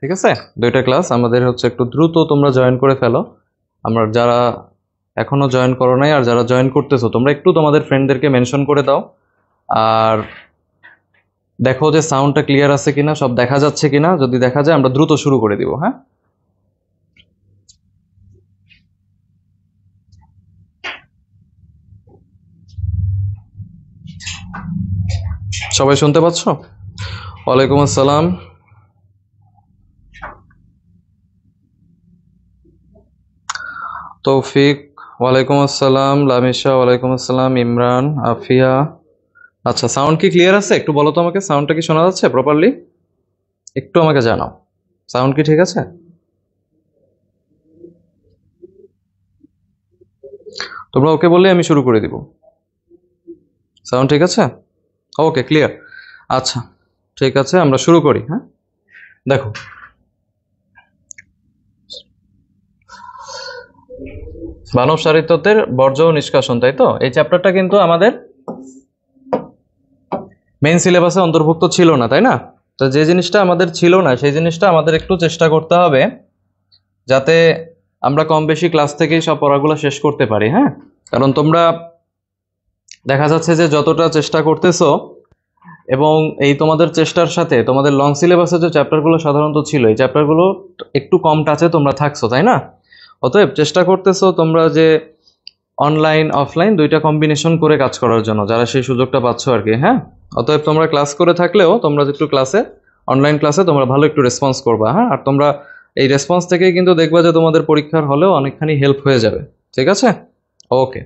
ঠিক আছে দুইটা ক্লাস আমাদের হচ্ছে একটু দ্রুত তোমরা জয়েন করে ফেলো আমরা যারা এখনও জয়েন করো নাই আর যারা জয়েন করতেছো তোমরা একটু তোমাদের ফ্রেন্ডদেরকে মেনশন করে দাও আর দেখো যে সাউন্ডটা ক্লিয়ার আছে কিনা সব দেখা যাচ্ছে কিনা যদি দেখা যায় আমরা দ্রুত শুরু করে দিব হ্যাঁ সবাই শুনতে পাচ্ছ ওয়ালাইকুম আসসালাম তৌফিক ওয়ালাইকুম আসসালাম লামিশা ওয়ালাইকুম আসসালাম ইমরান আফিয়া আচ্ছা সাউন্ড কি ক্লিয়ার আছে একটু বলো তো আমাকে সাউন্ডটা কি শোনা যাচ্ছে প্রপারলি একটু আমাকে জানাও সাউন্ড কি ঠিক আছে তোমরা ওকে বললে আমি শুরু করে দিব সাউন্ড ঠিক আছে ওকে ক্লিয়ার আচ্ছা ঠিক আছে আমরা শুরু করি হ্যাঁ দেখো মানব সাহিত্যতের বর্জ্য নিষ্কাশন তাই তো এই চ্যাপ্টারটা কিন্তু আমাদের মেন সিলেবাসে অন্তর্ভুক্ত ছিল না তাই না তো যে জিনিসটা আমাদের ছিল না সেই জিনিসটা আমাদের একটু চেষ্টা করতে হবে যাতে আমরা কম বেশি ক্লাস থেকেই সব পড়াগুলো শেষ করতে পারি হ্যাঁ কারণ তোমরা দেখা যাচ্ছে যে যতটা চেষ্টা করতেছো এবং এই তোমাদের চেষ্টার সাথে তোমাদের লং সিলেবাসে যে চ্যাপ্টারগুলো সাধারণত ছিল এই চ্যাপ্টারগুলো একটু কম টাচে তোমরা থাকছো তাই না অতএব চেষ্টা করতেছো তোমরা যে অনলাইন অফলাইন দুইটা কম্বিনেশন করে কাজ করার জন্য যারা সেই সুযোগটা পাচ্ছ আর কি হ্যাঁ অতএব তোমরা ক্লাস করে থাকলেও তোমরা একটু ক্লাসে অনলাইন ক্লাসে তোমরা ভালো একটু রেসপন্স করবা হ্যাঁ আর তোমরা এই রেসপন্স থেকেই কিন্তু দেখবা যে তোমাদের পরীক্ষার হলেও অনেকখানি হেল্প হয়ে যাবে ঠিক আছে ওকে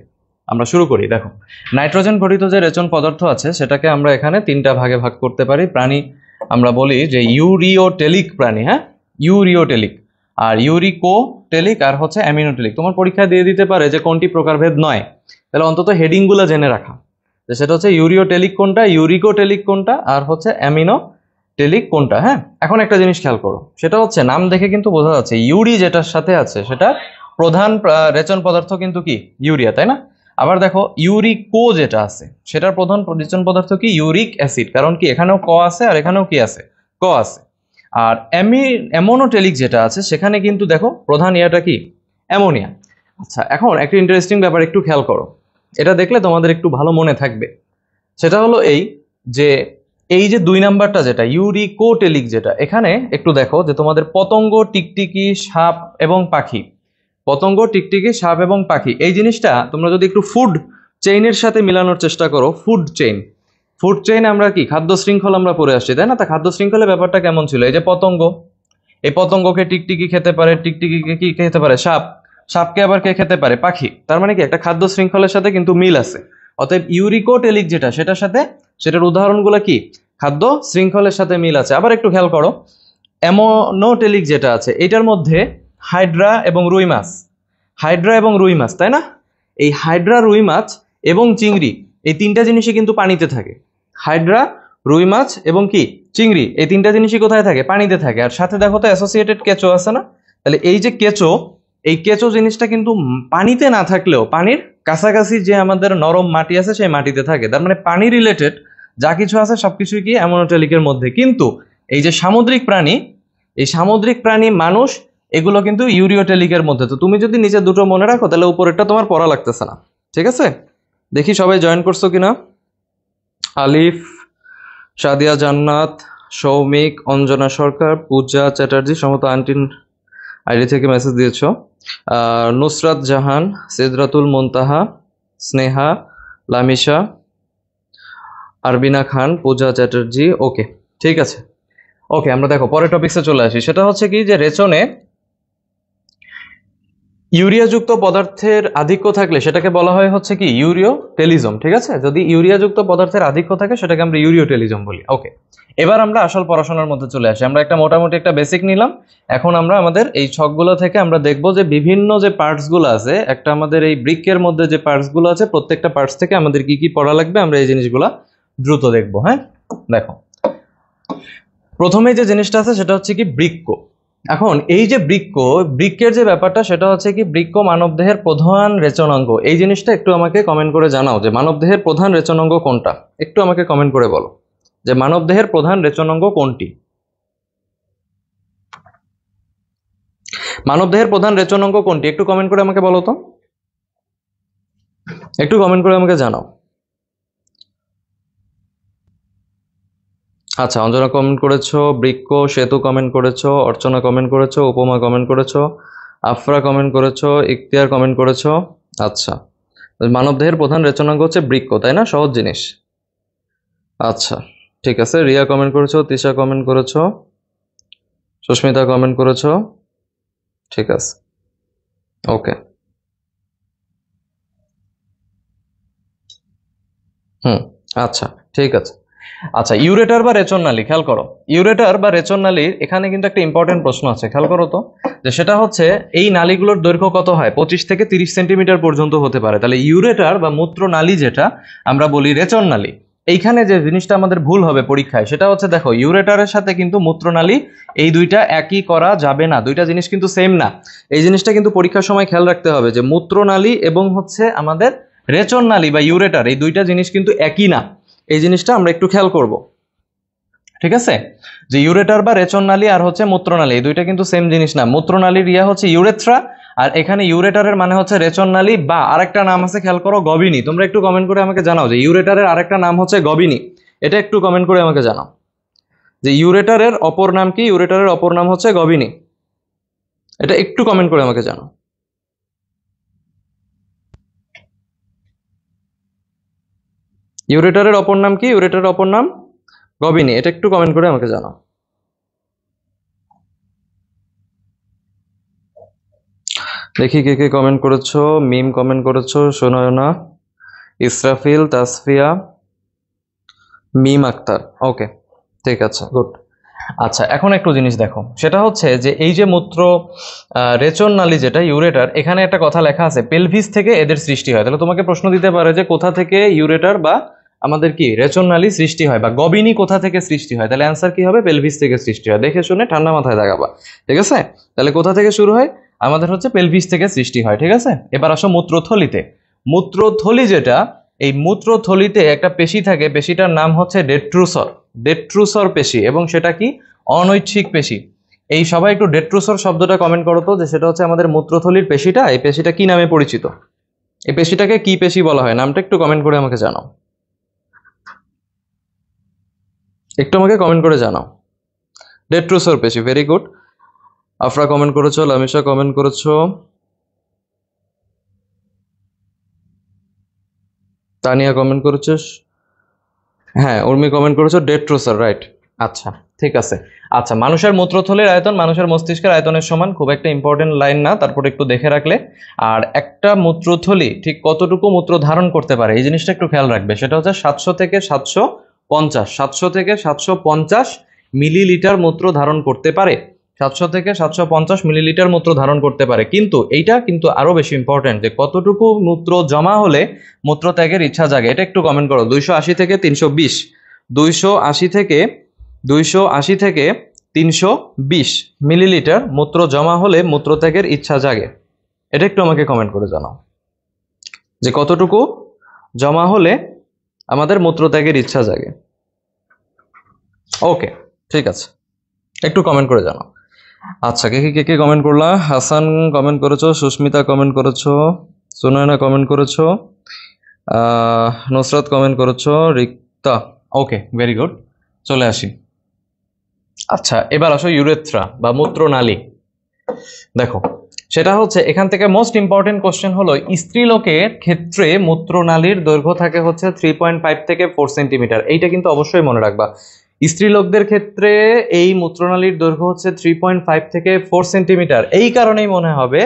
আমরা শুরু করি দেখো নাইট্রোজেন ঘটিত যে রেচন পদার্থ আছে সেটাকে আমরা এখানে তিনটা ভাগে ভাগ করতে পারি প্রাণী আমরা বলি যে ইউরিওটেলিক প্রাণী হ্যাঁ ইউরিওটেলিক আর ইউরিকো টেলিক আর হচ্ছে অ্যামিনোটেলিক তোমার পরীক্ষা দিয়ে দিতে পারে যে কোনটি প্রকারভেদ নয় তাহলে অন্তত হেডিংগুলো জেনে রাখা যে সেটা হচ্ছে ইউরিওটেলিক কোনটা ইউরিকোটেলিক কোনটা আর হচ্ছে অ্যামিনো টেলিক কোনটা হ্যাঁ এখন একটা জিনিস খেয়াল করো সেটা হচ্ছে নাম দেখে কিন্তু বোঝা যাচ্ছে ইউরি যেটার সাথে আছে সেটা প্রধান রেচন পদার্থ কিন্তু কি ইউরিয়া তাই না আবার দেখো ইউরিকো যেটা আছে সেটার প্রধান রেচন পদার্থ কি ইউরিক অ্যাসিড কারণ কি এখানেও ক আছে আর এখানেও কি আছে ক আছে আর অ্যামি অ্যামোনোটেলিক যেটা আছে সেখানে কিন্তু দেখো প্রধান ইয়াটা কি অ্যামোনিয়া আচ্ছা এখন একটা ইন্টারেস্টিং ব্যাপার একটু খেয়াল করো এটা দেখলে তোমাদের একটু ভালো মনে থাকবে সেটা হলো এই যে এই যে দুই নাম্বারটা যেটা ইউরিকোটেলিক যেটা এখানে একটু দেখো যে তোমাদের পতঙ্গ টিকটিকি সাপ এবং পাখি পতঙ্গ টিকটিকি সাপ এবং পাখি এই জিনিসটা তোমরা যদি একটু ফুড চেইনের সাথে মিলানোর চেষ্টা করো ফুড চেইন ফুড চেইন আমরা কি খাদ্য শৃঙ্খল আমরা পড়ে আসছি তাই না তা খাদ্য শৃঙ্খলের ব্যাপারটা কেমন ছিল এই যে পতঙ্গ এই পতঙ্গকে টিকটিকি খেতে পারে টিকটিকিকে কি খেতে পারে সাপ সাপকে আবার কে খেতে পারে পাখি তার মানে কি একটা খাদ্য শৃঙ্খলের সাথে কিন্তু মিল আছে অতএব ইউরিকোটেলিক যেটা সেটার সাথে সেটার উদাহরণগুলো কি খাদ্য শৃঙ্খলের সাথে মিল আছে আবার একটু খেয়াল করো অ্যামোনোটেলিক যেটা আছে এটার মধ্যে হাইড্রা এবং রুই মাছ হাইড্রা এবং রুই মাছ তাই না এই হাইড্রা রুই মাছ এবং চিংড়ি এই তিনটা জিনিসই কিন্তু পানিতে থাকে হাইড্রা রুই মাছ এবং কি চিংড়ি এই তিনটা জিনিসই কোথায় থাকে পানিতে থাকে আর সাথে দেখো তো অ্যাসোসিয়েটেড কেঁচো আছে না তাহলে এই যে কেঁচো এই কেঁচো জিনিসটা কিন্তু পানিতে না থাকলেও পানির কাছাকাছি যে আমাদের নরম মাটি আছে সেই মাটিতে থাকে তার মানে পানি রিলেটেড যা কিছু আছে সব কিছুই কি অ্যামোনোটেলিকের মধ্যে কিন্তু এই যে সামুদ্রিক প্রাণী এই সামুদ্রিক প্রাণী মানুষ এগুলো কিন্তু ইউরিওটেলিকের মধ্যে তো তুমি যদি নিচে দুটো মনে রাখো তাহলে উপরেরটা তোমার পড়া লাগতেছে না ঠিক আছে দেখি সবাই জয়েন করছো কিনা আলিফ সাদিয়া জান্নাত সৌমিক অঞ্জনা সরকার পূজা চ্যাটার্জি সমত আন্টিন আইডি থেকে মেসেজ দিয়েছ নুসরাত জাহান সিদরাতুল মুনতাহা স্নেহা লামিশা আরবিনা খান পূজা চ্যাটার্জি ওকে ঠিক আছে ওকে আমরা দেখো পরের টপিক্সে চলে আসি সেটা হচ্ছে কি যে রেচনে ইউরিয়াযুক্ত পদার্থের আধিক্য থাকলে সেটাকে বলা হয় হচ্ছে কি ইউরিও টেলিজম ঠিক আছে যদি ইউরিয়াযুক্ত পদার্থের আধিক্য থাকে সেটাকে আমরা ইউরিও টেলিজম বলি ওকে এবার আমরা আসল পড়াশোনার মধ্যে চলে আসি আমরা একটা মোটামুটি একটা বেসিক নিলাম এখন আমরা আমাদের এই ছকগুলো থেকে আমরা দেখব যে বিভিন্ন যে পার্টসগুলো আছে একটা আমাদের এই ব্রিকের মধ্যে যে পার্টসগুলো আছে প্রত্যেকটা পার্টস থেকে আমাদের কি কি পড়া লাগবে আমরা এই জিনিসগুলো দ্রুত দেখব হ্যাঁ দেখো প্রথমে যে জিনিসটা আছে সেটা হচ্ছে কি বৃক্ষ এখন এই যে বৃক্ক বৃক্ষের যে ব্যাপারটা সেটা হচ্ছে কি বৃক্ক মানবদেহের প্রধান রেচনাঙ্গ এই জিনিসটা একটু আমাকে কমেন্ট করে জানাও যে মানবদেহের প্রধান রেচনাঙ্গ কোনটা একটু আমাকে কমেন্ট করে বলো যে মানবদেহের প্রধান রেচনাঙ্গ কোনটি মানবদেহের প্রধান রেচনাঙ্গ কোনটি একটু কমেন্ট করে আমাকে বলো তো একটু কমেন্ট করে আমাকে জানাও আচ্ছা অঞ্জনা কমেন্ট করেছো বৃক্ষ সেতু কমেন্ট করেছো অর্চনা কমেন্ট করেছো উপমা কমেন্ট করেছো আফরা কমেন্ট করেছো ইখতিয়ার কমেন্ট করেছো আচ্ছা মানবদেহের প্রধান রেচনাঙ্গ হচ্ছে বৃক্ষ তাই না সহজ জিনিস আচ্ছা ঠিক আছে রিয়া কমেন্ট করেছো তিশা কমেন্ট করেছো সুস্মিতা কমেন্ট করেছো ঠিক আছে ওকে হুম আচ্ছা ঠিক আছে আচ্ছা ইউরেটার বা রেচন নালী খেয়াল করো ইউরেটার বা রেচন নালীর এখানে কিন্তু একটা ইম্পর্টেন্ট প্রশ্ন আছে খেয়াল করো তো যে সেটা হচ্ছে এই নালীগুলোর দৈর্ঘ্য কত হয় পঁচিশ থেকে তিরিশ সেন্টিমিটার পর্যন্ত হতে পারে তাহলে ইউরেটার বা মূত্র নালী যেটা আমরা বলি রেচন নালী এইখানে যে জিনিসটা আমাদের ভুল হবে পরীক্ষায় সেটা হচ্ছে দেখো ইউরেটারের সাথে কিন্তু মূত্রনালী এই দুইটা একই করা যাবে না দুইটা জিনিস কিন্তু সেম না এই জিনিসটা কিন্তু পরীক্ষার সময় খেয়াল রাখতে হবে যে মূত্রনালী এবং হচ্ছে আমাদের রেচন নালী বা ইউরেটার এই দুইটা জিনিস কিন্তু একই না এই জিনিসটা আমরা একটু খেয়াল করব ঠিক আছে যে ইউরেটার বা রেচন নালী আর হচ্ছে মূত্রনালী এই দুইটা কিন্তু সেম জিনিস না মূত্রনালীর ইয়া হচ্ছে ইউরেথ্রা আর এখানে ইউরেটারের মানে হচ্ছে রেচন নালী বা আরেকটা নাম আছে খেয়াল করো গবিনী তোমরা একটু কমেন্ট করে আমাকে জানাও যে ইউরেটারের আরেকটা নাম হচ্ছে গবিনী এটা একটু কমেন্ট করে আমাকে জানাও যে ইউরেটারের অপর নাম কি ইউরেটারের অপর নাম হচ্ছে গবিনী এটা একটু কমেন্ট করে আমাকে জানাও ইউরেটারের অপর নাম কি ইউরেটারের অপর নাম গবিনী এটা একটু কমেন্ট করে আমাকে জানাও দেখি কে কে কমেন্ট করেছো মিম কমেন্ট করেছো সোনায়না ইসরাফিল তাসফিয়া মিম আক্তার ওকে ঠিক আছে গুড আচ্ছা এখন একটু জিনিস দেখো সেটা হচ্ছে যে এই যে মূত্র রেচন নালী যেটা ইউরেটার এখানে একটা কথা লেখা আছে পেলভিস থেকে এদের সৃষ্টি হয় তাহলে তোমাকে প্রশ্ন দিতে পারে যে কোথা থেকে ইউরেটার বা আমাদের কি রেচনালি সৃষ্টি হয় বা গবিনী কোথা থেকে সৃষ্টি হয় তাহলে অ্যান্সার কি হবে পেলভিস থেকে সৃষ্টি হয় দেখে শুনে ঠান্ডা মাথায় দাগাবা ঠিক আছে তাহলে কোথা থেকে শুরু হয় আমাদের হচ্ছে পেলভিস থেকে সৃষ্টি হয় ঠিক আছে এবার আসো মূত্রথলিতে মূত্রথলি যেটা এই মূত্রথলিতে একটা পেশি থাকে পেশিটার নাম হচ্ছে ডেট্রুসর ডেট্রুসর পেশি এবং সেটা কি অনৈচ্ছিক পেশি এই সবাই একটু ডেট্রুসর শব্দটা কমেন্ট করো তো যে সেটা হচ্ছে আমাদের মূত্রথলির পেশিটা এই পেশিটা কি নামে পরিচিত এই পেশিটাকে কি পেশি বলা হয় নামটা একটু কমেন্ট করে আমাকে জানাও একটু আমাকে কমেন্ট করে জানাও ডেট টু সর পেছি ভেরি গুড আফরা কমেন্ট করেছো লামিশা কমেন্ট করেছো তানিয়া কমেন্ট করেছো হ্যাঁ উর্মি কমেন্ট করেছো ডেট টু সোর রাইট আচ্ছা ঠিক আছে আচ্ছা মানুষের মূত্রথলির আয়তন মানুষের মস্তিষ্কের আয়তনের সমান খুব একটা ইম্পর্টেন্ট লাইন না তারপর একটু দেখে রাখলে আর একটা মূত্রথলি ঠিক কতটুকু মূত্র ধারণ করতে পারে এই জিনিসটা একটু খেয়াল রাখবে সেটা হচ্ছে সাতশো থেকে সাতশো পঞ্চাশ সাতশো থেকে সাতশো পঞ্চাশ মিলিলিটার মূত্র ধারণ করতে পারে সাতশো থেকে সাতশো পঞ্চাশ মিলিলিটার মূত্র ধারণ করতে পারে কিন্তু এইটা কিন্তু আরও বেশি ইম্পর্ট্যান্ট যে কতটুকু মূত্র জমা হলে মূত্রত্যাগের ইচ্ছা জাগে এটা একটু কমেন্ট করো দুইশো আশি থেকে তিনশো বিশ দুইশো আশি থেকে দুইশো আশি থেকে তিনশো বিশ মিলিলিটার মূত্র জমা হলে মূত্রত্যাগের ইচ্ছা জাগে এটা একটু আমাকে কমেন্ট করে জানাও যে কতটুকু জমা হলে আমাদের মূত্রত্যাগের ইচ্ছা জাগে ওকে ঠিক আছে একটু কমেন্ট করে জানাও আচ্ছা কে কে কে কমেন্ট করলা হাসান কমেন্ট করেছো সুস্মিতা কমেন্ট করেছো সুনয়না কমেন্ট করেছো নসরাত কমেন্ট করেছো রিক্তা ওকে ভেরি গুড চলে আসি আচ্ছা এবার আসো ইউরেথ্রা বা মূত্রনালী দেখো সেটা হচ্ছে এখান থেকে মোস্ট ইম্পর্টেন্ট কোশ্চেন হলো স্ত্রীলোকের ক্ষেত্রে মূত্রনালীর দৈর্ঘ্য থাকে হচ্ছে থ্রি পয়েন্ট ফাইভ থেকে ফোর সেন্টিমিটার এইটা কিন্তু অবশ্যই মনে রাখবা স্ত্রীলোকদের ক্ষেত্রে এই মূত্রনালীর দৈর্ঘ্য হচ্ছে থ্রি পয়েন্ট ফাইভ থেকে ফোর সেন্টিমিটার এই কারণেই মনে হবে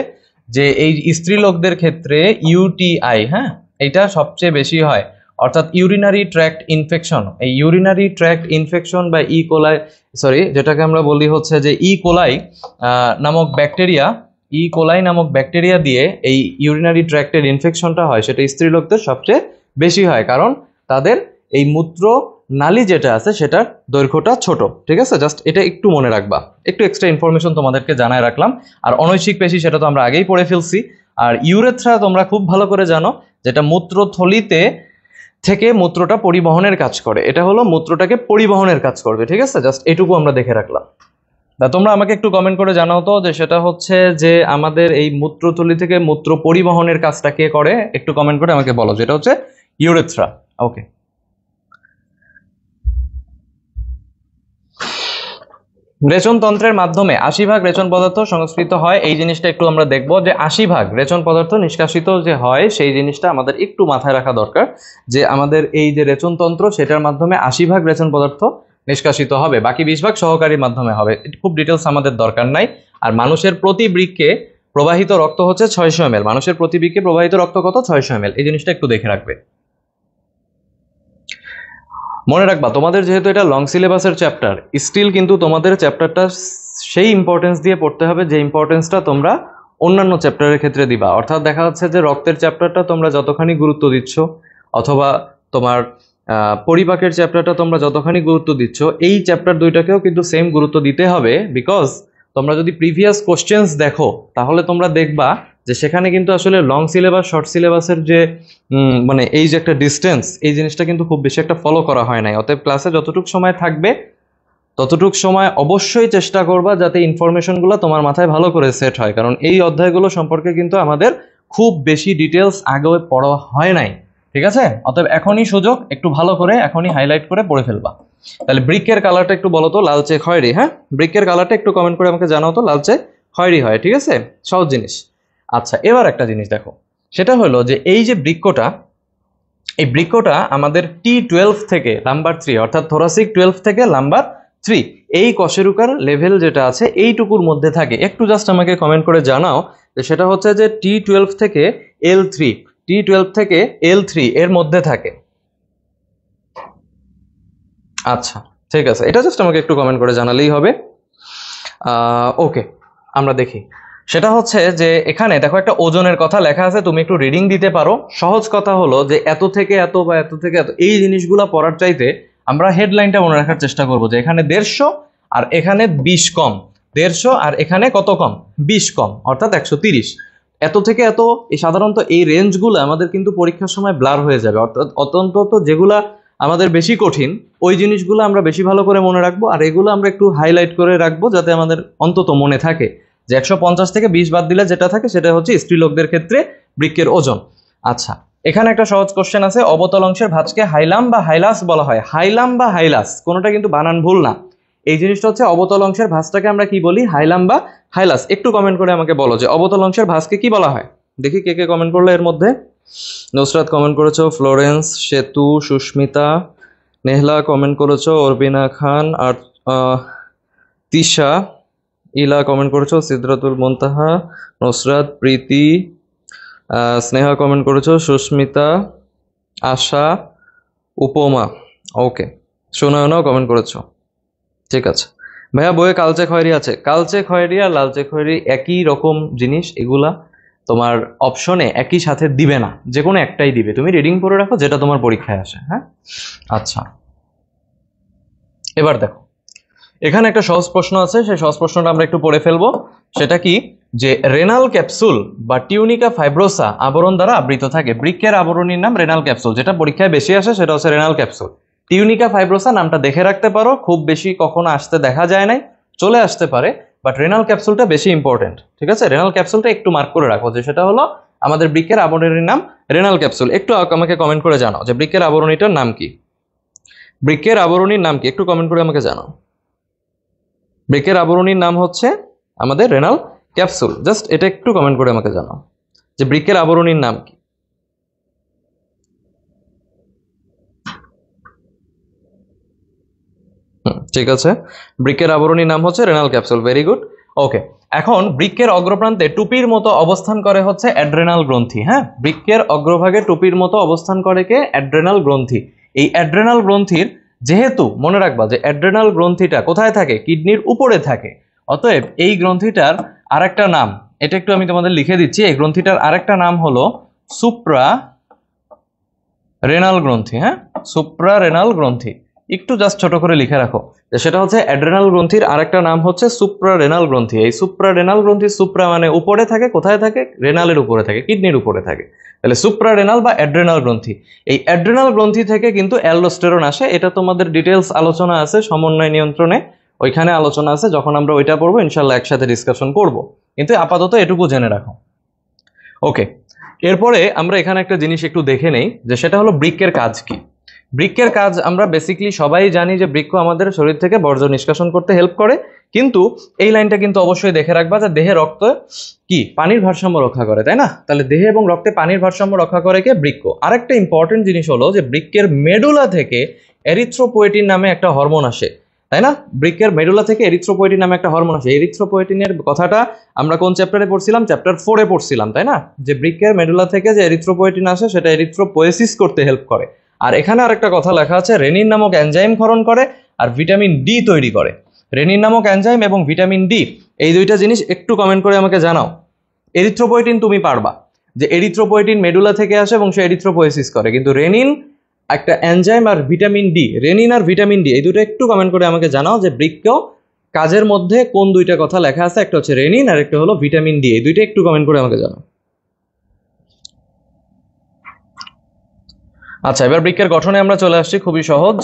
যে এই স্ত্রীলোকদের ক্ষেত্রে ইউটিআই হ্যাঁ এটা সবচেয়ে বেশি হয় অর্থাৎ ইউরিনারি ট্র্যাক্ট ইনফেকশন এই ইউরিনারি ট্র্যাক্ট ইনফেকশন বা ই কোলাই সরি যেটাকে আমরা বলি হচ্ছে যে ই e. কোলাই নামক ব্যাকটেরিয়া ই কোলাই নামক ব্যাকটেরিয়া দিয়ে এই ইউরিনারি ট্র্যাক্টের ইনফেকশনটা হয় সেটা স্ত্রীলোকদের সবচেয়ে বেশি হয় কারণ তাদের এই মূত্র নালি যেটা আছে সেটার দৈর্ঘ্যটা ছোট ঠিক আছে জাস্ট এটা একটু মনে রাখবা একটু এক্সট্রা ইনফরমেশন তোমাদেরকে জানায় রাখলাম আর অনৈশিক পেশি সেটা তো আমরা আগেই পড়ে ফেলছি আর ইউরেথ্রা তোমরা খুব ভালো করে জানো যেটা মূত্রথলিতে থেকে মূত্রটা পরিবহনের কাজ করে এটা হলো মূত্রটাকে পরিবহনের কাজ করবে ঠিক আছে জাস্ট এটুকু আমরা দেখে রাখলাম তা তোমরা আমাকে একটু কমেন্ট করে জানাও তো যে সেটা হচ্ছে যে আমাদের এই মূত্রথলি থেকে মূত্র পরিবহনের কাজটা কে করে একটু কমেন্ট করে আমাকে বলো যেটা হচ্ছে ইউরেথ্রা ওকে রেচনতন্ত্রের মাধ্যমে আশি ভাগ রেচন পদার্থ সংস্কৃত হয় এই জিনিসটা একটু আমরা দেখব যে আশি ভাগ রেচন পদার্থ নিষ্কাশিত যে হয় সেই জিনিসটা আমাদের একটু মাথায় রাখা দরকার যে আমাদের এই যে রেচনতন্ত্র সেটার মাধ্যমে আশি ভাগ রেচন পদার্থ নিষ্কাশিত হবে বাকি বিশ ভাগ সহকারীর মাধ্যমে হবে খুব ডিটেলস আমাদের দরকার নাই আর মানুষের প্রতি বৃক্ষে প্রবাহিত রক্ত হচ্ছে ছয়শো এম মানুষের প্রতি বৃক্ষে প্রবাহিত রক্ত কত ছয়শো এম এই জিনিসটা একটু দেখে রাখবে মনে রাখবা তোমাদের যেহেতু এটা লং সিলেবাসের চ্যাপ্টার স্টিল কিন্তু তোমাদের চ্যাপ্টারটা সেই ইম্পর্টেন্স দিয়ে পড়তে হবে যে ইম্পর্টেন্সটা তোমরা অন্যান্য চ্যাপ্টারের ক্ষেত্রে দিবা অর্থাৎ দেখা যাচ্ছে যে রক্তের চ্যাপ্টারটা তোমরা যতখানি গুরুত্ব দিচ্ছ অথবা তোমার পরিপাকের চ্যাপ্টারটা তোমরা যতখানি গুরুত্ব দিচ্ছ এই চ্যাপ্টার দুইটাকেও কিন্তু সেম গুরুত্ব দিতে হবে বিকজ তোমরা যদি প্রিভিয়াস কোশ্চেন্স দেখো তাহলে তোমরা দেখবা যে সেখানে কিন্তু আসলে লং সিলেবাস শর্ট সিলেবাসের যে মানে এই যে একটা ডিস্টেন্স এই জিনিসটা কিন্তু খুব বেশি একটা ফলো করা হয় নাই অতএব ক্লাসে যতটুকু সময় থাকবে ততটুক সময় অবশ্যই চেষ্টা করবা যাতে ইনফরমেশনগুলো তোমার মাথায় ভালো করে সেট হয় কারণ এই অধ্যায়গুলো সম্পর্কে কিন্তু আমাদের খুব বেশি ডিটেলস আগেও পড়া হয় নাই ঠিক আছে অতএব এখনই সুযোগ একটু ভালো করে এখনই হাইলাইট করে পড়ে ফেলবা তাহলে ব্রিকের কালারটা একটু বলো তো লালচে খয়রি হ্যাঁ ব্রিকের কালারটা একটু কমেন্ট করে আমাকে জানাও তো লালচে খয়েরি হয় ঠিক আছে সহজ জিনিস আচ্ছা এবার একটা জিনিস দেখো সেটা হলো যে এই যে বৃক্ষটা এই বৃক্ষটা আমাদের টি টুয়েলভ থেকে নাম্বার থ্রি অর্থাৎ থোরাসিক টুয়েলভ থেকে নাম্বার থ্রি এই কশেরুকার লেভেল যেটা আছে এইটুকুর মধ্যে থাকে একটু জাস্ট আমাকে কমেন্ট করে জানাও যে সেটা হচ্ছে যে টি টুয়েলভ থেকে এল থ্রি টি টুয়েলভ থেকে এল থ্রি এর মধ্যে থাকে আচ্ছা ঠিক আছে এটা জাস্ট আমাকে একটু কমেন্ট করে জানালেই হবে ওকে আমরা দেখি সেটা হচ্ছে যে এখানে দেখো একটা ওজনের কথা লেখা আছে তুমি একটু রিডিং দিতে পারো সহজ কথা হলো যে এত থেকে এত বা এত থেকে এত এই জিনিসগুলো পড়ার চাইতে আমরা হেডলাইনটা মনে রাখার চেষ্টা করব যে এখানে দেড়শো আর এখানে বিশ কম দেড়শো আর এখানে কত কম বিশ কম অর্থাৎ একশো তিরিশ এত থেকে এত এই সাধারণত এই রেঞ্জগুলো আমাদের কিন্তু পরীক্ষার সময় ব্লার হয়ে যাবে অর্থাৎ অত্যন্ত যেগুলা আমাদের বেশি কঠিন ওই জিনিসগুলো আমরা বেশি ভালো করে মনে রাখবো আর এগুলো আমরা একটু হাইলাইট করে রাখবো যাতে আমাদের অন্তত মনে থাকে যে একশো পঞ্চাশ থেকে বিশ বাদ দিলে যেটা থাকে সেটা হচ্ছে স্ত্রীলোকদের ক্ষেত্রে বৃক্ষের ওজন আচ্ছা এখানে একটা সহজ কোশ্চেন আছে অবতল অংশের ভাজকে হাইলাম বা হাইলাস বলা হয় হাইলাম বা হাইলাস কোনোটা কিন্তু বানান ভুল না এই জিনিসটা হচ্ছে অবতল অংশের ভাজটাকে আমরা কি বলি হাইলাম বা হাইলাস একটু কমেন্ট করে আমাকে বলো যে অবতল অংশের ভাঁজকে কি বলা হয় দেখি কে কে কমেন্ট করলো এর মধ্যে নুসরাত কমেন্ট করেছো ফ্লোরেন্স সেতু সুস্মিতা নেহলা কমেন্ট করেছো অর্বিনা খান আর তিশা ইলা কমেন্ট করেছো সিদ্রাতুল মন্তাহা নসরাত প্রীতি স্নেহা কমেন্ট করেছো সুস্মিতা আশা উপমা ওকে সোনায়নাও কমেন্ট করেছো ঠিক আছে ভাইয়া বইয়ে কালচে খয়েরি আছে কালচে খয়েরি আর লালচে খয়েরি একই রকম জিনিস এগুলা তোমার অপশনে একই সাথে দিবে না যে কোনো একটাই দিবে তুমি রিডিং পড়ে রাখো যেটা তোমার পরীক্ষায় আসে হ্যাঁ আচ্ছা এবার দেখো এখানে একটা সহজ প্রশ্ন আছে সেই সহজ প্রশ্নটা আমরা একটু পড়ে ফেলবো সেটা কি যে রেনাল ক্যাপসুল বা টিউনিকা ফাইব্রোসা আবরণ দ্বারা আবৃত থাকে বৃক্ষের আবরণীর নাম রেনাল ক্যাপসুল যেটা পরীক্ষায় বেশি আসে সেটা হচ্ছে রেনাল ক্যাপসুল টিউনিকা ফাইব্রোসা নামটা দেখে রাখতে পারো খুব বেশি কখনো আসতে দেখা যায় নাই চলে আসতে পারে বাট রেনাল ক্যাপসুলটা বেশি ইম্পর্টেন্ট ঠিক আছে রেনাল ক্যাপসুলটা একটু মার্ক করে রাখো যে সেটা হলো আমাদের বৃক্ষের আবরণীর নাম রেনাল ক্যাপসুল একটু আমাকে কমেন্ট করে জানাও যে বৃক্ষের আবরণীটার নাম কি বৃক্ষের আবরণীর নাম কি একটু কমেন্ট করে আমাকে জানাও বেকের আবরণীর নাম হচ্ছে আমাদের রেনাল ক্যাপসুল জাস্ট এটা একটু কমেন্ট করে আমাকে জানাও যে ব্রিকের আবরণীর নাম কি ঠিক আছে ব্রিকের আবরণীর নাম হচ্ছে renal capsule very good okay এখন ব্রিকের অগ্রপ্রান্তে টুপির মতো অবস্থান করে হচ্ছে অ্যাড্রেনাল গ্রন্থি হ্যাঁ ব্রিকের অগ্রভাগে টুপির মতো অবস্থান করে কে অ্যাড্রেনাল গ্রন্থি এই অ্যাড্রেনাল গ্রন্থির যেহেতু মনে রাখবা যে অ্যাড্রেনাল গ্রন্থিটা কোথায় থাকে কিডনির উপরে থাকে অতএব এই গ্রন্থিটার আরেকটা নাম এটা একটু আমি তোমাদের লিখে দিচ্ছি এই গ্রন্থিটার আরেকটা নাম হলো সুপ্রা রেনাল গ্রন্থি হ্যাঁ সুপ্রা রেনাল গ্রন্থি একটু জাস্ট ছোট করে লিখে রাখো সেটা হচ্ছে অ্যাড্রেনাল গ্রন্থির আরেকটা নাম হচ্ছে সুপ্রা রেনাল গ্রন্থি এই সুপ্রা রেনাল গ্রন্থি সুপ্রা মানে উপরে থাকে কোথায় থাকে রেনালের উপরে থাকে কিডনির উপরে থাকে তাহলে সুপ্রা রেনাল বা অ্যাড্রেনাল গ্রন্থি এই অ্যাড্রেনাল গ্রন্থি থেকে কিন্তু অ্যালডোস্টেরন আসে এটা তোমাদের ডিটেলস আলোচনা আছে সমন্বয় নিয়ন্ত্রণে ওইখানে আলোচনা আছে যখন আমরা ওইটা পড়বো ইনশাল্লাহ একসাথে ডিসকাশন করব কিন্তু আপাতত এটুকু জেনে রাখো ওকে এরপরে আমরা এখানে একটা জিনিস একটু দেখে নেই যে সেটা হলো ব্রিকের কাজ কী বৃক্ষের কাজ আমরা বেসিক্যালি সবাই জানি যে বৃক্ষ আমাদের শরীর থেকে বর্জ্য নিষ্কাশন করতে হেল্প করে কিন্তু এই লাইনটা কিন্তু অবশ্যই দেখে রাখবা যে দেহে রক্ত কি পানির ভারসাম্য রক্ষা করে তাই না তাহলে দেহে এবং রক্তে পানির ভারসাম্য রক্ষা করে কে বৃক্ষ আরেকটা ইম্পর্টেন্ট জিনিস হলো যে বৃক্ষের মেডুলা থেকে এরিথ্রোপোয়েটিন নামে একটা হরমোন আসে তাই না বৃক্ষের মেডুলা থেকে এরিথ্রোপোয়েটিন নামে একটা হরমোন আসে এরিথ্রোপোয়েটিনের কথাটা আমরা কোন চ্যাপ্টারে পড়ছিলাম চ্যাপ্টার ফোরে পড়ছিলাম তাই না যে বৃক্ষের মেডুলা থেকে যে এরিথ্রোপোয়েটিন আসে সেটা এরিথ্রোপোয়েসিস করতে হেল্প করে আর এখানে আরেকটা কথা লেখা আছে রেনিন নামক এনজাইম ক্ষরণ করে আর ভিটামিন ডি তৈরি করে রেনিন নামক এনজাইম এবং ভিটামিন ডি এই দুইটা জিনিস একটু কমেন্ট করে আমাকে জানাও এরিথ্রোপোয়েটিন তুমি পারবা যে এরিথ্রোপোয়েটিন মেডুলা থেকে আসে এবং সে এরিথ্রোপোয়েসিস করে কিন্তু রেনিন একটা এনজাইম আর ভিটামিন ডি রেনিন আর ভিটামিন ডি এই দুটো একটু কমেন্ট করে আমাকে জানাও যে বৃক্ষ কাজের মধ্যে কোন দুইটা কথা লেখা আছে একটা হচ্ছে রেনিন আর একটা হলো ভিটামিন ডি এই দুইটা একটু কমেন্ট করে আমাকে জানাও আচ্ছা এবার বৃক্ষের গঠনে আমরা চলে আসছি খুবই সহজ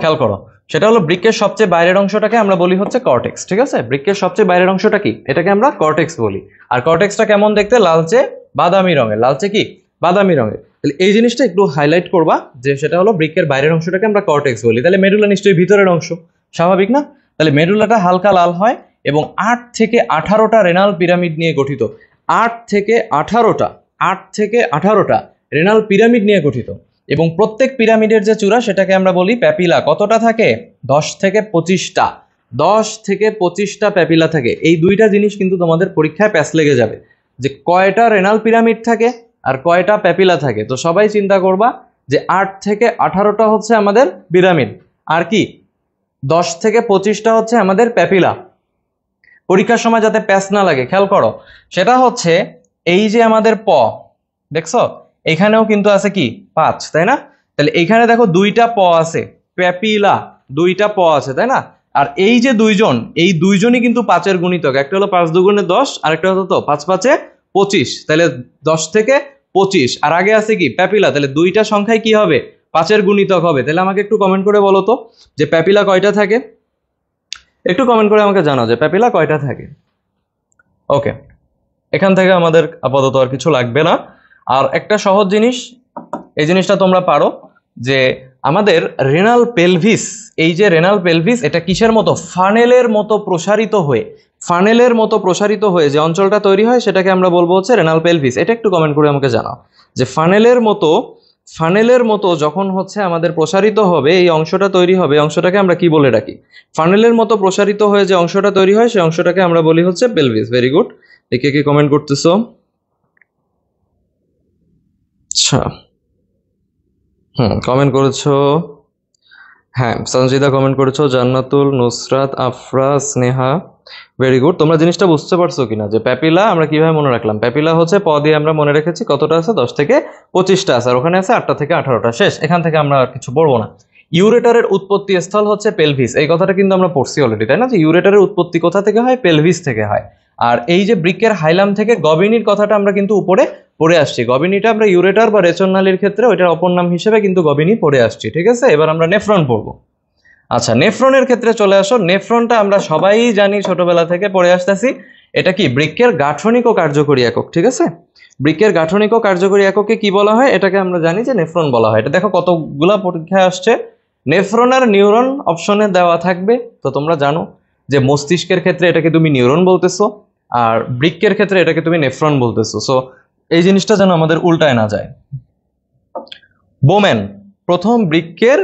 খেয়াল করো সেটা হলো বৃক্ষের সবচেয়ে বাইরের অংশটাকে আমরা বলি হচ্ছে কর্টেক্স ঠিক আছে বৃক্ষের সবচেয়ে বাইরের অংশটা কি এটাকে আমরা কর্টেক্স বলি আর কর্টেক্সটা কেমন দেখতে লালচে বাদামি রঙের লালচে কি বাদামি রঙের তাহলে এই জিনিসটা একটু হাইলাইট করবা যে সেটা হলো বৃক্ষের বাইরের অংশটাকে আমরা কর্টেক্স বলি তাহলে মেডুলা নিশ্চয়ই ভিতরের অংশ স্বাভাবিক না তাহলে মেডুলাটা হালকা লাল হয় এবং আট থেকে আঠারোটা রেনাল পিরামিড নিয়ে গঠিত আট থেকে আঠারোটা আট থেকে আঠারোটা রেনাল পিরামিড নিয়ে গঠিত এবং প্রত্যেক পিরামিডের যে চূড়া সেটাকে আমরা বলি প্যাপিলা কতটা থাকে দশ থেকে পঁচিশটা দশ থেকে পঁচিশটা প্যাপিলা থাকে এই দুইটা জিনিস কিন্তু তোমাদের পরীক্ষায় প্যাস লেগে যাবে যে কয়টা রেনাল পিরামিড থাকে আর কয়টা প্যাপিলা থাকে তো সবাই চিন্তা করবা যে আট থেকে আঠারোটা হচ্ছে আমাদের পিরামিড আর কি দশ থেকে পঁচিশটা হচ্ছে আমাদের প্যাপিলা পরীক্ষার সময় যাতে প্যাস না লাগে খেয়াল করো সেটা হচ্ছে এই যে আমাদের প দেখছো এখানেও কিন্তু আছে কি পাঁচ তাই না তাহলে এখানে দেখো দুইটা প আছে প্যাপিলা দুইটা প আছে তাই না আর এই যে দুইজন এই দুইজনই কিন্তু পাঁচের গুণিতক একটা হলো পাঁচ দুগুণে দশ আর একটা হতো তো পাঁচ পাঁচে পঁচিশ তাহলে দশ থেকে পঁচিশ আর আগে আছে কি প্যাপিলা তাহলে দুইটা সংখ্যায় কি হবে পাঁচের গুণিতক হবে তাহলে আমাকে একটু কমেন্ট করে বলো তো যে প্যাপিলা কয়টা থাকে একটু কমেন্ট করে আমাকে জানাও যে প্যাপিলা কয়টা থাকে ওকে এখান থেকে আমাদের আপাতত আর কিছু লাগবে না আর একটা সহজ জিনিস এই জিনিসটা তোমরা পারো যে আমাদের রেনাল পেলভিস এই যে রেনাল পেলভিস এটা কিসের মতো ফানেলের মতো প্রসারিত হয়ে ফানেলের মতো প্রসারিত হয়ে যে অঞ্চলটা তৈরি হয় সেটাকে আমরা বলবো হচ্ছে রেনাল পেলভিস এটা একটু কমেন্ট করে আমাকে জানাও যে ফানেলের মতো ফানেলের মতো যখন হচ্ছে আমাদের প্রসারিত হবে এই অংশটা তৈরি হবে অংশটাকে আমরা কি বলে রাখি ফানেলের মতো প্রসারিত হয়ে যে অংশটা তৈরি হয় সেই অংশটাকে আমরা বলি হচ্ছে পেলভিস ভেরি গুড একে কি কমেন্ট করতেছো আচ্ছা হুম কমেন্ট করেছো হ্যাঁ সঞ্জিদা কমেন্ট করেছো জান্নাতুল নুসরাত আফরা স্নেহা ভেরি গুড তোমরা জিনিসটা বুঝতে পারছো কিনা যে প্যাপিলা আমরা কিভাবে মনে রাখলাম প্যাপিলা হচ্ছে পদে দিয়ে আমরা মনে রেখেছি কতটা আছে দশ থেকে পঁচিশটা আছে আর ওখানে আছে আটটা থেকে আঠারোটা শেষ এখান থেকে আমরা আর কিছু পড়বো না ইউরেটারের উৎপত্তি স্থল হচ্ছে পেলভিস এই কথাটা কিন্তু আমরা পড়ছি অলরেডি তাই না যে ইউরেটারের উৎপত্তি কোথা থেকে হয় পেলভিস থেকে হয় আর এই যে ব্রিকের হাইলাম থেকে গবিনির কথাটা আমরা কিন্তু উপরে পড়ে আসছি গবিনিটা আমরা ইউরেটার বা রেচনালির ক্ষেত্রে ওইটার অপর নাম হিসেবে কিন্তু গবিনি পড়ে আসছি ঠিক আছে এবার আমরা নেফ্রন পড়বো আচ্ছা নেফ্রনের ক্ষেত্রে চলে আসো নেফ্রনটা আমরা সবাই জানি ছোটবেলা থেকে পড়ে আসতেছি এটা কি ব্রিকের গাঠনিক ও কার্যকরী একক ঠিক আছে ব্রিকের গাঠনিক ও কার্যকরী এককে কি বলা হয় এটাকে আমরা জানি যে নেফ্রন বলা হয় এটা দেখো কতগুলা পরীক্ষায় আসছে নেফ্রন আর নিউরন অপশনে দেওয়া থাকবে তো তোমরা জানো যে মস্তিষ্কের ক্ষেত্রে এটাকে তুমি নিউরন বলতেছো আর ব্রিকের ক্ষেত্রে এটাকে তুমি নেফ্রন বলতেছো সো এই জিনিসটা যেন আমাদের উল্টায় না যায় বোম্যান প্রথম বৃক্ষের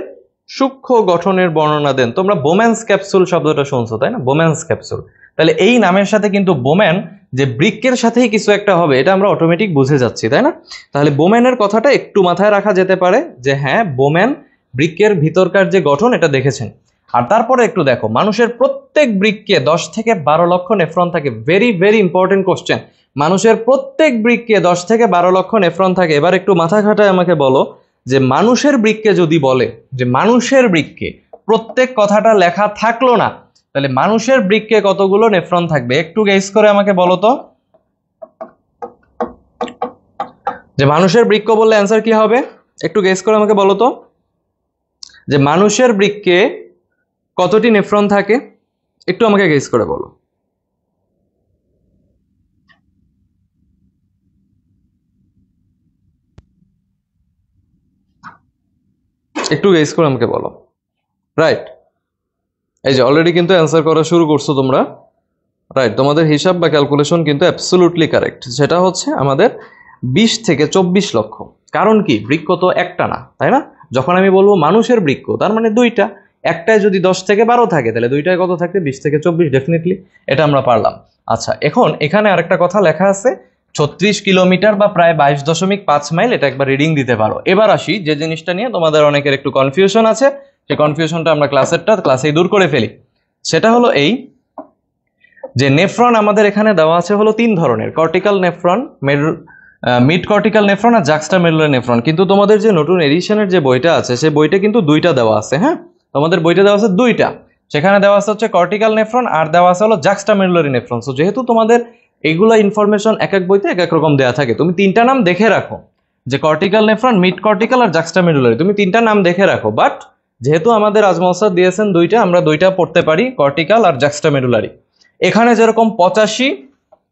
সূক্ষ্ম গঠনের বর্ণনা দেন তোমরা বোম্যান্স ক্যাপসুল শব্দটা শুনছো তাই না বোম্যান্স ক্যাপসুল তাহলে এই নামের সাথে কিন্তু বোম্যান যে বৃক্ষের সাথেই কিছু একটা হবে এটা আমরা অটোমেটিক বুঝে যাচ্ছি তাই না তাহলে বোম্যানের কথাটা একটু মাথায় রাখা যেতে পারে যে হ্যাঁ বোম্যান বৃক্ষের ভিতরকার যে গঠন এটা দেখেছেন আর তারপরে একটু দেখো মানুষের প্রত্যেক ব্রিককে দশ থেকে বারো লক্ষ নেফ্রন থাকে ভেরি ভেরি ইম্পর্টেন্ট কোশ্চেন মানুষের প্রত্যেক ব্রিককে দশ থেকে বারো লক্ষ নেফ্রন থাকে এবার একটু মাথা ঘাটায় আমাকে বলো যে মানুষের বৃক্ষকে যদি বলে যে মানুষের বৃক্ষকে প্রত্যেক কথাটা লেখা থাকলো না তাহলে মানুষের বৃক্ষকে কতগুলো নেফ্রন থাকবে একটু গেস করে আমাকে বলো তো যে মানুষের বৃক্ষ বললে অ্যান্সার কি হবে একটু গেস করে আমাকে বলো তো যে মানুষের বৃক্ষকে কতটি নেফ্রন থাকে একটু আমাকে গেস করে বলো একটু গেস করে আমাকে বলো রাইট এই যে অলরেডি কিন্তু অ্যান্সার করা শুরু করছো তোমরা রাইট তোমাদের হিসাব বা ক্যালকুলেশন কিন্তু অ্যাবসলুটলি কারেক্ট সেটা হচ্ছে আমাদের বিশ থেকে চব্বিশ লক্ষ কারণ কি বৃক্ষ তো একটা না তাই না যখন আমি বলবো মানুষের বৃক্ষ তার মানে দুইটা একটায় যদি দশ থেকে বারো থাকে তাহলে দুইটায় কত থাকে বিশ থেকে চব্বিশ ডেফিনেটলি এটা আমরা পারলাম আচ্ছা এখন এখানে আরেকটা কথা লেখা আছে ছত্রিশ কিলোমিটার বা প্রায় বাইশ দশমিক পাঁচ মাইল এটা একবার রিডিং দিতে পারো এবার আসি যে জিনিসটা নিয়ে তোমাদের অনেকের একটু কনফিউশন আছে সেই কনফিউশনটা আমরা ক্লাসেরটা ক্লাসেই দূর করে ফেলি সেটা হলো এই যে নেফ্রন আমাদের এখানে দেওয়া আছে হলো তিন ধরনের কর্টিক্যাল নেফ্রন মেরু মিড কর্টিক্যাল নেফ্রন আর জাক্সটা মেরুলার নেফ্রন কিন্তু তোমাদের যে নতুন এডিশনের যে বইটা আছে সেই বইটা কিন্তু দুইটা দেওয়া আছে হ্যাঁ তোমাদের বইটা দেওয়া আছে দুইটা সেখানে দেওয়া আছে হচ্ছে কর্টিক্যাল নেফ্রন আর দেওয়া আছে হলো জাক্সটামেন্ডুলারি নেফ্রন সো যেহেতু তোমাদের এইগুলো ইনফরমেশন এক এক বইতে এক এক রকম দেওয়া থাকে তুমি তিনটা নাম দেখে রাখো যে কর্টিক্যাল নেফ্রন মিড কর্টিক্যাল আর মেডুলারি তুমি তিনটা নাম দেখে রাখো বাট যেহেতু আমাদের আজমল স্যার দিয়েছেন দুইটা আমরা দুইটা পড়তে পারি কর্টিক্যাল আর জাক্সটামেডুলারি এখানে যেরকম পঁচাশি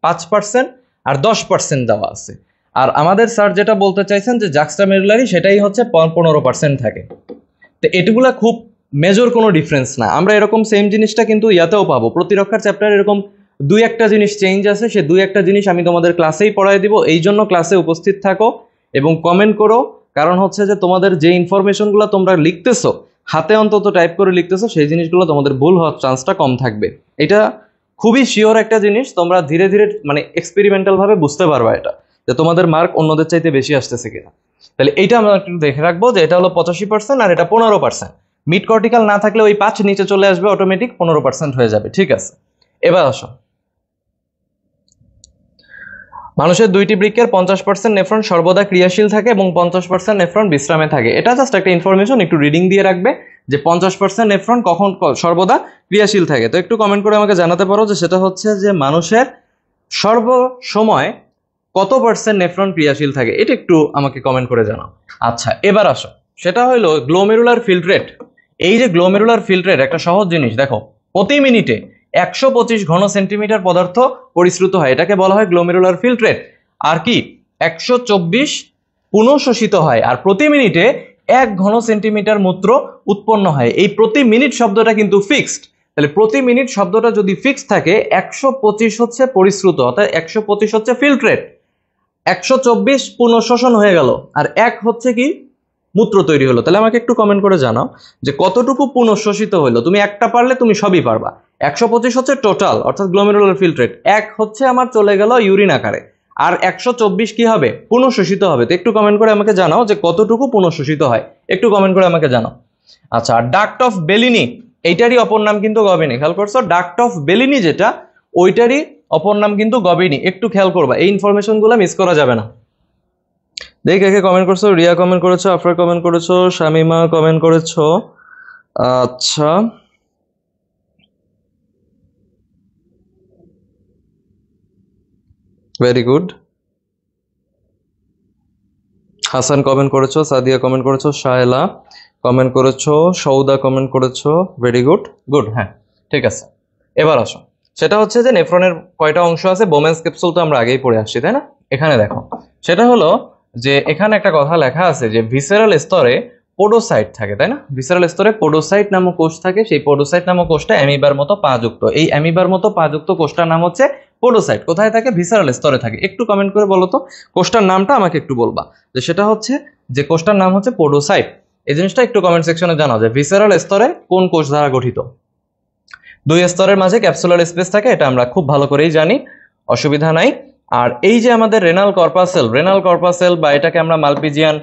পাঁচ পার্সেন্ট আর দশ পার্সেন্ট দেওয়া আছে আর আমাদের স্যার যেটা বলতে চাইছেন যে জাক্সটামেডুলারি সেটাই হচ্ছে পনেরো পার্সেন্ট থাকে তো এটুগুলা খুব মেজর কোনো ডিফারেন্স না আমরা এরকম সেম জিনিসটা কিন্তু ইয়াতেও পাবো প্রতিরক্ষার চ্যাপ্টার এরকম দুই একটা জিনিস চেঞ্জ আছে সে দুই একটা জিনিস আমি তোমাদের ক্লাসেই পড়াই দিব এই জন্য ক্লাসে উপস্থিত থাকো এবং কমেন্ট করো কারণ হচ্ছে যে তোমাদের যে ইনফরমেশনগুলো তোমরা লিখতেছো হাতে অন্তত টাইপ করে লিখতেছো সেই জিনিসগুলো তোমাদের ভুল হওয়ার চান্সটা কম থাকবে এটা খুবই শিওর একটা জিনিস তোমরা ধীরে ধীরে মানে এক্সপেরিমেন্টালভাবে বুঝতে পারবা এটা যে তোমাদের মার্ক অন্যদের চাইতে বেশি আসতেছে কিনা তাহলে এইটা আমরা একটু দেখে রাখবো যে এটা হলো পঁচাশি পার্সেন্ট আর এটা পনেরো পার্সেন্ট মিড কর্টিক্যাল না থাকলে ওই পাঁচ নিচে চলে আসবে অটোমেটিক পনেরো পার্সেন্ট হয়ে যাবে ঠিক আছে এবার আসো মানুষের দুইটি বৃক্ষের পঞ্চাশ পার্সেন্ট নেফ্রন সর্বদা ক্রিয়াশীল থাকে এবং পঞ্চাশ পার্সেন্ট নেফ্রন বিশ্রামে থাকে এটা জাস্ট একটা ইনফরমেশন একটু রিডিং দিয়ে রাখবে যে পঞ্চাশ পার্সেন্ট নেফ্রন কখন সর্বদা ক্রিয়াশীল থাকে তো একটু কমেন্ট করে আমাকে জানাতে পারো যে সেটা হচ্ছে যে মানুষের সর্বসময় কত পার্সেন্ট নেফ্রন ক্রিয়াশীল থাকে এটা একটু আমাকে কমেন্ট করে জানাও আচ্ছা এবার আসো সেটা হলো গ্লোমেরুলার ফিল্ট্রেট এই যে গ্লোমেরুলার ফিল্টারের একটা সহজ জিনিস দেখো প্রতি মিনিটে একশো পঁচিশ ঘন সেন্টিমিটার পদার্থ পরিশ্রুত হয় এটাকে বলা হয় গ্লোমেরুলার ফিল্টারের আর কি একশো চব্বিশ পুনঃশোষিত হয় আর প্রতি মিনিটে এক ঘন সেন্টিমিটার মূত্র উৎপন্ন হয় এই প্রতি মিনিট শব্দটা কিন্তু ফিক্সড তাহলে প্রতি মিনিট শব্দটা যদি ফিক্সড থাকে একশো পঁচিশ হচ্ছে পরিশ্রুত অর্থাৎ একশো পঁচিশ হচ্ছে ফিল্টারের একশো চব্বিশ পুনঃশোষণ হয়ে গেল আর এক হচ্ছে কি মূত্র তৈরি হলো তাহলে আমাকে একটু কমেন্ট করে জানাও যে কতটুকু পুনঃশোষিত হলো তুমি একটা পারলে তুমি সবই পারবা একশো পঁচিশ হচ্ছে টোটাল অর্থাৎ গ্লোমেরুলার ফিল্ট্রেট এক হচ্ছে আমার চলে গেল ইউরিন আকারে আর একশো চব্বিশ কী হবে পুনঃশোষিত হবে তো একটু কমেন্ট করে আমাকে জানাও যে কতটুকু পুনঃশোষিত হয় একটু কমেন্ট করে আমাকে জানাও আচ্ছা ডাক্ট অফ বেলিনি এইটারই অপর নাম কিন্তু গবিনী খেয়াল করছো ডাক্ট অফ বেলিনি যেটা ওইটারই অপর নাম কিন্তু গবিনী একটু খেয়াল করবা এই ইনফরমেশনগুলো মিস করা যাবে না দেখ একে কমেন্ট করছো রিয়া কমেন্ট করেছো আফরা কমেন্ট করেছো শামিমা কমেন্ট করেছো আচ্ছা ভেরি গুড হাসান কমেন্ট করেছো সাদিয়া কমেন্ট করেছো শায়লা কমেন্ট করেছো সৌদা কমেন্ট করেছো ভেরি গুড গুড হ্যাঁ ঠিক আছে এবার আসো সেটা হচ্ছে যে নেফ্রনের কয়টা অংশ আছে বোমেন্স ক্যাপসুল তো আমরা আগেই পড়ে আসছি তাই না এখানে দেখো সেটা হলো যে এখানে একটা কথা লেখা আছে যে ভিসেরাল স্তরে পোডোসাইট থাকে তাই না ভিসেরাল স্তরে পোডোসাইট নামক কোষ থাকে সেই পোডোসাইট নামক কোষটা অ্যামিবার মতো পাযুক্ত এই অ্যামিবার মতো পাযুক্ত কোষটার নাম হচ্ছে পোডোসাইট কোথায় থাকে ভিসারাল স্তরে থাকে একটু কমেন্ট করে বলো তো কোষটার নামটা আমাকে একটু বলবা যে সেটা হচ্ছে যে কোষটার নাম হচ্ছে পোডোসাইট এই জিনিসটা একটু কমেন্ট সেকশনে জানাও যে ভিসেরাল স্তরে কোন কোষ দ্বারা গঠিত দুই স্তরের মাঝে ক্যাপসুলার স্পেস থাকে এটা আমরা খুব ভালো করেই জানি অসুবিধা নাই আর এই যে আমাদের রেনাল কর্পাসেল রেনাল কর্পাসেল বা এটাকে আমরা মালপিজিয়ান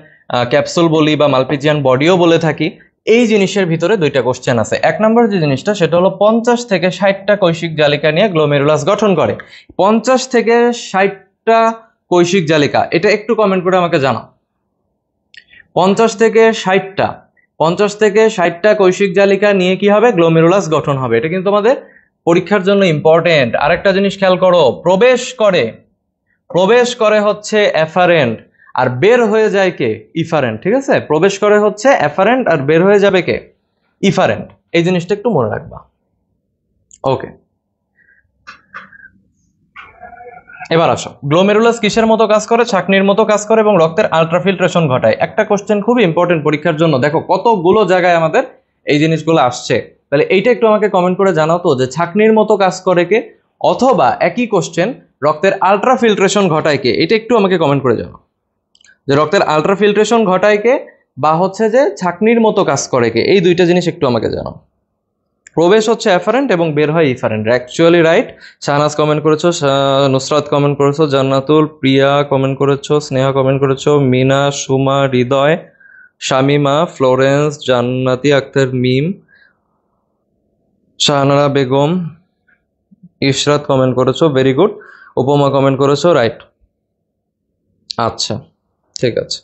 ক্যাপসুল বলি বা মালপিজিয়ান বডিও বলে থাকি এই জিনিসের ভিতরে দুইটা কোশ্চেন আছে এক নম্বর যে জিনিসটা সেটা হলো পঞ্চাশ থেকে ষাটটা কৈশিক জালিকা নিয়ে গ্লোমেরুলাস গঠন করে পঞ্চাশ থেকে ষাটটা কৈশিক জালিকা এটা একটু কমেন্ট করে আমাকে জানাও পঞ্চাশ থেকে ষাটটা পঞ্চাশ থেকে ষাটটা কৈশিক জালিকা নিয়ে কি হবে গ্লোমেরুলাস গঠন হবে এটা কিন্তু আমাদের পরীক্ষার জন্য ইম্পর্টেন্ট আরেকটা জিনিস খেয়াল করো প্রবেশ করে প্রবেশ করে হচ্ছে অ্যাফারেন্ট আর বের হয়ে যায় কে ইফারেন্ট ঠিক আছে প্রবেশ করে হচ্ছে অ্যাফারেন্ট আর বের হয়ে যাবে কে ইফারেন্ট এই জিনিসটা একটু মনে রাখবা ওকে এবার আসো গ্লোমেরুলাস কিসের মতো কাজ করে ছাকনির মতো কাজ করে এবং রক্তের আলট্রাফিল্ট্রেশন ঘটায় একটা কোশ্চেন খুব ইম্পর্টেন্ট পরীক্ষার জন্য দেখো কতগুলো জায়গায় আমাদের এই জিনিসগুলো আসছে তাহলে এইটা একটু আমাকে কমেন্ট করে জানাও তো যে ছাকনির মতো কাজ করে কে অথবা একই কোশ্চেন রক্তের আলট্রাফিল্ট্রেশন ঘটায় কে এটা একটু আমাকে কমেন্ট করে জানো যে রক্তের আলট্রাফিল্ট্রেশন ঘটায় কে বা হচ্ছে যে ছাকনির মতো কাজ করে কে এই দুইটা জিনিস একটু আমাকে জানাও প্রবেশ হচ্ছে অ্যাফারেন্ট এবং বের হয় efferent actually right Shahnaz comment করেছো নুসরাত কমেন্ট করেছো জান্নাতুল প্রিয়া কমেন্ট করেছো স্নেহা কমেন্ট করেছো মিনা সুমা হৃদয় শামিমা ফ্লোরেন্স জান্নাতি আক্তার মিম শাহনারা বেগম ইশরাত কমেন্ট করেছো ভেরি গুড উপমা কমেন্ট করেছো রাইট আচ্ছা ঠিক আছে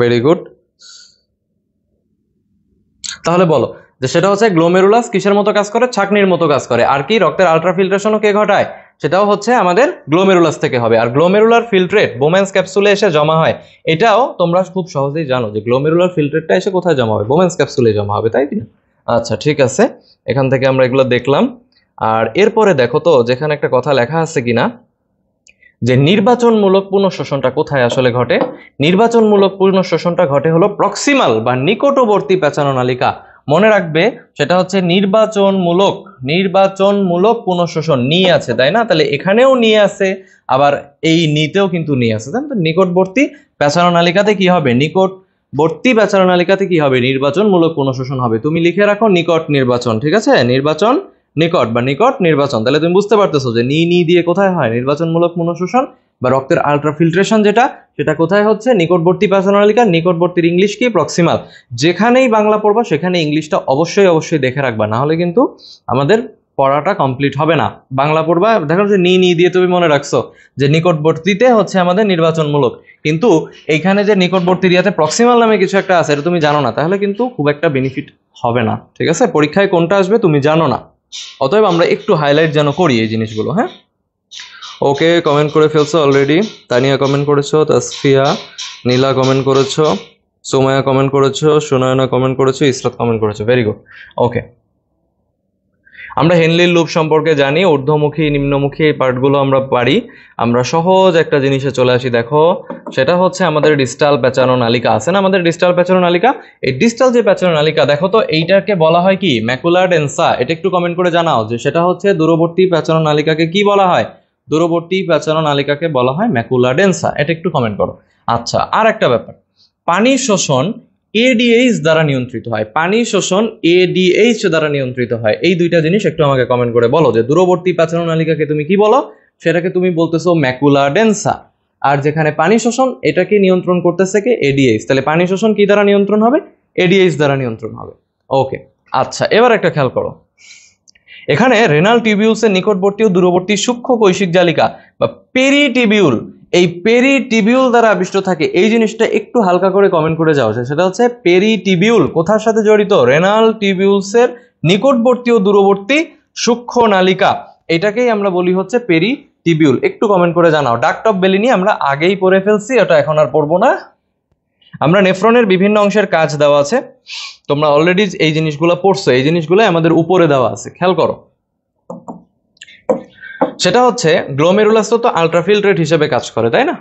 ভেরি গুড তাহলে বলো যে সেটা হচ্ছে গ্লোমেরুলাস কিসের মতো কাজ করে ছাকনির মতো কাজ করে আর কি রক্তের আলট্রাফিল্ট্রেশনও কে ঘটায় সেটাও হচ্ছে আমাদের গ্লোমেরুলাস থেকে হবে আর গ্লোমেরুলার ফিল্ট্রেট বোমেন্স ক্যাপসুলে এসে জমা হয় এটাও তোমরা খুব সহজেই জানো যে গ্লোমেরুলার ফিল্ট্রেটটা এসে কোথায় জমা হবে বোমেন্স ক্যাপসুলে জমা হবে তাই কি আচ্ছা ঠিক আছে এখান থেকে আমরা এগুলো দেখলাম আর এরপরে দেখো তো যেখানে একটা কথা লেখা আছে কিনা যে নির্বাচনমূলক পুনঃশোষণটা কোথায় আসলে ঘটে নির্বাচনমূলক শোষণটা ঘটে হলো প্রক্সিমাল বা নিকটবর্তী পেঁচানো নালিকা মনে রাখবে সেটা হচ্ছে নির্বাচনমূলক নির্বাচনমূলক শোষণ নিয়ে আছে তাই না তাহলে এখানেও নিয়ে আছে আবার এই নিতেও কিন্তু নিয়ে আছে তাই না নিকটবর্তী পেঁচানো নালিকাতে কি হবে নিকট ভর্তি কি হবে নির্বাচনমূলক শোষণ হবে তুমি লিখে রাখো নিকট নির্বাচন ঠিক আছে নির্বাচন নিকট বা নিকট নির্বাচন তাহলে তুমি বুঝতে পারতেছো যে নি নি দিয়ে কোথায় হয় নির্বাচনমূলক মনোশোষণ বা রক্তের আলট্রাফিল্ট্রেশন যেটা সেটা কোথায় হচ্ছে নিকটবর্তী পাচনালিকা নিকটবর্তীর ইংলিশ কি প্রক্সিমাল যেখানেই বাংলা পড়বা সেখানে ইংলিশটা অবশ্যই অবশ্যই দেখে রাখবা না হলে কিন্তু আমাদের পড়াটা কমপ্লিট হবে না বাংলা পড়বা দেখো যে নি নি দিয়ে তুমি মনে রাখছো যে নিকটবর্তীতে হচ্ছে আমাদের নির্বাচনমূলক কিন্তু এইখানে যে নিকটবর্তী ইয়াতে প্রক্সিমাল নামে কিছু একটা আছে এটা তুমি জানো না তাহলে কিন্তু খুব একটা বেনিফিট হবে না ঠিক আছে পরীক্ষায় কোনটা আসবে তুমি জানো না অতএব আমরা একটু হাইলাইট যেন করি এই জিনিসগুলো হ্যাঁ ওকে কমেন্ট করে ফেলছো অলরেডি তানিয়া কমেন্ট করেছো তাসফিয়া নীলা কমেন্ট করেছো সোমায়া কমেন্ট করেছো সোনায়না কমেন্ট করেছো ইসরাত কমেন্ট করেছো ভেরি গুড ওকে আমরা হেনলির লুপ সম্পর্কে জানি ঊর্ধ্বমুখী নিম্নমুখী এই পার্টগুলো আমরা পারি আমরা সহজ একটা জিনিসে চলে আসি দেখো সেটা হচ্ছে আমাদের ডিস্টাল প্যাচানো নালিকা আছে না আমাদের ডিস্টাল প্যাচানো নালিকা এই ডিস্টাল যে প্যাচানো নালিকা দেখো তো এইটাকে বলা হয় কি ম্যাকুলার ডেন্সা এটা একটু কমেন্ট করে জানাও যে সেটা হচ্ছে দূরবর্তী প্যাচানো নালিকাকে কি বলা হয় দূরবর্তী প্যাচানো নালিকাকে বলা হয় ম্যাকুলার ডেন্সা এটা একটু কমেন্ট করো আচ্ছা আর একটা ব্যাপার পানি শোষণ এডিএইচ দ্বারা নিয়ন্ত্রিত হয় পানি শোষণ এডিএইচ দ্বারা নিয়ন্ত্রিত হয় এই দুইটা জিনিস একটু আমাকে কমেন্ট করে বলো যে দূরবর্তী পাচারণ নালিকাকে তুমি কি বলো সেটাকে তুমি বলতেছো ম্যাকুলা ডেন্সা আর যেখানে পানি শোষণ এটাকে নিয়ন্ত্রণ করতেছে কে এডিএইচ তাহলে পানি শোষণ কি দ্বারা নিয়ন্ত্রণ হবে এডিএইচ দ্বারা নিয়ন্ত্রণ হবে ওকে আচ্ছা এবার একটা খেয়াল করো এখানে রেনাল টিবিউলসের নিকটবর্তী ও দূরবর্তী সূক্ষ্ম কৈশিক জালিকা বা টিবিউল এই পেরি টিবিউল দ্বারা আবিষ্ট থাকে এই জিনিসটা একটু হালকা করে কমেন্ট করে যাওয়া সেটা হচ্ছে পেরি টিবিউল কোথার সাথে জড়িত রেনাল টিবিউলসের নিকটবর্তী ও দূরবর্তী সূক্ষ্ম নালিকা এটাকেই আমরা বলি হচ্ছে পেরি টিবিউল একটু কমেন্ট করে জানাও ডাক্ট বেলি নিয়ে আমরা আগেই পড়ে ফেলছি ওটা এখন আর পড়বো না আমরা নেফ্রনের বিভিন্ন অংশের কাজ দেওয়া আছে তোমরা অলরেডি এই জিনিসগুলো পড়ছো এই জিনিসগুলো আমাদের উপরে দেওয়া আছে খেয়াল করো সেটা হচ্ছে গ্লোমেরুলাস তো আলট্রাফিল্ট্রেট হিসেবে কাজ করে তাই না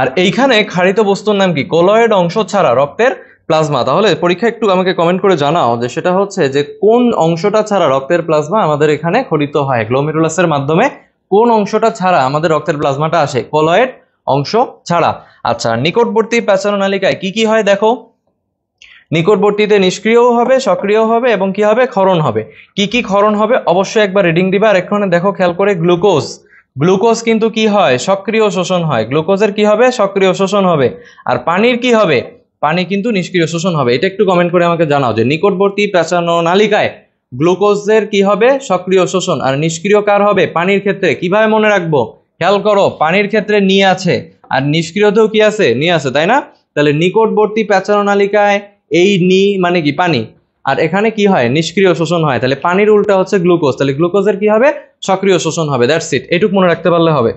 আর এইখানে ক্ষারিত বস্তুর নাম কি কোলয়েড অংশ ছাড়া রক্তের প্লাজমা তাহলে পরীক্ষা একটু আমাকে কমেন্ট করে জানাও যে সেটা হচ্ছে যে কোন অংশটা ছাড়া রক্তের প্লাজমা আমাদের এখানে খরিত হয় গ্লোমেরুলাসের মাধ্যমে কোন অংশটা ছাড়া আমাদের রক্তের প্লাজমাটা আসে কোলয়েড অংশ ছাড়া আচ্ছা নিকটবর্তী প্যাচানো নালিকায় কি কি হয় দেখো নিকটবর্তীতে নিষ্ক্রিয়ও হবে সক্রিয় হবে এবং কি হবে ক্ষরণ হবে কি কি ক্ষরণ হবে অবশ্যই একবার রিডিং দিবা আর এক্ষণে দেখো খেয়াল করে গ্লুকোজ গ্লুকোজ কিন্তু কি হয় সক্রিয় শোষণ হয় গ্লুকোজের কি হবে সক্রিয় শোষণ হবে আর পানির কি হবে পানি কিন্তু নিষ্ক্রিয় শোষণ হবে এটা একটু কমেন্ট করে আমাকে জানাও যে নিকটবর্তী পেঁচানো নালিকায় গ্লুকোজের কি হবে সক্রিয় শোষণ আর নিষ্ক্রিয় কার হবে পানির ক্ষেত্রে কিভাবে মনে রাখবো খেয়াল করো পানির ক্ষেত্রে নিয়ে আছে আর নিষ্ক্রিয়তেও কি আছে নিয়ে আছে তাই না তাহলে নিকটবর্তী পেঁচানো নালিকায় এই নি মানে কি পানি আর এখানে কি হয় নিষ্ক্রিয় শোষণ হয় তাহলে পানির উল্টা হচ্ছে গ্লুকোজ তাহলে গ্লুকোজের কি হবে সক্রিয় শোষণ হবে দ্যাটস ইট এটুক মনে রাখতে পারলে হবে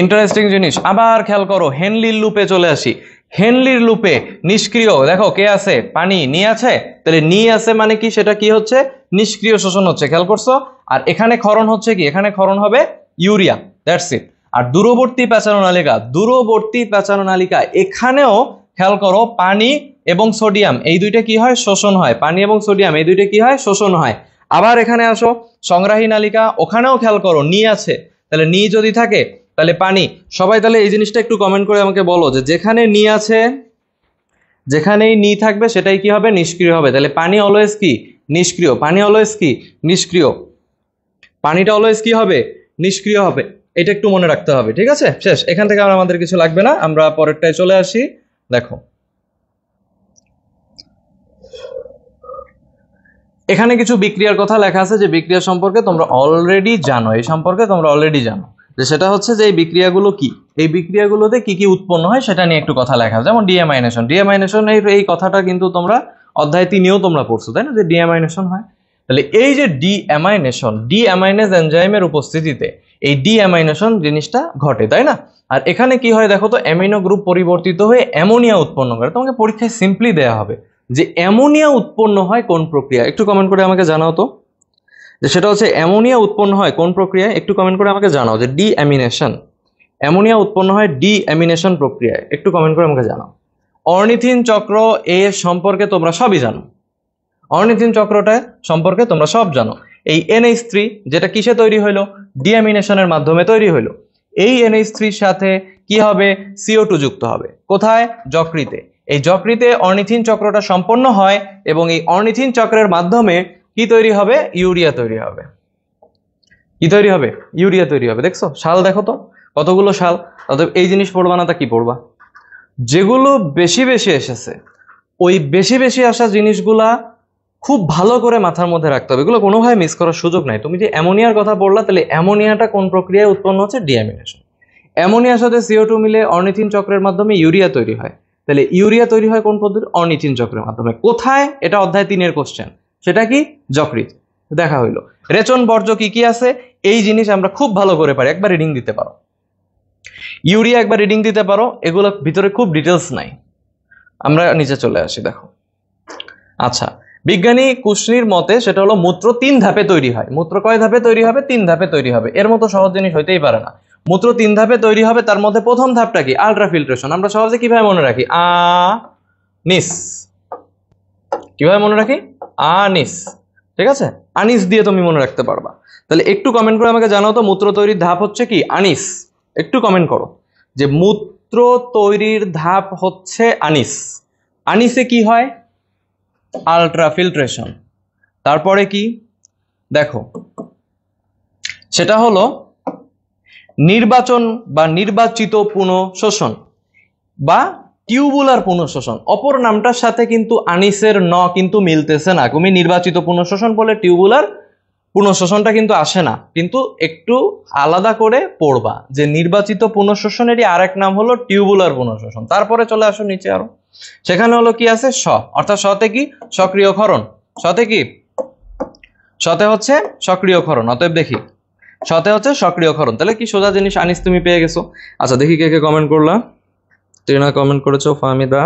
ইন্টারেস্টিং জিনিস আবার খেয়াল করো হেনলির লুপে চলে আসি হেনলির লুপে নিষ্ক্রিয় দেখো কে আছে পানি নি আছে তাহলে নি আছে মানে কি সেটা কি হচ্ছে নিষ্ক্রিয় শোষণ হচ্ছে খেয়াল করছো আর এখানে ক্ষরণ হচ্ছে কি এখানে ক্ষরণ হবে ইউরিয়া দ্যাটস ইট আর দূরবর্তী প্যাঁচানো নালিকা দূরবর্তী প্যাঁচানো নালিকা এখানেও খেয়াল করো পানি এবং সোডিয়াম এই দুইটা কি হয় শোষণ হয় পানি এবং সোডিয়াম এই দুইটা কি হয় শোষণ হয় আবার এখানে আসো সংগ্রাহী নালিকা ওখানেও খেয়াল করো নি আছে তাহলে নি যদি থাকে তাহলে পানি সবাই তাহলে এই জিনিসটা একটু কমেন্ট করে আমাকে বলো যে যেখানে নি আছে যেখানেই নি থাকবে সেটাই কি হবে নিষ্ক্রিয় হবে তাহলে পানি অলওয়েজ কি নিষ্ক্রিয় পানি অলওয়েজ কি নিষ্ক্রিয় পানিটা অলওয়েজ কি হবে নিষ্ক্রিয় হবে এটা একটু মনে রাখতে হবে ঠিক আছে শেষ এখান থেকে আর আমাদের কিছু লাগবে না আমরা পরেরটায় চলে আসি দেখো এখানে কিছু বিক্রিয়ার কথা লেখা আছে যে বিক্রিয়া সম্পর্কে তোমরা অলরেডি জানো এই সম্পর্কে তোমরা অলরেডি জানো যে সেটা হচ্ছে যে এই বিক্রিয়াগুলো কি এই বিক্রিয়াগুলোতে কি কি উৎপন্ন হয় সেটা নিয়ে একটু কথা লেখা যেমন ডিএমাইনেশন ডিএমাইনেশন এই এই কথাটা কিন্তু তোমরা অধ্যায় তিনিও তোমরা পড়ছো তাই না যে ডিএমাইনেশন হয় তাহলে এই যে ডিএমাইনেশন ডিএমাইনেস এনজাইমের উপস্থিতিতে এই ডি অ্যামাইনেশন জিনিসটা ঘটে তাই না আর এখানে কি হয় দেখো তো অ্যামিনো গ্রুপ পরিবর্তিত হয়ে অ্যামোনিয়া উৎপন্ন করে তোমাকে পরীক্ষায় সিম্পলি দেয়া হবে যে অ্যামোনিয়া উৎপন্ন হয় কোন প্রক্রিয়া একটু কমেন্ট করে আমাকে জানাও তো যে সেটা হচ্ছে অ্যামোনিয়া উৎপন্ন হয় কোন প্রক্রিয়ায় একটু কমেন্ট করে আমাকে জানাও যে ডি অ্যামিনেশন অ্যামোনিয়া উৎপন্ন হয় ডি অ্যামিনেশন প্রক্রিয়ায় একটু কমেন্ট করে আমাকে জানাও অর্নিথিন চক্র এ সম্পর্কে তোমরা সবই জানো অর্নিথিন চক্রটা সম্পর্কে তোমরা সব জানো এই এনএইচ থ্রি যেটা কিসে তৈরি হলো ডিএমিনেশনের মাধ্যমে তৈরি হলো এই এনএইচ থ্রির সাথে কি হবে সিও টু যুক্ত হবে কোথায় যকৃতে এই যকৃতে অর্নিথিন চক্রটা সম্পন্ন হয় এবং এই অর্নিথিন চক্রের মাধ্যমে কি তৈরি হবে ইউরিয়া তৈরি হবে কি তৈরি হবে ইউরিয়া তৈরি হবে দেখছো শাল দেখো তো কতগুলো শাল অতএব এই জিনিস পড়বা না তা কি পড়বা যেগুলো বেশি বেশি এসেছে ওই বেশি বেশি আসা জিনিসগুলা খুব ভালো করে মাথার মধ্যে রাখতে হবে এগুলো কোনোভাবে মিস করার সুযোগ নাই তুমি যে অ্যামোনিয়ার কথা বললা তাহলে অ্যামোনিয়াটা কোন প্রক্রিয়ায় উৎপন্ন হচ্ছে ডিয়ামিনেশন অ্যামোনিয়ার সাথে সিও টু মিলে অর্নিথিন চক্রের মাধ্যমে ইউরিয়া তৈরি হয় তাহলে ইউরিয়া তৈরি হয় কোন পদ্ধতি অর্নিথিন চক্রের মাধ্যমে কোথায় এটা অধ্যায় তিনের কোশ্চেন সেটা কি যকৃত দেখা হইলো রেচন বর্জ্য কি কি আছে এই জিনিস আমরা খুব ভালো করে পারি একবার রিডিং দিতে পারো ইউরিয়া একবার রিডিং দিতে পারো এগুলো ভিতরে খুব ডিটেলস নাই আমরা নিচে চলে আসি দেখো আচ্ছা বিজ্ঞানী কুশনির মতে সেটা হলো মূত্র তিন ধাপে তৈরি হয় মূত্র কয় ধাপে তৈরি হবে তিন ধাপে তৈরি হবে এর মতো সহজ জিনিস হইতেই পারে না মূত্র তিন ধাপে তৈরি হবে তার মধ্যে প্রথম ধাপটা কি আলট্রাফিল্ট্রেশন আমরা সহজে কিভাবে মনে রাখি আ নিস কিভাবে মনে রাখি আনিস ঠিক আছে আনিস দিয়ে তুমি মনে রাখতে পারবা তাহলে একটু কমেন্ট করে আমাকে জানাও তো মূত্র তৈরির ধাপ হচ্ছে কি আনিস একটু কমেন্ট করো যে মূত্র তৈরির ধাপ হচ্ছে আনিস আনিসে কি হয় আলট্রাফিল্ট্রেশন তারপরে কি দেখো সেটা হলো নির্বাচন বা নির্বাচিত পুনঃশোষণ বা টিউবুলার পুনঃশোষণ অপর নামটার সাথে কিন্তু আনিসের ন কিন্তু মিলতেছে না তুমি নির্বাচিত পুনঃশোষণ বলে টিউবুলার পুনঃশোষণটা কিন্তু আসে না কিন্তু একটু আলাদা করে পড়বা যে নির্বাচিত পুনঃশোষণেরই আরেক নাম হলো টিউবুলার পুনঃশোষণ তারপরে চলে আসো নিচে আরো সেখানে হলো কি আছে স অর্থাৎ সতে কি সক্রিয়করণ সতে কি সতে হচ্ছে সক্রিয়করণ অতএব দেখি সতে হচ্ছে সক্রিয়করণ তাহলে কি সোজা জিনিস আনিস তুমি পেয়ে গেছো আচ্ছা দেখি কে কে কমেন্ট করলা তৃণা কমেন্ট করেছো ফাহমিদা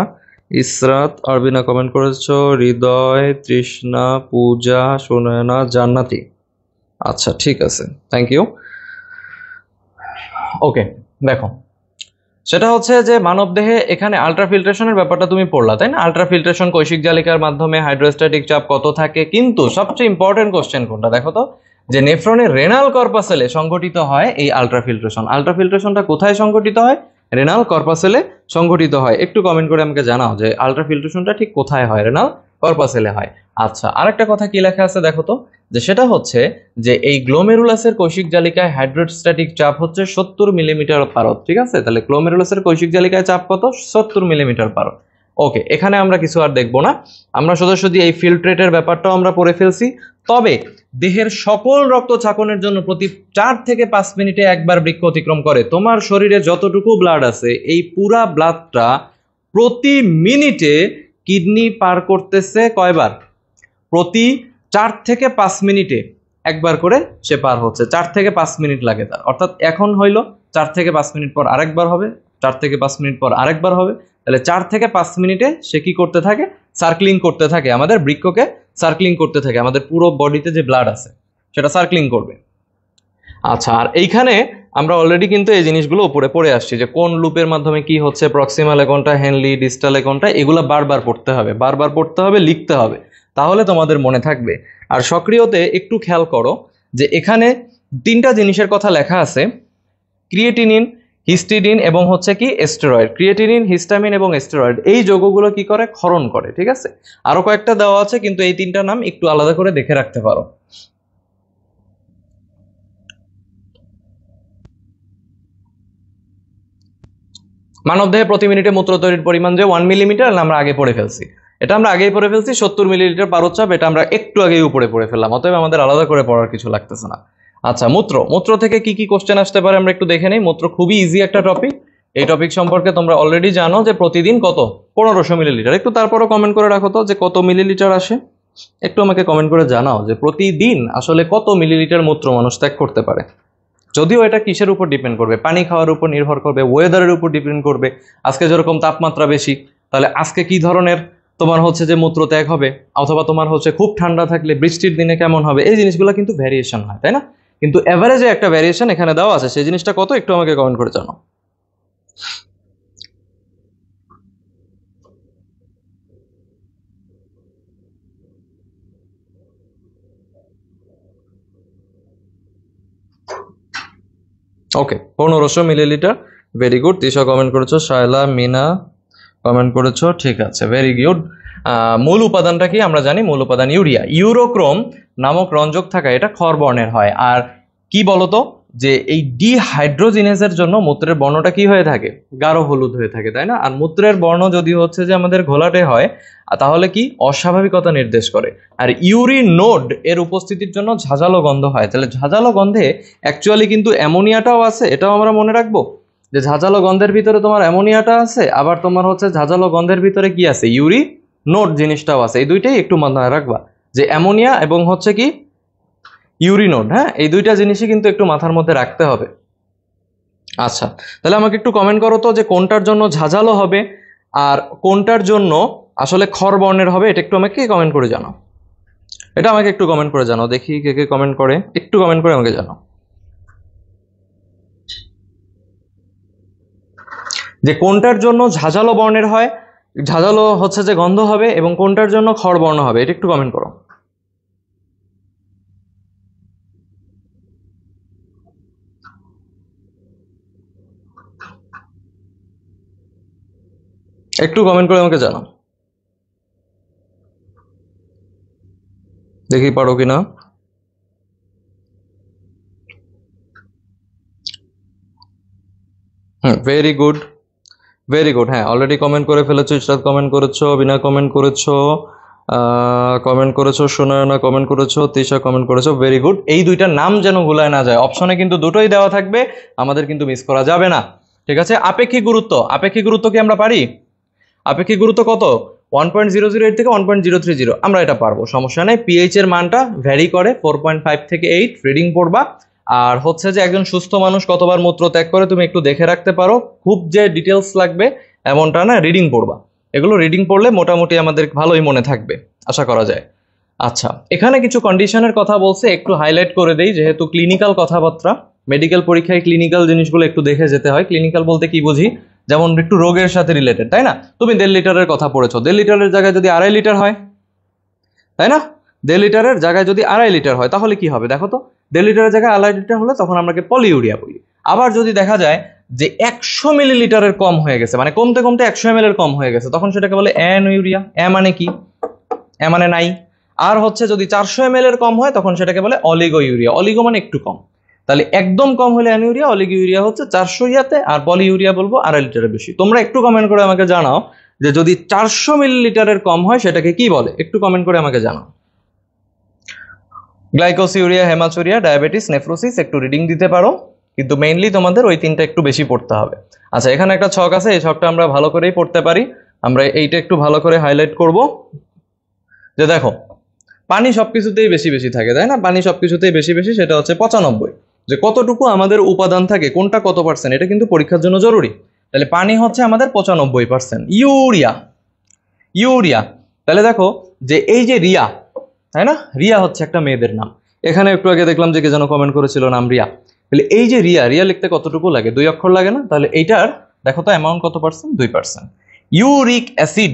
ইসরাত আরবিনা কমেন্ট করেছো হৃদয় তৃষ্ণা পূজা সোনায়না জান্নাতি আচ্ছা ঠিক আছে থ্যাংক ইউ ওকে দেখো সেটা হচ্ছে যে মানবদেহে এখানে আলট্রাফিল্ট্রেশনের ব্যাপারটা তুমি পড়লা তাই না আলট্রাফিল্ট্রেশন কৈশিক জালিকার মাধ্যমে হাইড্রোস্ট্যাটিক চাপ কত থাকে কিন্তু সবচেয়ে ইম্পর্টেন্ট কোশ্চেন কোনটা দেখো তো যে নেফ্রনের রেনাল কর্পাসেলে সংগঠিত হয় এই আলট্রাফিল্ট্রেশন আলট্রাফিল্ট্রেশনটা কোথায় সংগঠিত হয় রেনাল কর্পাসেলে সংগঠিত হয় একটু কমেন্ট করে আমাকে জানাও যে ফিল্ট্রেশনটা ঠিক কোথায় হয় রেনাল কর্পাসেলে হয় আচ্ছা আরেকটা কথা কি লেখা আছে দেখো তো যে সেটা হচ্ছে যে এই গ্লোমেরুলাসের কৈশিক জালিকায় হাইড্রোস্ট্যাটিক চাপ হচ্ছে সত্তর মিলিমিটার পারত ঠিক আছে তাহলে গ্লোমেরুলাসের কৈশিক জালিকায় চাপ কত সত্তর মিলিমিটার পারত ওকে এখানে আমরা কিছু আর দেখব না আমরা সোজাসুজি এই ফিল্ট্রেটের ব্যাপারটাও আমরা পড়ে ফেলছি তবে দেহের সকল রক্ত ছাকনের জন্য প্রতি চার থেকে পাঁচ মিনিটে একবার বৃক্ষ অতিক্রম করে তোমার শরীরে যতটুকু ব্লাড আছে এই পুরা ব্লাডটা প্রতি মিনিটে কিডনি পার করতেছে কয়বার প্রতি চার থেকে পাঁচ মিনিটে একবার করে সে পার হচ্ছে চার থেকে পাঁচ মিনিট লাগে তার অর্থাৎ এখন হইল চার থেকে পাঁচ মিনিট পর আরেকবার হবে চার থেকে পাঁচ মিনিট পর আরেকবার হবে তাহলে চার থেকে পাঁচ মিনিটে সে কি করতে থাকে সার্কলিং করতে থাকে আমাদের বৃক্ষকে সার্কলিং করতে থাকে আমাদের পুরো বডিতে যে ব্লাড আছে সেটা সার্কলিং করবে আচ্ছা আর এইখানে আমরা অলরেডি কিন্তু এই জিনিসগুলো উপরে পড়ে আসছি যে কোন লুপের মাধ্যমে কি হচ্ছে প্রক্সিমালে কোনটা হ্যান্ডলি ডিস্টালে কোনটা এগুলো বারবার পড়তে হবে বারবার পড়তে হবে লিখতে হবে তাহলে তোমাদের মনে থাকবে আর সক্রিয়তে একটু খেয়াল করো যে এখানে তিনটা জিনিসের কথা লেখা আছে ক্রিয়েটিনিন হিস্টিডিন এবং হচ্ছে কি এস্টেরয়েড ক্রিয়েটিনিন হিস্টামিন এবং এস্টেরয়েড এই যোগগুলো কি করে ক্ষরণ করে ঠিক আছে আরও কয়েকটা দেওয়া আছে কিন্তু এই তিনটা নাম একটু আলাদা করে দেখে রাখতে পারো মানবদেহে প্রতি মিনিটে মূত্র তৈরির পরিমাণ যে ওয়ান মিলিমিটার আমরা আগে পড়ে ফেলছি এটা আমরা আগেই পড়ে ফেলছি সত্তর মিলিলিটার পারো চাপ এটা আমরা একটু আগেই উপরে পড়ে ফেললাম অতএব আমাদের আলাদা করে পড়ার কিছু লাগতেছে না আচ্ছা মূত্র মূত্র থেকে কি কি কোশ্চেন আসতে পারে আমরা একটু দেখে নিই মূত্র খুবই ইজি একটা টপিক এই টপিক সম্পর্কে তোমরা অলরেডি জানো যে প্রতিদিন কত পনেরোশো মিলিলিটার একটু তারপরও কমেন্ট করে রাখো তো যে কত মিলিলিটার আসে একটু আমাকে কমেন্ট করে জানাও যে প্রতিদিন আসলে কত মিলিলিটার মূত্র মানুষ ত্যাগ করতে পারে যদিও এটা কিসের উপর ডিপেন্ড করবে পানি খাওয়ার উপর নির্ভর করবে ওয়েদারের উপর ডিপেন্ড করবে আজকে যেরকম তাপমাত্রা বেশি তাহলে আজকে কি ধরনের তোমার হচ্ছে যে মূত্র ত্যাগ হবে অথবা তোমার হচ্ছে খুব ঠান্ডা থাকলে বৃষ্টির দিনে কেমন হবে এই জিনিসগুলো কিন্তু ভ্যারিয়েশন হয় তাই না কিন্তু অ্যাভারেজে একটা ভ্যারিয়েশন এখানে দেওয়া আছে সেই জিনিসটা কত একটু আমাকে কমেন্ট করে জানো ওকে পনেরোশো millilitre very good Tisha comment করেছো শায়লা মিনা কমেন্ট করেছো ঠিক আছে ভেরি গুড মূল উপাদানটা কি আমরা জানি মূল উপাদান ইউরিয়া ইউরোক্রোম নামক রঞ্জক থাকা এটা খর বর্ণের হয় আর কি বলতো যে এই ডিহাইড্রোজিনেসের জন্য মূত্রের বর্ণটা কি হয়ে থাকে গাঢ় হলুদ হয়ে থাকে তাই না আর মূত্রের বর্ণ যদি হচ্ছে যে আমাদের ঘোলাটে হয় তাহলে কি অস্বাভাবিকতা নির্দেশ করে আর ইউরি নোড এর উপস্থিতির জন্য ঝাঁঝালো গন্ধ হয় তাহলে ঝাঁঝালো গন্ধে অ্যাকচুয়ালি কিন্তু অ্যামোনিয়াটাও আছে এটাও আমরা মনে রাখবো যে ঝাঁঝালো গন্ধের ভিতরে তোমার অ্যামোনিয়াটা আছে আবার তোমার হচ্ছে ঝাঁঝালো গন্ধের ভিতরে কি আছে ইউরি নোট জিনিসটাও আছে এই দুইটাই একটু মাথায় রাখবা যে অ্যামোনিয়া এবং হচ্ছে কি ইউরিনোড হ্যাঁ এই দুইটা জিনিসই কিন্তু একটু মাথার মধ্যে রাখতে হবে আচ্ছা তাহলে আমাকে একটু কমেন্ট করো তো যে কোনটার জন্য ঝাঁঝালো হবে আর কোনটার জন্য আসলে খর বর্ণের হবে এটা একটু আমাকে কমেন্ট করে জানাও এটা আমাকে একটু কমেন্ট করে জানাও দেখি কে কে কমেন্ট করে একটু কমেন্ট করে আমাকে জানাও যে কোনটার জন্য ঝাঁঝালো বর্ণের হয় ঝাঁঝালো হচ্ছে যে গন্ধ হবে এবং কোনটার জন্য খড় বর্ণ হবে এটা একটু কমেন্ট করো একটু কমেন্ট করে আমাকে জানাও দেখি পারো কি না হুম ভেরি গুড ভেরি গুড হ্যাঁ অলরেডি কমেন্ট করে ফেলেছো ইশরাত কমেন্ট করেছো বিনা কমেন্ট করেছো কমেন্ট করেছো সোনায়না কমেন্ট করেছো তিশা কমেন্ট করেছো ভেরি গুড এই দুইটা নাম যেন ভুলায় না যায় অপশনে কিন্তু দুটোই দেওয়া থাকবে আমাদের কিন্তু মিস করা যাবে না ঠিক আছে আপেক্ষিক গুরুত্ব আপেক্ষিক গুরুত্ব কি আমরা পারি আপেক্ষিক গুরুত্ব কত one point zero zero eight থেকে one point zero three zero আমরা এটা পারবো সমস্যা নেই পিএইচ এর মানটা ভ্যারি করে ফোর পয়েন্ট ফাইভ থেকে এইট রিডিং পড়বা আর হচ্ছে যে একজন সুস্থ মানুষ কতবার মূত্র ত্যাগ করে তুমি একটু দেখে রাখতে পারো খুব যে ডিটেলস লাগবে এমনটা না রিডিং পড়বা এগুলো রিডিং পড়লে মোটামুটি আমাদের ভালোই মনে থাকবে আশা করা যায় আচ্ছা এখানে কিছু কন্ডিশনের কথা বলছে একটু হাইলাইট করে দেই যেহেতু ক্লিনিক্যাল কথাবার্তা মেডিকেল পরীক্ষায় ক্লিনিক্যাল জিনিসগুলো একটু দেখে যেতে হয় ক্লিনিক্যাল বলতে কি বুঝি যেমন একটু রোগের সাথে রিলেটেড তাই না তুমি দেড় লিটারের কথা পড়েছো দেড় লিটারের জায়গায় যদি আড়াই লিটার হয় তাই না দেড় লিটারের জায়গায় যদি আড়াই লিটার হয় তাহলে কি হবে দেখো তো দেড় লিটারের জায়গায় আড়াই লিটার হলে তখন আমরাকে ইউরিয়া বলি আবার যদি দেখা যায় যে একশো মিলিলিটারের কম হয়ে গেছে মানে কমতে কমতে একশো এম এর কম হয়ে গেছে তখন সেটাকে বলে অ্যান ইউরিয়া এ মানে কি এ মানে নাই আর হচ্ছে যদি চারশো এম এর কম হয় তখন সেটাকে বলে অলিগো ইউরিয়া অলিগো মানে একটু কম তাহলে একদম কম হলে ইউরিয়া অলিগো ইউরিয়া হচ্ছে চারশো ইয়াতে আর পলি ইউরিয়া বলবো আড়াই লিটারের বেশি তোমরা একটু কমেন্ট করে আমাকে জানাও যে যদি চারশো মিলিলিটারের কম হয় সেটাকে কি বলে একটু কমেন্ট করে আমাকে জানাও গ্লাইকোসিউরিয়া হেমাচুরিয়া ডায়াবেটিস নেফ্রোসিস একটু রিডিং দিতে পারো কিন্তু মেইনলি তোমাদের ওই তিনটা একটু বেশি পড়তে হবে আচ্ছা এখানে একটা ছক আছে এই ছকটা আমরা ভালো করেই পড়তে পারি আমরা এইটা একটু ভালো করে হাইলাইট করব যে দেখো পানি সব কিছুতেই বেশি বেশি থাকে তাই না পানি সব কিছুতেই বেশি বেশি সেটা হচ্ছে পঁচানব্বই যে কতটুকু আমাদের উপাদান থাকে কোনটা কত পার্সেন্ট এটা কিন্তু পরীক্ষার জন্য জরুরি তাহলে পানি হচ্ছে আমাদের পঁচানব্বই পার্সেন্ট ইউরিয়া ইউরিয়া তাহলে দেখো যে এই যে রিয়া তাই না রিয়া হচ্ছে একটা মেয়েদের নাম এখানে একটু আগে দেখলাম যে কে যেন কমেন্ট করেছিল নাম রিয়া তাহলে এই যে রিয়া রিয়া লিখতে কতটুকু লাগে দুই অক্ষর লাগে না তাহলে এইটার দেখো তো অ্যামাউন্ট কত পার্সেন্ট দুই পার্সেন্ট ইউরিক অ্যাসিড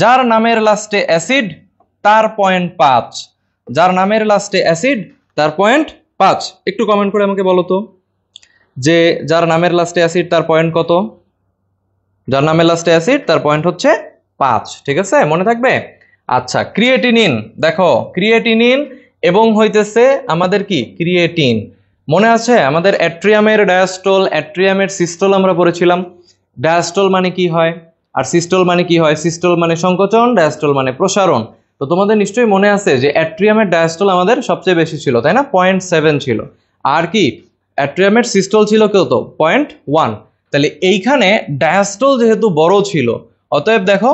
যার নামের লাস্টে অ্যাসিড তার পয়েন্ট পাঁচ যার নামের লাস্টে অ্যাসিড তার পয়েন্ট পাঁচ একটু কমেন্ট করে আমাকে বলো তো যে যার নামের লাস্টে অ্যাসিড তার পয়েন্ট কত যার নামের লাস্টে অ্যাসিড তার পয়েন্ট হচ্ছে পাঁচ ঠিক আছে মনে থাকবে আচ্ছা ক্রিয়েটিনিন দেখো ক্রিয়েটিনিন এবং হইতেছে আমাদের কি ক্রিয়েটিন মনে আছে আমাদের অ্যাট্রিয়ামের ডায়াস্টল অ্যাট্রিয়ামের সিস্টোল আমরা পড়েছিলাম ডায়াস্টল মানে কি হয় আর সিস্টোল মানে কি হয় সিস্টোল মানে সংকোচন ডায়াস্টোল মানে প্রসারণ তো তোমাদের নিশ্চয়ই মনে আছে যে অ্যাট্রিয়ামের ডায়াস্টোল আমাদের সবচেয়ে বেশি ছিল তাই না পয়েন্ট সেভেন ছিল আর কি অ্যাট্রিয়ামের সিস্টোল ছিল কেউ তো পয়েন্ট ওয়ান তাহলে এইখানে ডায়াস্টল যেহেতু বড় ছিল অতএব দেখো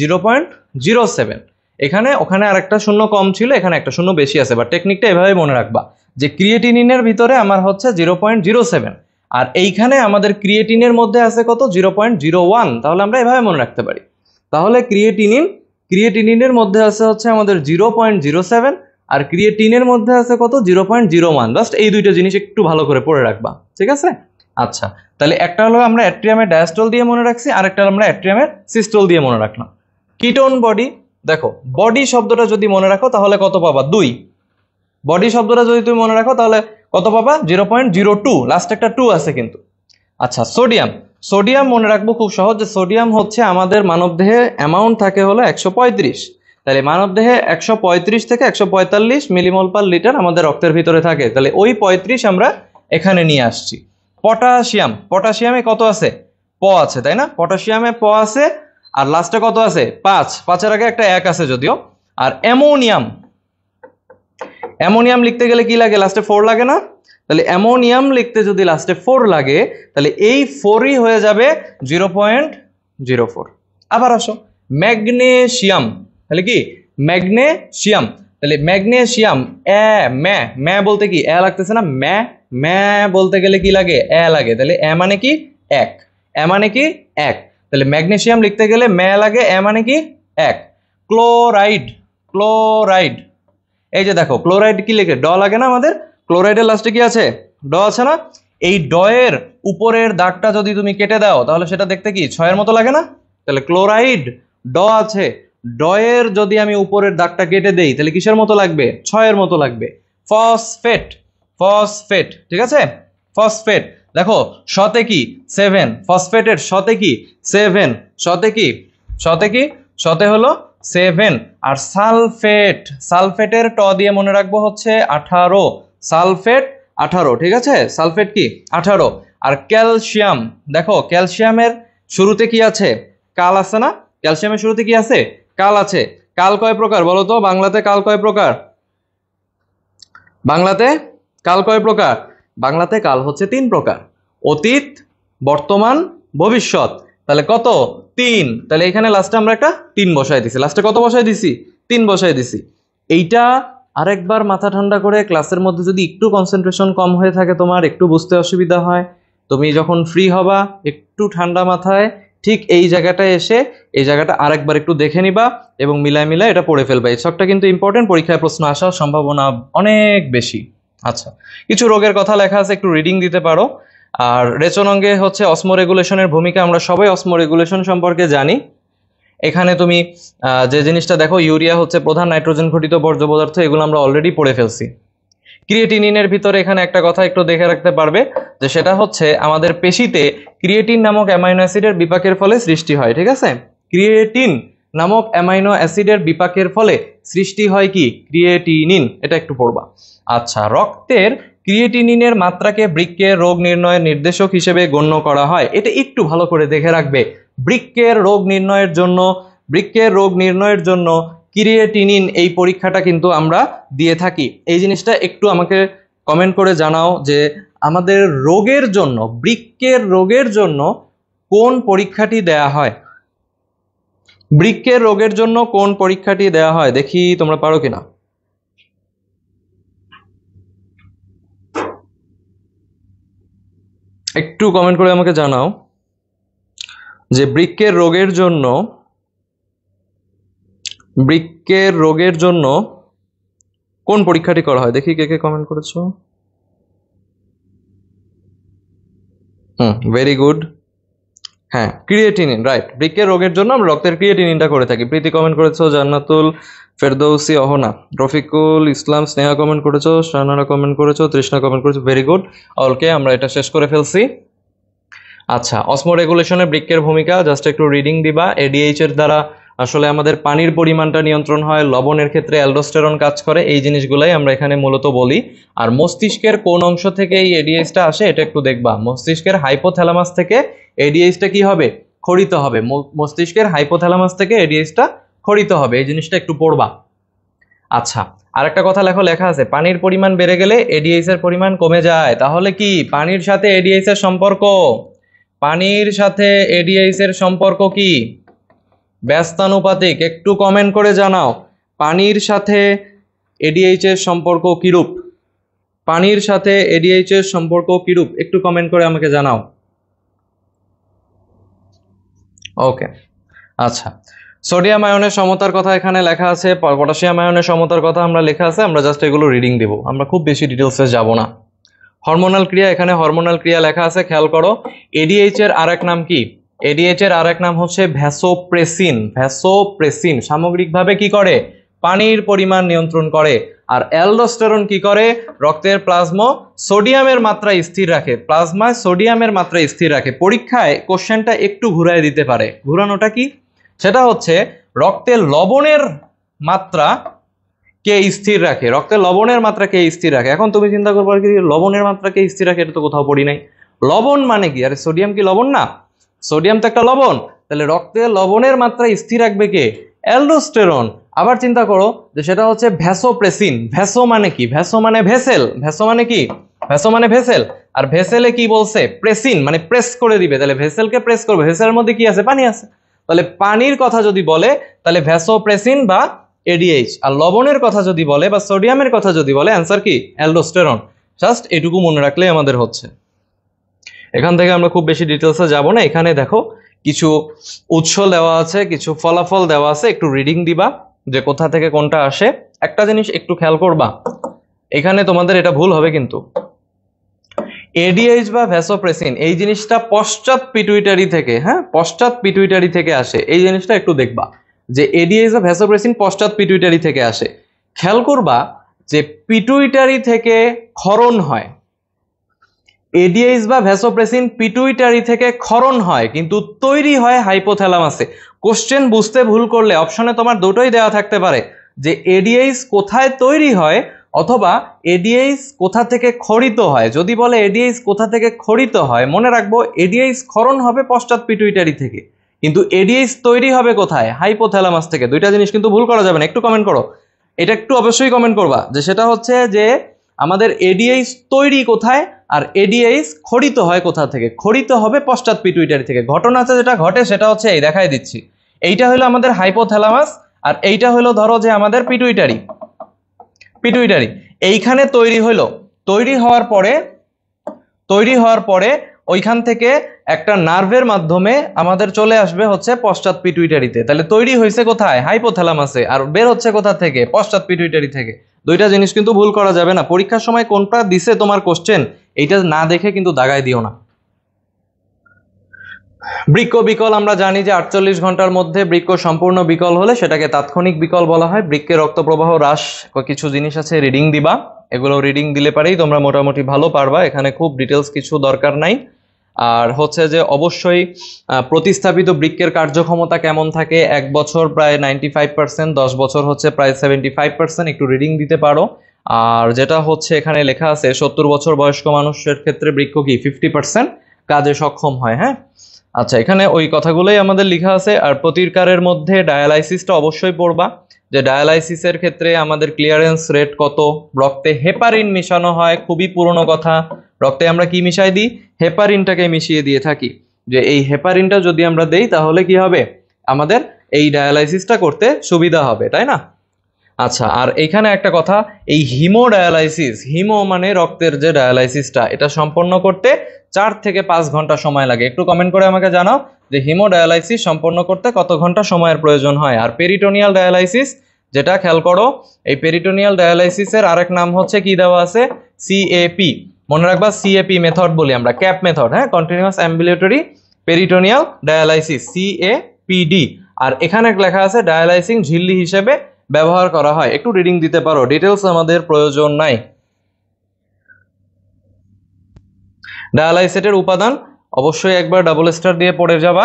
জিরো পয়েন্ট জিরো সেভেন এখানে ওখানে আর একটা শূন্য কম ছিল এখানে একটা শূন্য বেশি আছে বা টেকনিকটা এভাবে মনে রাখবা যে ক্রিয়েটিনিনের ভিতরে আমার হচ্ছে জিরো পয়েন্ট জিরো সেভেন আর এইখানে আমাদের ক্রিয়েটিনের মধ্যে আছে কত জিরো পয়েন্ট জিরো ওয়ান তাহলে আমরা এভাবে মনে রাখতে পারি তাহলে ক্রিয়েটিনিন ক্রিয়েটিনিনের মধ্যে আছে হচ্ছে আমাদের জিরো পয়েন্ট জিরো সেভেন আর ক্রিয়েটিনের মধ্যে আছে কত zero point zero one just এই দুইটা জিনিস একটু ভালো করে পড়ে রাখবা ঠিক আছে আচ্ছা তাহলে একটা হলো আমরা অ্যাট্রিয়ামের ডায়াস্টল দিয়ে মনে রাখছি আর একটা আমরা অ্যাট্রিয়ামের সিস্টল দিয়ে মনে রাখলাম কিটোন বডি দেখো বডি শব্দটা যদি মনে রাখো তাহলে কত পাবা দুই বডি শব্দটা যদি তুমি মনে রাখো তাহলে কত পাবা zero point zero two last একটা টু আছে কিন্তু আচ্ছা সোডিয়াম সোডিয়াম মনে রাখবো খুব সহজ যে সোডিয়াম হচ্ছে আমাদের মানবদেহে অ্যামাউন্ট থাকে হলো একশো পঁয়ত্রিশ তাহলে মানবদেহে একশো পঁয়ত্রিশ থেকে একশো পঁয়তাল্লিশ মিলিমল পার লিটার আমাদের রক্তের ভিতরে থাকে তাহলে ওই পঁয়ত্রিশ আমরা এখানে নিয়ে আসছি পটাশিয়াম পটাশিয়ামে কত আছে প আছে তাই না পটাশিয়ামে প আছে আর লাস্টে কত আছে পাঁচ পাঁচের আগে একটা এক আছে যদিও আর অ্যামোনিয়াম অ্যামোনিয়াম লিখতে গেলে কি লাগে লাস্টে ফোর লাগে না তাহলে অ্যামোনিয়াম লিখতে যদি লাস্টে ফোর লাগে তাহলে এই ফোরই হয়ে যাবে জিরো পয়েন্ট জিরো ফোর আবার আসো ম্যাগনেশিয়াম তাহলে কি ম্যাগনেশিয়াম তাহলে ম্যাগনেশিয়াম এ ম্যা ম্যা বলতে কি এ লাগতেছে না ম্যা ম্যা বলতে গেলে কি লাগে এ লাগে তাহলে এ মানে কি এক এ মানে কি এক তাহলে ম্যাগনেশিয়াম লিখতে গেলে ম্যা লাগে এ মানে কি এক ক্লোরাইড ক্লোরাইড এই যে দেখো ক্লোরাইড কি লিখে ড লাগে না আমাদের ক্লোরাইডের লাস্টে কি আছে ড আছে না এই ডয়ের উপরের দাগটা যদি তুমি কেটে দাও তাহলে সেটা দেখতে কি ছয়ের মতো লাগে না তাহলে ক্লোরাইড ড আছে ডয়ের যদি আমি উপরের দাগটা কেটে দেই তাহলে কিসের মতো লাগবে ছয়ের মতো লাগবে ফসফেট ফসফেট ঠিক আছে ফসফেট দেখো শতে কি সেভেন ফসফেটের শতে কি সেভেন শতে কি শতে কি শতে হলো সেভেন আর সালফেট সালফেটের ট দিয়ে মনে রাখবো হচ্ছে আঠারো সালফেট আঠারো ঠিক আছে সালফেট কি আঠারো আর ক্যালসিয়াম দেখো ক্যালসিয়ামের শুরুতে কি আছে কাল আছে না ক্যালসিয়ামের শুরুতে কি আছে কাল আছে কাল কয় প্রকার বলো তো বাংলাতে কাল কয় প্রকার বাংলাতে কাল কয় প্রকার বাংলাতে কাল হচ্ছে তিন প্রকার অতীত বর্তমান ভবিষ্যৎ তাহলে কত তিন তাহলে এখানে লাস্টে আমরা একটা তিন বসায় দিছি লাস্টে কত বসায় দিছি তিন বসায় দিছি এইটা আরেকবার মাথা ঠান্ডা করে ক্লাসের মধ্যে যদি একটু কনসেন্ট্রেশন কম হয়ে থাকে তোমার একটু বুঝতে অসুবিধা হয় তুমি যখন ফ্রি হবা একটু ঠান্ডা মাথায় ঠিক এই জায়গাটায় এসে এই জায়গাটা আরেকবার একটু দেখে নিবা এবং মিলায় মিলায় এটা পড়ে ফেলবা এই ছকটা কিন্তু ইম্পর্টেন্ট পরীক্ষায় প্রশ্ন আসার সম্ভাবনা অনেক বেশি আচ্ছা কিছু রোগের কথা লেখা আছে একটু রিডিং দিতে পারো আর রেচন অঙ্গে হচ্ছে অসমো রেগুলেশনের ভূমিকা আমরা সবাই অসমো রেগুলেশন সম্পর্কে জানি এখানে তুমি যে জিনিসটা দেখো ইউরিয়া হচ্ছে প্রধান নাইট্রোজেন ঘটিত বর্জ্য পদার্থ এগুলো আমরা অলরেডি পড়ে ফেলছি ক্রিয়েটিনিনের ভিতরে এখানে একটা কথা একটু দেখে রাখতে পারবে যে সেটা হচ্ছে আমাদের পেশিতে ক্রিয়েটিন নামক অ্যামাইনো অ্যাসিডের বিপাকের ফলে সৃষ্টি হয় ঠিক আছে ক্রিয়েটিন নামক অ্যামাইনো অ্যাসিডের বিপাকের ফলে সৃষ্টি হয় কি ক্রিয়েটিনিন এটা একটু পড়বা আচ্ছা রক্তের ক্রিয়েটিনিনের মাত্রাকে বৃক্কের রোগ নির্ণয়ের নির্দেশক হিসেবে গণ্য করা হয় এটা একটু ভালো করে দেখে রাখবে বৃক্কের রোগ নির্ণয়ের জন্য বৃক্কের রোগ নির্ণয়ের জন্য ক্রিয়েটিনিন এই পরীক্ষাটা কিন্তু আমরা দিয়ে থাকি এই জিনিসটা একটু আমাকে কমেন্ট করে জানাও যে আমাদের রোগের জন্য বৃক্কের রোগের জন্য কোন পরীক্ষাটি দেয়া হয় বৃক্কের রোগের জন্য কোন পরীক্ষাটি দেয়া হয় দেখি তোমরা পারো কিনা একটু কমেন্ট করে আমাকে জানাও যে বৃক্কের রোগের জন্য বৃক্কের রোগের জন্য কোন পরীক্ষাটি করা হয় দেখি কে কে কমেন্ট করেছো হুম ভেরি গুড হ্যাঁ ক্রিয়েটিনিন রাইট বৃক্কের রোগের জন্য আমরা রক্তের ক্রিয়েটিনিনটা করে থাকি প্রীতি কমেন্ট করেছো জান্নাতুল ফেরদৌসি অহনা রফিকুল ইসলাম স্নেহা কমেন্ট করেছো সানারা কমেন্ট করেছো তৃষ্ণা কমেন্ট করেছো ভেরি গুড অলকে আমরা এটা শেষ করে ফেলছি আচ্ছা অসমো রেগুলেশনে বৃক্কের ভূমিকা জাস্ট একটু রিডিং দিবা এডিএইচ এর দ্বারা আসলে আমাদের পানির পরিমাণটা নিয়ন্ত্রণ হয় লবণের ক্ষেত্রে অ্যালডোস্টেরন কাজ করে এই জিনিসগুলাই আমরা এখানে মূলত বলি আর মস্তিষ্কের কোন অংশ থেকে এই এডিএইচটা আসে এটা একটু দেখবা মস্তিষ্কের হাইপোথ্যালামাস থেকে এডিএইচটা কি হবে খড়িত হবে মস্তিষ্কের হাইপোথ্যালামাস থেকে এডিএইচটা খড়িত হবে এই জিনিসটা একটু পড়বা আচ্ছা আর একটা কথা লেখো লেখা আছে পানির পরিমাণ বেড়ে গেলে এডিএইচ এর পরিমাণ কমে যায় তাহলে কি পানির সাথে এডিএইচ এর সম্পর্ক পানির সাথে এডিএইচ এর সম্পর্ক কি ব্যস্তানুপাতিক একটু কমেন্ট করে জানাও পানির সাথে এডিএইচের সম্পর্ক কীরূপ পানির সাথে এডিএইচের সম্পর্ক কীরূপ একটু কমেন্ট করে আমাকে জানাও ওকে আচ্ছা সোডিয়াম আয়নের সমতার কথা এখানে লেখা আছে পটাশিয়াম আয়নের সমতার কথা আমরা লেখা আছে আমরা জাস্ট এগুলো রিডিং দেব আমরা খুব বেশি ডিটেলসে যাব না হরমোনাল ক্রিয়া এখানে হরমোনাল ক্রিয়া লেখা আছে খেয়াল করো এডিএইচ এর আর এক নাম কি এডিএইচ এর আর এক নাম হচ্ছে ভ্যাসোপ্রেসিন ভ্যাসোপ্রেসিন সামগ্রিকভাবে কি করে পানির পরিমাণ নিয়ন্ত্রণ করে আর অ্যালডোস্টেরন কি করে রক্তের প্লাজমো সোডিয়ামের মাত্রা স্থির রাখে প্লাজমায় সোডিয়ামের মাত্রা স্থির রাখে পরীক্ষায় কোশ্চেনটা একটু ঘুরায় দিতে পারে ঘুরানোটা কি সেটা হচ্ছে রক্তে লবণের মাত্রা কে স্থির রাখে রক্তে লবণের মাত্রা কে স্থির রাখে এখন তুমি চিন্তা করবো আর কি লবণের মাত্রা কে স্থির রাখে এটা তো কোথাও পড়ি নাই লবণ মানে কি আরে সোডিয়াম কি লবণ না সোডিয়াম তো একটা লবণ তাহলে রক্তে লবণের মাত্রা স্থির রাখবে কে অ্যালডোস্টেরন আবার চিন্তা করো যে সেটা হচ্ছে ভ্যাসোপ্রেসিন ভ্যাসো মানে কি ভ্যাসো মানে ভেসেল ভ্যাসো মানে কি ভ্যাসো মানে ভেসেল আর ভেসেলে কি বলছে প্রেসিন মানে প্রেস করে দিবে তাহলে ভেসেলকে প্রেস করবে ভেসেলের মধ্যে কি আছে পানি আছে তাহলে পানির কথা যদি বলে তাহলে ভ্যাসোপ্রেসিন বা এডিএইচ আর লবণের কথা যদি বলে বা সোডিয়ামের কথা যদি বলে অ্যান্সার কি অ্যালডোস্টেরন জাস্ট এটুকু মনে রাখলে আমাদের হচ্ছে এখান থেকে আমরা খুব বেশি ডিটেলসে যাব না এখানে দেখো কিছু উৎস দেওয়া আছে কিছু ফলাফল দেওয়া আছে একটু রিডিং দিবা যে কোথা থেকে কোনটা আসে একটা জিনিস একটু খেয়াল করবা এখানে তোমাদের এটা ভুল হবে কিন্তু এডিএইচ বা ভ্যাসোপ্রেসিন এই জিনিসটা পশ্চাৎ পিটুইটারি থেকে হ্যাঁ পশ্চাৎ পিটুইটারি থেকে আসে এই জিনিসটা একটু দেখবা যে এডিএইচ বা ভ্যাসোপ্রেসিন পশ্চাৎ পিটুইটারি থেকে আসে খেয়াল করবা যে পিটুইটারি থেকে ক্ষরণ হয় এডিএইস বা ভ্যাসোপ্রেসিন পিটুইটারি থেকে ক্ষরণ হয় কিন্তু তৈরি হয় হাইপোথ্যালামাসে কোশ্চেন বুঝতে ভুল করলে অপশনে তোমার দুটোই দেওয়া থাকতে পারে যে এডিএইস কোথায় তৈরি হয় অথবা এডিএইস কোথা থেকে খরিত হয় যদি বলে এডিএইচ কোথা থেকে খরিত হয় মনে রাখবো এডিএইস ক্ষরণ হবে পশ্চাৎ পিটুইটারি থেকে কিন্তু এডিএইস তৈরি হবে কোথায় হাইপোথ্যালামাস থেকে দুইটা জিনিস কিন্তু ভুল করা যাবে না একটু কমেন্ট করো এটা একটু অবশ্যই কমেন্ট করবা যে সেটা হচ্ছে যে আমাদের এডিএইস তৈরি কোথায় আর এডিএইচ খড়িত হয় কোথা থেকে খড়িত হবে পশ্চাৎ পিটুইটারি থেকে ঘটনা আছে যেটা ঘটে সেটা হচ্ছে এই দেখাই দিচ্ছি এইটা হলো আমাদের হাইপোথ্যালামাস আর এইটা হলো ধরো যে আমাদের পিটুইটারি পিটুইটারি এইখানে তৈরি হলো তৈরি হওয়ার পরে তৈরি হওয়ার পরে ওইখান থেকে একটা নার্ভের মাধ্যমে আমাদের চলে আসবে হচ্ছে পশ্চাৎ পিটুইটারিতে তাহলে তৈরি হয়েছে কোথায় হাইপোথ্যালামাসে আর বের হচ্ছে কোথা থেকে পশ্চাৎ পিটুইটারি থেকে দুইটা জিনিস কিন্তু ভুল করা যাবে না পরীক্ষার সময় কোনটা দিছে তোমার কোশ্চেন এইটা না দেখে কিন্তু দাগায় দিও না বৃক্ষ বিকল আমরা জানি যে আটচল্লিশ ঘন্টার মধ্যে বৃক্ষ সম্পূর্ণ বিকল হলে সেটাকে তাৎক্ষণিক বিকল বলা হয় বৃক্ষে রক্ত প্রবাহ হ্রাস কিছু জিনিস আছে রিডিং দিবা এগুলো রিডিং দিলে পারেই তোমরা মোটামুটি ভালো পারবা এখানে খুব ডিটেলস কিছু দরকার নাই আর হচ্ছে যে অবশ্যই প্রতিস্থাপিত বৃক্ষের কার্যক্ষমতা কেমন থাকে এক বছর প্রায় নাইনটি ফাইভ পার্সেন্ট দশ বছর হচ্ছে প্রায় সেভেন্টি ফাইভ পার্সেন্ট একটু রিডিং দিতে পারো আর যেটা হচ্ছে এখানে লেখা আছে সত্তর বছর বয়স্ক মানুষের ক্ষেত্রে বৃক্ষ কি ফিফটি পার্সেন্ট কাজে সক্ষম হয় হ্যাঁ আচ্ছা এখানে ওই কথাগুলোই আমাদের লেখা আছে আর প্রতিকারের মধ্যে ডায়ালাইসিসটা অবশ্যই পড়বা যে ডায়ালাইসিসের ক্ষেত্রে আমাদের ক্লিয়ারেন্স রেট কত রক্তে হেপারিন মেশানো হয় খুবই পুরনো কথা রক্তে আমরা কি মিশাই দিই হেপারিনটাকে মিশিয়ে দিয়ে থাকি যে এই হেপারিনটা যদি আমরা দেই তাহলে কি হবে আমাদের এই ডায়ালাইসিসটা করতে সুবিধা হবে তাই না আচ্ছা আর এখানে একটা কথা এই হিমো ডায়ালাইসিস হিমো মানে রক্তের যে ডায়ালাইসিসটা এটা সম্পন্ন করতে চার থেকে পাঁচ ঘন্টা সময় লাগে একটু কমেন্ট করে আমাকে জানাও যে হিমো ডায়ালাইসিস সম্পন্ন করতে কত ঘন্টা সময়ের প্রয়োজন হয় আর পেরিটোনিয়াল ডায়ালাইসিস যেটা খেয়াল করো এই পেরিটোনিয়াল ডায়ালাইসিসের আরেক নাম হচ্ছে কি দেওয়া আছে সিএপি মনে রাখবা সিএপি মেথড বলি আমরা ক্যাপ মেথড হ্যাঁ continuous ambulatory peritoneal dialysis CAPD আর এখানে লেখা আছে ডায়ালাইসিং ঝিল্লি হিসেবে ব্যবহার করা হয় একটু রিডিং দিতে পারো ডিটেলস আমাদের প্রয়োজন নাই ডায়ালাইসেটের উপাদান অবশ্যই একবার ডাবল স্টার দিয়ে পড়ে যাবা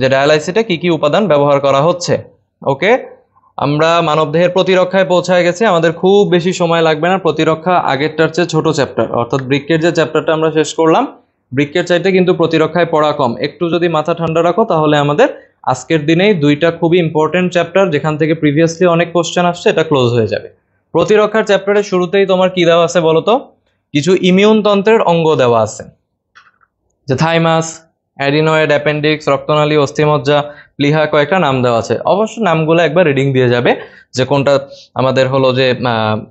যে ডায়ালাইসেটে কি কি উপাদান ব্যবহার করা হচ্ছে ওকে আমরা মানবদেহের প্রতিরক্ষায় পৌঁছায় গেছি আমাদের খুব বেশি সময় লাগবে না প্রতিরক্ষা আগেরটার চেয়ে ছোট চ্যাপ্টার অর্থাৎ বৃক্ষের যে চ্যাপ্টারটা আমরা শেষ করলাম বৃক্ষের চাইতে কিন্তু প্রতিরক্ষায় পড়া কম একটু যদি মাথা ঠান্ডা রাখো তাহলে আমাদের আজকের দিনেই দুইটা খুবই ইম্পর্টেন্ট চ্যাপ্টার যেখান থেকে প্রিভিয়াসলি অনেক কোশ্চেন আসছে এটা ক্লোজ হয়ে যাবে প্রতিরক্ষার চ্যাপ্টারের শুরুতেই তোমার কি দেওয়া আছে বলতো কিছু ইমিউন তন্ত্রের অঙ্গ দেওয়া আছে যে থাইমাস অ্যাডিনোয়েড অ্যাপেন্ডিক্স রক্তনালী অস্থিমজ্জা প্লিহা কয়েকটা নাম দেওয়া আছে অবশ্য নামগুলো একবার রিডিং দিয়ে যাবে যে কোনটা আমাদের হলো যে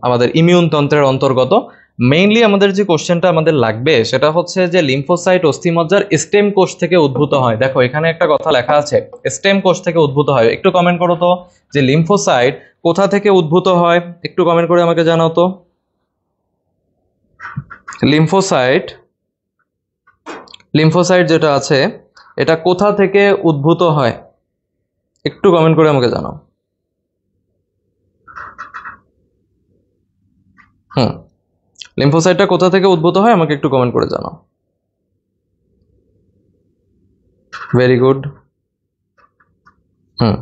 আমাদের ইমিউন তন্ত্রের অন্তর্গত মেইনলি আমাদের যে কোশ্চেনটা আমাদের লাগবে সেটা হচ্ছে যে লিম্ফোসাইট অস্থিমজ্জার স্টেম কোষ থেকে উদ্ভূত হয় দেখো এখানে একটা কথা লেখা আছে স্টেম কোষ থেকে উদ্ভূত হয় একটু কমেন্ট করো তো যে লিম্ফোসাইট কোথা থেকে উদ্ভূত হয় একটু কমেন্ট করে আমাকে জানাও তো লিম্ফোসাইট লিম্ফোসাইট যেটা আছে এটা কোথা থেকে উদ্ভূত হয় একটু কমেন্ট করে আমাকে জানাও হুম লিম্ফোসাইটটা কোথা থেকে উদ্ভূত হয় আমাকে একটু কমেন্ট করে জানাও ভেরি গুড হুম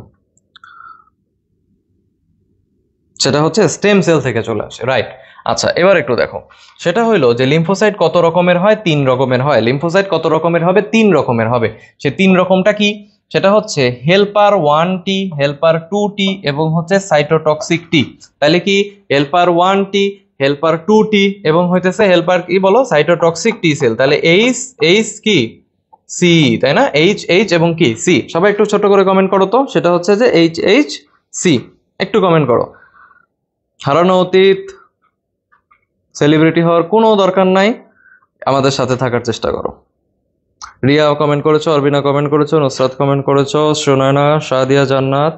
সেটা হচ্ছে স্টেম সেল থেকে চলে আসে রাইট আচ্ছা এবার একটু দেখো সেটা হইলো যে লিম্ফোসাইট কত রকমের হয় তিন রকমের হয় লিম্ফোসাইট কত রকমের হবে তিন রকমের হবে সে তিন রকমটা কি সেটা হচ্ছে helper one T helper two T এবং হচ্ছে সাইটোটক্সিক টি তাহলে কি helper one T helper two T এবং হইতেছে হেল্পার কি বলো সাইটোটক্সিক টি সেল তাহলে এইচ এইচ কি সি তাই না এইচ এইচ এবং কি সি সবাই একটু ছোট করে কমেন্ট করো তো সেটা হচ্ছে যে এইচ এইচ সি একটু কমেন্ট করো হারানো অতীত সেলিব্রিটি হওয়ার কোনো দরকার নাই আমাদের সাথে থাকার চেষ্টা করো রিয়া কমেন্ট করেছো অরবিনা কমেন্ট করেছো নুসরাত কমেন্ট করেছো সোনায়না শাদিয়া জান্নাত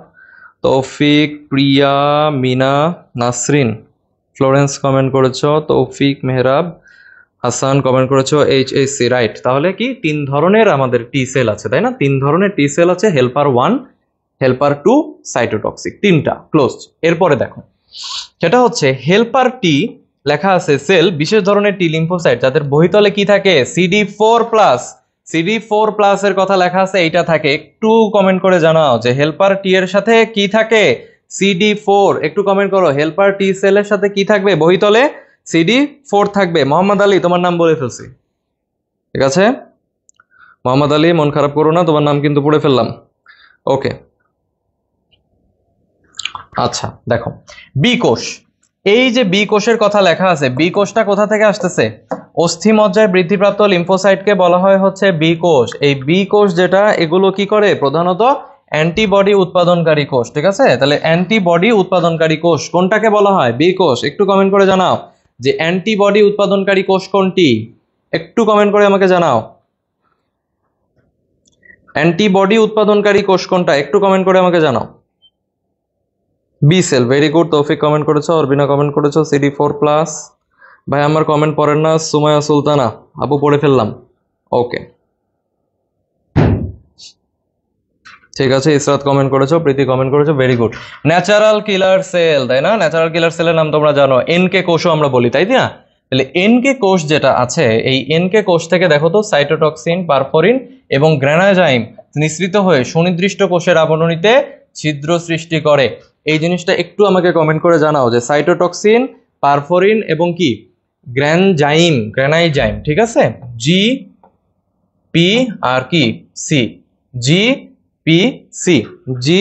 তৌফিক প্রিয়া মিনা নাসরিন ফ্লোরেন্স কমেন্ট করেছো তৌফিক মেহরাব হাসান কমেন্ট করেছো এইচ এইচ সি রাইট তাহলে কি তিন ধরনের আমাদের টি সেল আছে তাই না তিন ধরনের টি সেল আছে helper one helper two cytotoxic তিনটা ক্লোজ এরপরে দেখো সেটা হচ্ছে হেল্পার টি লেখা আছে সেল বিশেষ ধরনের টি লিম্ফোসাইট যাদের বহিতলে কি থাকে CD four plus CD four plus এর কথা লেখা আছে এইটা থাকে একটু কমেন্ট করে জানাও যে হেল্পার টি এর সাথে কি থাকে সিডি ফোর একটু কমেন্ট করো হেল্পার টি সেলের সাথে কি থাকবে বহিতলে সিডি ফোর থাকবে মোহাম্মদ আলী তোমার নাম বলে ফেলছি ঠিক আছে মোহাম্মদ আলী মন খারাপ করো না তোমার নাম কিন্তু পড়ে ফেললাম ওকে আচ্ছা দেখো বি কোষ এই যে বি কোষের কথা লেখা আছে বি কোষটা কোথা থেকে আসতেছে অস্থি মজ্জায় বৃদ্ধিপ্রাপ্ত লিম্ফোসাইটকে বলা হয় হচ্ছে বি কোষ এই বি কোষ যেটা এগুলো কি করে প্রধানত অ্যান্টিবডি উৎপাদনকারী কোষ ঠিক আছে তাহলে অ্যান্টিবডি উৎপাদনকারী কোষ কোনটাকে বলা হয় বি কোষ একটু কমেন্ট করে জানাও যে অ্যান্টিবডি উৎপাদনকারী কোষ কোনটি একটু কমেন্ট করে আমাকে জানাও অ্যান্টিবডি উৎপাদনকারী কোষ কোনটা একটু কমেন্ট করে আমাকে জানাও B cell very good Toufiq comment করেছো অরবিনা কমেন্ট করেছো সিডি ফোর প্লাস ভাই আমার কমেন্ট পড়েন না সুমায়া সুলতানা আপু পড়ে ফেললাম ওকে ঠিক আছে ইসরাত কমেন্ট করেছো প্রীতি কমেন্ট করেছো very good natural killer cell তাই না ন্যাচারাল কিলার সেলের নাম তোমরা জানো এনকে কোষও আমরা বলি তাই না তাহলে এনকে কোষ যেটা আছে এই এনকে কোষ থেকে দেখো তো সাইটোটক্সিন পারফরিন এবং গ্রানাজাইম নিঃসৃত হয়ে সুনির্দিষ্ট কোষের আবরণীতে ছিদ্র সৃষ্টি করে এই জিনিসটা একটু আমাকে কমেন্ট করে জানাও যে সাইটোটক্সিন পারফরিন এবং কি গ্র্যানজাইম গ্র্যানাইজাইম ঠিক আছে জি পি আর কি C G PC G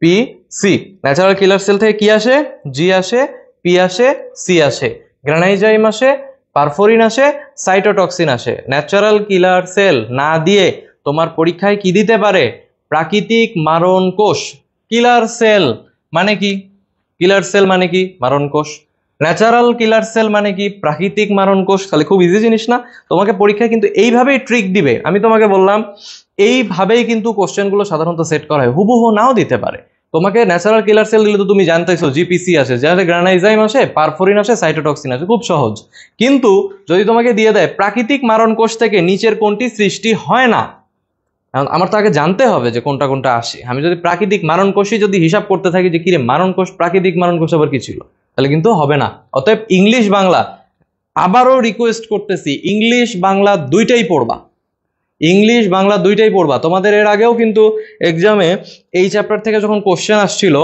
P C natural killer cell থেকে কি আসে জি আসে পি আসে সি আসে গ্রানাইজাইম আসে পারফোরিন আসে সাইটোটক্সিন আসে ন্যাচারাল কিলার সেল না দিয়ে তোমার পরীক্ষায় কি দিতে পারে প্রাকৃতিক মারণ কোষ কিলার সেল মানে কি কিলার সেল মানে কি মারণ কোষ ন্যাচারাল কিলার সেল মানে কি প্রাকৃতিক মারণ কোষ তাহলে খুব ইজি জিনিস না তোমাকে পরীক্ষায় কিন্তু এইভাবেই ট্রিক দিবে আমি তোমাকে বললাম এইভাবেই কিন্তু কোশ্চেনগুলো সাধারণত সেট করা হয় হুবহু নাও দিতে পারে তোমাকে ন্যাচারাল কিলার সেল দিলে তো তুমি জানতেছো জিপিসি আসে যাতে গ্রানাইজাইম আসে পারফোরিন আসে সাইটোটক্সিন আসে খুব সহজ কিন্তু যদি তোমাকে দিয়ে দেয় প্রাকৃতিক মারণ কোষ থেকে নিচের কোনটি সৃষ্টি হয় না কারণ আমার তো আগে জানতে হবে যে কোনটা কোনটা আসে আমি যদি প্রাকৃতিক মারণ কোষই যদি হিসাব করতে থাকি যে কিরে মারণ কোষ প্রাকৃতিক মারণ কোষ আবার কি ছিল তাহলে কিন্তু হবে না অতএব ইংলিশ বাংলা আবারও রিকোয়েস্ট করতেছি ইংলিশ বাংলা দুইটাই পড়বা ইংলিশ বাংলা দুইটাই পড়বা তোমাদের এর আগেও কিন্তু এক্সামে এই চ্যাপ্টার থেকে যখন কোশ্চেন আসছিল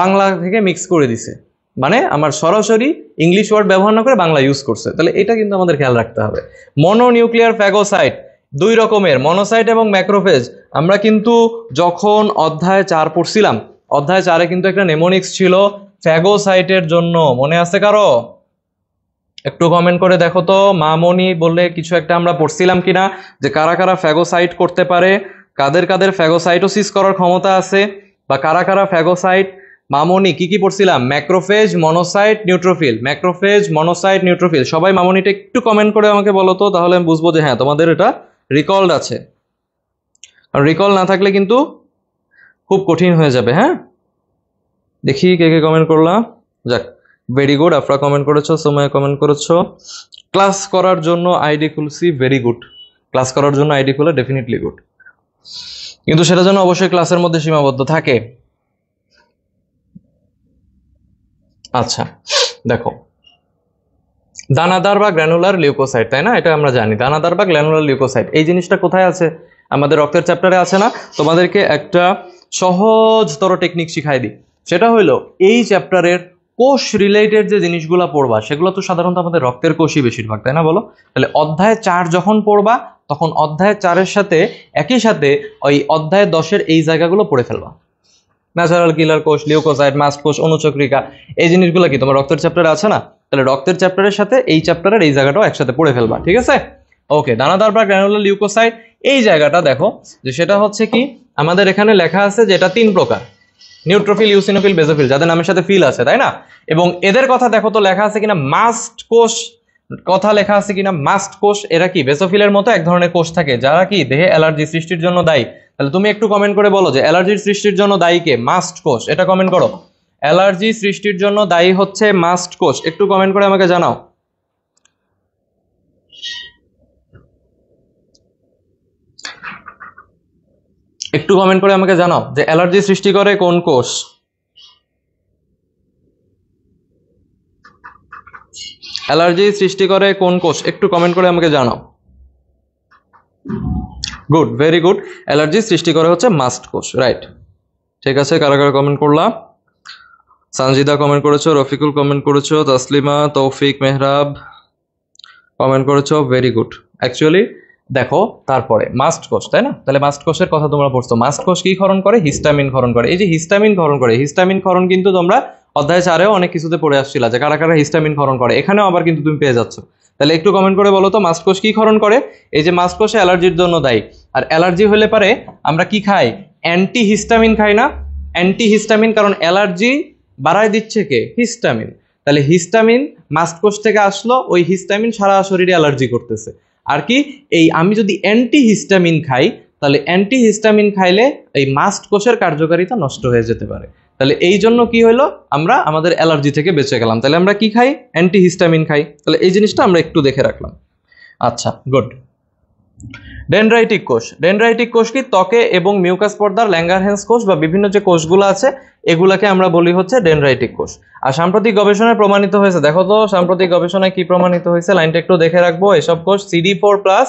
বাংলা থেকে মিক্স করে দিছে মানে আমার সরাসরি ইংলিশ ওয়ার্ড ব্যবহার না করে বাংলা ইউজ করছে তাহলে এটা কিন্তু আমাদের খেয়াল রাখতে হবে মনোনিউক্লিয়ার ফ্যাগোসাইট দুই রকমের মনোসাইট এবং ম্যাক্রোফেজ আমরা কিন্তু যখন অধ্যায় চার পড়ছিলাম অধ্যায় চারে কিন্তু একটা নেমোনিক্স ছিল ফ্যাগোসাইটের জন্য মনে আছে কারো একটু কমেন্ট করে দেখো তো মামনি বললে কিছু একটা আমরা পড়ছিলাম কিনা যে কারা কারা ফ্যাগোসাইট করতে পারে কাদের কাদের ফ্যাগোসাইটোসিস করার ক্ষমতা আছে বা কারা কারা ফ্যাগোসাইট মামনি কি কি পড়ছিলাম macrophage monocyte neutrophil macrophage monocyte neutrophil সবাই মামনিটা একটু কমেন্ট করে আমাকে বলো তো তাহলে আমি বুঝবো যে হ্যাঁ তোমাদের এটা রিকল্ড আছে আর রিকল না থাকলে কিন্তু খুব কঠিন হয়ে যাবে হ্যাঁ দেখি কে কে কমেন্ট করলাম যাক ভেরি গুড আফরা কমেন্ট করেছো সময় কমেন্ট করেছো ক্লাস করার জন্য আইডি খুলছি ভেরি গুড ক্লাস করার জন্য আইডি খুলে ডেফিনেটলি গুড কিন্তু সেটা যেন অবশ্যই ক্লাসের মধ্যে সীমাবদ্ধ থাকে আচ্ছা দেখো দানাদার বা গ্র্যানুলার লিউকোসাইট তাই না এটা আমরা জানি দানাদার বা গ্র্যানুলার লিউকোসাইট এই জিনিসটা কোথায় আছে আমাদের রক্তের চ্যাপ্টারে আছে না তোমাদেরকে একটা সহজতর টেকনিক শিখাই দিই সেটা হলো এই চ্যাপ্টারের কোষ রিলেটেড যে জিনিসগুলো পড়বা সেগুলো তো সাধারণত আমাদের রক্তের কোষই বেশিরভাগ তাই না বলো তাহলে অধ্যায় চার যখন পড়বা তখন অধ্যায় চারের সাথে একই সাথে ওই অধ্যায় দশের এই জায়গাগুলো পড়ে ফেলবা ন্যাচারাল কিলার কোষ লিওকোসাইড মাস্ট কোষ অনুচক্রিকা এই জিনিসগুলো কি তোমার রক্তের চ্যাপ্টারে আছে না তাহলে রক্তের চ্যাপ্টারের সাথে এই চ্যাপ্টারের এই জায়গাটাও একসাথে পড়ে ফেলবা ঠিক আছে ওকে দানাদার বা গ্রানুলার লিউকোসাইড এই জায়গাটা দেখো যে সেটা হচ্ছে কি আমাদের এখানে লেখা আছে যে এটা তিন প্রকার নিউট্রোফিল ইউসিনোফিল বেজোফিল যাদের নামের সাথে ফিল আছে তাই না এবং এদের কথা দেখো তো লেখা আছে কিনা মাস্ট কোষ কথা লেখা আছে কিনা মাস্ট কোষ এরা কি বেসোফিলের মতো এক ধরনের কোষ থাকে যারা কি দেহে অ্যালার্জি সৃষ্টির জন্য দায়ী তাহলে তুমি একটু কমেন্ট করে বলো যে অ্যালার্জির সৃষ্টির জন্য দায়ী কে মাস্ট কোষ এটা কমেন্ট করো অ্যালার্জি সৃষ্টির জন্য দায়ী হচ্ছে মাস্ট কোষ একটু কমেন্ট করে আমাকে জানাও একটু কমেন্ট করে আমাকে জানাও যে অ্যালার্জি সৃষ্টি করে কোন কোষ অ্যালার্জি সৃষ্টি করে কোন কোষ একটু কমেন্ট করে আমাকে জানাও গুড ভেরি গুড অ্যালার্জি সৃষ্টি করে হচ্ছে মাস্ট কোষ রাইট ঠিক আছে কারো কারো কমেন্ট করলাম সানজিদা কমেন্ট করেছো রফিকুল কমেন্ট করেছো তাসলিমা তৌফিক মেহরাব কমেন্ট করেছো ভেরি গুড অ্যাকচুয়ালি দেখো তারপরে মাস্ট কোষ তাই না তাহলে মাস্ট কোষের কথা তোমরা পড়ছো মাস্ট কোষ কি ক্ষরণ করে হিস্টামিন ক্ষরণ করে এই যে হিস্টামিন ক্ষরণ করে হিস্টামিন ক্ষরণ কিন্তু তোমরা অধ্যায় চারেও অনেক কিছুতে পড়ে আসছিলা যে কারা কারা হিস্টামিন ক্ষরণ করে এখানেও আবার কিন্তু তুমি পেয়ে যাচ্ছ তাহলে একটু কমেন্ট করে বলো তো কোষ কি ক্ষরণ করে এই যে মাস্কোষে অ্যালার্জির জন্য দায়ী আর অ্যালার্জি হলে পারে আমরা কি খাই অ্যান্টি হিস্টামিন খাই না অ্যান্টি হিস্টামিন কারণ অ্যালার্জি বাড়ায় দিচ্ছে কে হিস্টামিন তাহলে হিস্টামিন কোষ থেকে আসলো ওই হিস্টামিন সারা শরীরে অ্যালার্জি করতেছে আর কি এই আমি যদি অ্যান্টিহিস্টামিন খাই তাহলে অ্যান্টিহিস্টামিন খাইলে এই মাস্ট কোষের কার্যকারিতা নষ্ট হয়ে যেতে পারে তাহলে এই জন্য কি হলো আমরা আমাদের অ্যালার্জি থেকে বেঁচে গেলাম তাহলে আমরা কি খাই অ্যান্টিহিস্টামিন খাই তাহলে এই জিনিসটা আমরা একটু দেখে রাখলাম আচ্ছা গুড ডেনড্রাইটিক কোষ কোষ কোষটি ত্বকে এবং মিউকাস পর্দার ল্যাঙ্গারহ্যান্স কোষ বা বিভিন্ন যে কোষগুলো আছে এগুলাকে আমরা বলি হচ্ছে ডেনড্রাইটিক কোষ আর সাম্প্রতিক গবেষণায় প্রমাণিত হয়েছে দেখো তো সাম্প্রতিক গবেষণায় কি প্রমাণিত হয়েছে লাইনটা একটু দেখে রাখবো এসব কোষ সিডি ফোর প্লাস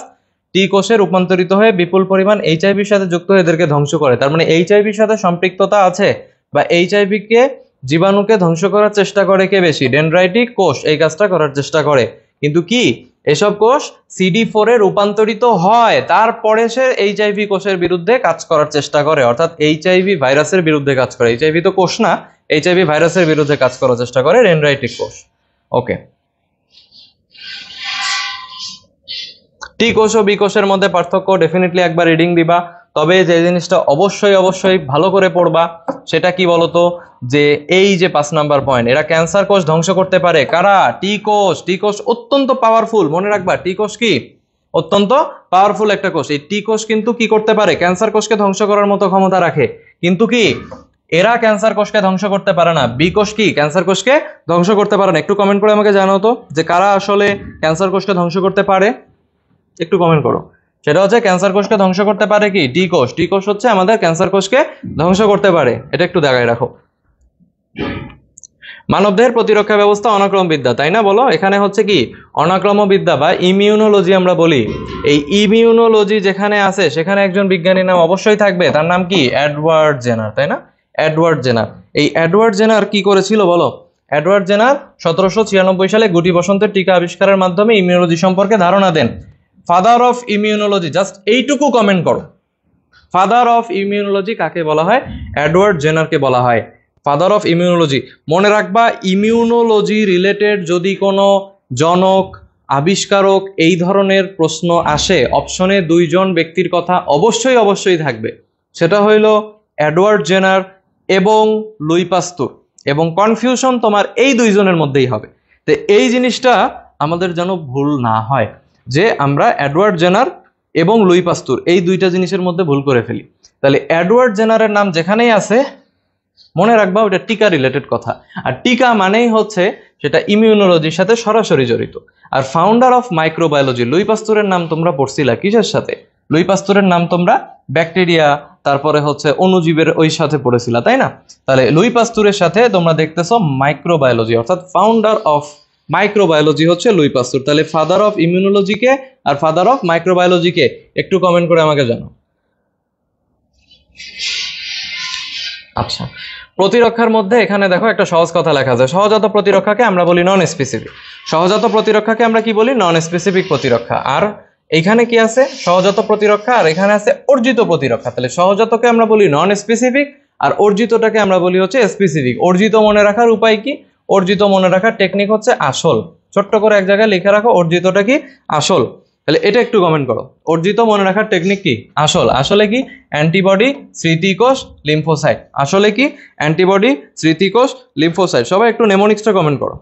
টি কোষে রূপান্তরিত হয়ে বিপুল পরিমাণ এইচআইভির সাথে যুক্ত এদেরকে ধ্বংস করে তার মানে এইচআইভির সাথে সম্পৃক্ততা আছে বা এইচআইভিকে জীবাণুকে ধ্বংস করার চেষ্টা করে কে বেশি ডেনড্রাইটিক কোষ এই কাজটা করার চেষ্টা করে কিন্তু কি এসব কোষ সিডি ফোরে রূপান্তরিত হয় তারপরে সে এইচআইভি কোষের বিরুদ্ধে কাজ করার চেষ্টা করে অর্থাৎ এইচআইভি ভাইরাসের বিরুদ্ধে কাজ করে এইচআইভি তো কোষ না এইচআইভি ভাইরাসের বিরুদ্ধে কাজ করার চেষ্টা করে রেনরাইটিক কোষ ওকে টি কোষ ও বি কোষের মধ্যে পার্থক্য ডেফিনেটলি একবার রিডিং দিবা তবে যে জিনিসটা অবশ্যই অবশ্যই ভালো করে পড়বা সেটা কি বলতো যে এই যে পাঁচ নাম্বার পয়েন্ট এরা ক্যান্সার কোষ ধ্বংস করতে পারে কারা টি কোষ টি কোষ অত্যন্ত পাওয়ারফুল মনে রাখবা টি কোষ কি অত্যন্ত পাওয়ারফুল একটা কোষ এই টি কোষ কিন্তু কি করতে পারে ক্যান্সার কোষকে ধ্বংস করার মতো ক্ষমতা রাখে কিন্তু কি এরা ক্যান্সার কোষকে ধ্বংস করতে পারে না বি কোষ কি ক্যান্সার কোষকে ধ্বংস করতে পারে না একটু কমেন্ট করে আমাকে জানাও তো যে কারা আসলে ক্যান্সার কোষকে ধ্বংস করতে পারে একটু কমেন্ট করো সেটা হচ্ছে ক্যান্সার কোষকে ধ্বংস করতে পারে কি ডি কোষ ডি কোষ হচ্ছে আমাদের ক্যান্সার কোষকে ধ্বংস করতে পারে এটা একটু দেখায় রাখো মানবদেহের প্রতিরক্ষা ব্যবস্থা অনাক্রম বিদ্যা তাই না বলো এখানে হচ্ছে কি অনাক্রম বিদ্যা বা ইমিউনোলজি আমরা বলি এই ইমিউনোলজি যেখানে আছে সেখানে একজন বিজ্ঞানীর নাম অবশ্যই থাকবে তার নাম কি অ্যাডওয়ার্ড জেনার তাই না অ্যাডওয়ার্ড জেনার এই অ্যাডওয়ার্ড জেনার কি করেছিল বলো অ্যাডওয়ার্ড জেনার সতেরোশো ছিয়ানব্বই সালে গুটি বসন্তের টিকা আবিষ্কারের মাধ্যমে ইমিউনোলজি সম্পর্কে ধারণা দেন ফাদার অফ ইমিউনোলজি জাস্ট এইটুকু কমেন্ট করো ফাদার অফ ইমিউনোলজি কাকে বলা হয় অ্যাডওয়ার্ড জেনারকে বলা হয় ফাদার অফ ইমিউনোলজি মনে রাখবা ইমিউনোলজি রিলেটেড যদি কোনো জনক আবিষ্কারক এই ধরনের প্রশ্ন আসে অপশনে দুইজন ব্যক্তির কথা অবশ্যই অবশ্যই থাকবে সেটা হইল অ্যাডওয়ার্ড জেনার এবং লুইপাস্তুর এবং কনফিউশন তোমার এই দুইজনের মধ্যেই হবে তো এই জিনিসটা আমাদের যেন ভুল না হয় যে আমরা অ্যাডওয়ার্ড জেনার এবং লুই পাস্তুর এই দুইটা জিনিসের মধ্যে ভুল করে ফেলি তাহলে অ্যাডওয়ার্ড জেনারের নাম যেখানেই আছে মনে রাখবা ওটা টিকা রিলেটেড কথা আর টিকা মানেই হচ্ছে সেটা ইমিউনোলজির সাথে সরাসরি জড়িত আর ফাউন্ডার অফ মাইক্রোবায়োলজি লুই পাস্তুরের নাম তোমরা পড়ছিলা কিসের সাথে লুই পাস্তুরের নাম তোমরা ব্যাকটেরিয়া তারপরে হচ্ছে অনুজীবের ওই সাথে পড়েছিলা তাই না তাহলে লুই পাস্তুরের সাথে তোমরা দেখতেছো মাইক্রোবায়োলজি অর্থাৎ ফাউন্ডার অফ মাইক্রোবায়োলজি হচ্ছে লুই পাস্তুর তাহলে ফাদার অফ ইমিউনোলজিকে আর ফাদার অফ মাইক্রোবায়োলজিকে একটু কমেন্ট করে আমাকে জানো আচ্ছা প্রতিরক্ষার মধ্যে এখানে দেখো একটা সহজ কথা লেখা যায় সহজাত প্রতিরক্ষাকে আমরা বলি নন স্পেসিফিক সহজাত প্রতিরক্ষাকে আমরা কি বলি নন স্পেসিফিক প্রতিরক্ষা আর এখানে কি আছে সহজাত প্রতিরক্ষা আর এখানে আছে অর্জিত প্রতিরক্ষা তাহলে সহজাতকে আমরা বলি নন স্পেসিফিক আর অর্জিতটাকে আমরা বলি হচ্ছে স্পেসিফিক অর্জিত মনে রাখার উপায় কি অর্জিত মনে রাখার টেকনিক হচ্ছে আসল ছোট্ট করে এক জায়গায় লিখে রাখো অর্জিতটা কি আসল তাহলে এটা একটু কমেন্ট করো অর্জিত মনে রাখার টেকনিক কি আসল আসলে কি অ্যান্টিবডি স্মৃতিকোষ লিম্ফোসাইট আসলে কি অ্যান্টিবডি স্মৃতিকোষ লিম্ফোসাইট সবাই একটু নেমোনিক্সটা কমেন্ট করো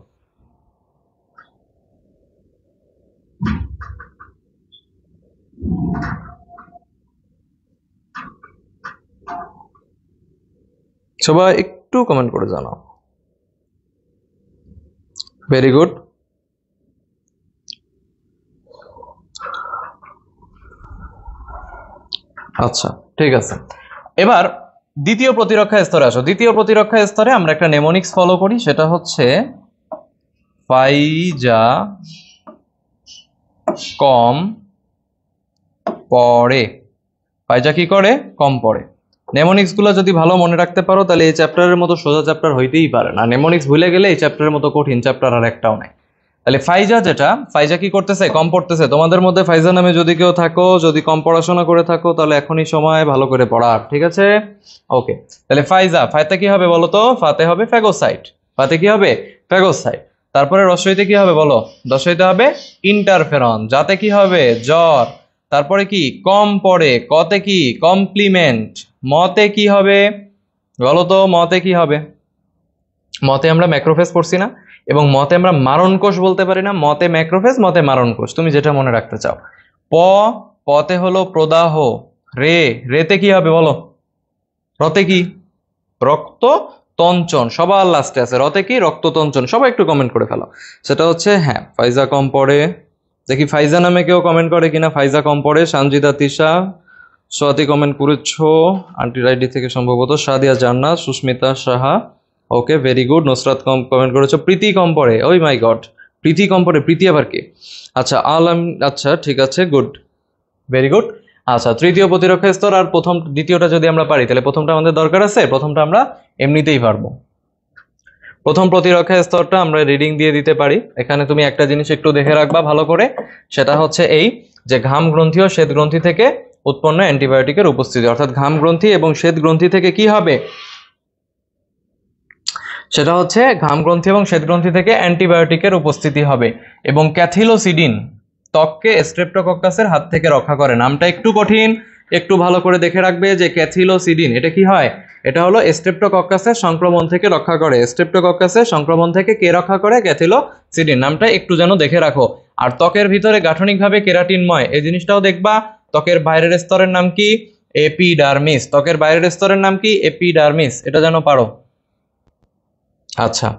সবাই একটু কমেন্ট করে জানাও ভেরি গুড আচ্ছা ঠিক আছে এবার দ্বিতীয় প্রতিরক্ষা স্তরে আসো দ্বিতীয় প্রতিরক্ষা স্তরে আমরা একটা নেমোনিক্স ফলো করি সেটা হচ্ছে ফাইজা কম পড়ে ফাইজা কি করে কম পড়ে নেমোনিক্সগুলো যদি ভালো মনে রাখতে পারো তাহলে এই চ্যাপ্টারের মতো সোজা চ্যাপ্টার হইতেই পারে না নেমোনিক্স ভুলে গেলে এই চ্যাপ্টারের মতো কঠিন চ্যাপ্টার আর একটাও নাই তাহলে ফাইজা যেটা ফাইজা কি করতেছে কম পড়তেছে তোমাদের মধ্যে ফাইজা নামে যদি কেউ থাকো যদি কম পড়াশোনা করে থাকো তাহলে এখনই সময় ভালো করে পড়ার ঠিক আছে ওকে তাহলে ফাইজা ফাইতে কি হবে বলো তো ফাতে হবে ফ্যাগোসাইট ফাতে কি হবে ফ্যাগোসাইট তারপরে রসইতে কি হবে বলো রসইতে হবে ইন্টারফেরন যাতে কি হবে জ্বর তারপরে কি কম পড়ে কতে কি কমপ্লিমেন্ট মতে কি হবে বলো তো মতে কি হবে মতে আমরা ম্যাক্রোফেজ পড়ছি না এবং মতে আমরা মারণ কোষ বলতে পারি না মতে ম্যাক্রোফেজ মতে মারণ কোষ তুমি যেটা মনে রাখতে চাও প পতে হলো প্রদাহ রে রেতে কি হবে বলো রতে কি রক্ত তঞ্চন সবার লাস্টে আছে রতে কি রক্ত তঞ্চন সবাই একটু কমেন্ট করে ফেলো সেটা হচ্ছে হ্যাঁ ফাইজা কম পড়ে দেখি ফাইজা নামে কেউ কমেন্ট করে কিনা ফাইজা কম পড়ে সানজিদা তিশা সোয়াতি কমেন্ট করেছো আন্টি রাইডি থেকে সম্ভবত Sadia Janna Susmita Saha okay very good Nusrat কম কমেন্ট করেছো প্রীতি কম পড়ে ওই মাই গড প্রীতি কম পড়ে প্রীতি আবার কে আচ্ছা আলাম আচ্ছা ঠিক আছে গুড ভেরি গুড আচ্ছা তৃতীয় প্রতিরক্ষা স্তর আর প্রথম দ্বিতীয়টা যদি আমরা পারি তাহলে প্রথমটা আমাদের দরকার আছে প্রথমটা আমরা এমনিতেই পারবো প্রথম প্রতিরক্ষা স্তরটা আমরা রিডিং দিয়ে দিতে পারি এখানে তুমি একটা জিনিস একটু দেখে রাখবা ভালো করে সেটা হচ্ছে এই যে ঘাম গ্রন্থি ও শ্বেত গ্রন্থি থেকে উৎপন্ন অ্যান্টিবায়োটিকের উপস্থিতি অর্থাৎ ঘাম গ্রন্থি এবং শ্বেত গ্রন্থি থেকে কি হবে সেটা হচ্ছে ঘাম গ্রন্থি এবং শ্বেত গ্রন্থি থেকে অ্যান্টিবায়োটিকের উপস্থিতি হবে এবং ক্যাথিলোসিডিন ত্বককে স্ট্রেপ্টোকক্কাসের হাত থেকে রক্ষা করে নামটা একটু কঠিন একটু ভালো করে দেখে রাখবে যে ক্যাথিলোসিডিন এটা কি হয় এটা হলো স্ট্রেপ্টোকক্কাসের সংক্রমণ থেকে রক্ষা করে স্ট্রেপ্টোকক্কাসের সংক্রমণ থেকে কে রক্ষা করে ক্যাথিলোসিডিন নামটা একটু যেন দেখে রাখো আর ত্বকের ভিতরে গাঠনিকভাবে কেরাটিনময় এই জিনিসটাও দেখবা ত্বকের বাইরের স্তরের নাম কি এপিডার্মিস ত্বকের বাইরের স্তরের নাম কি এপিডার্মিস এটা যেন পারো আচ্ছা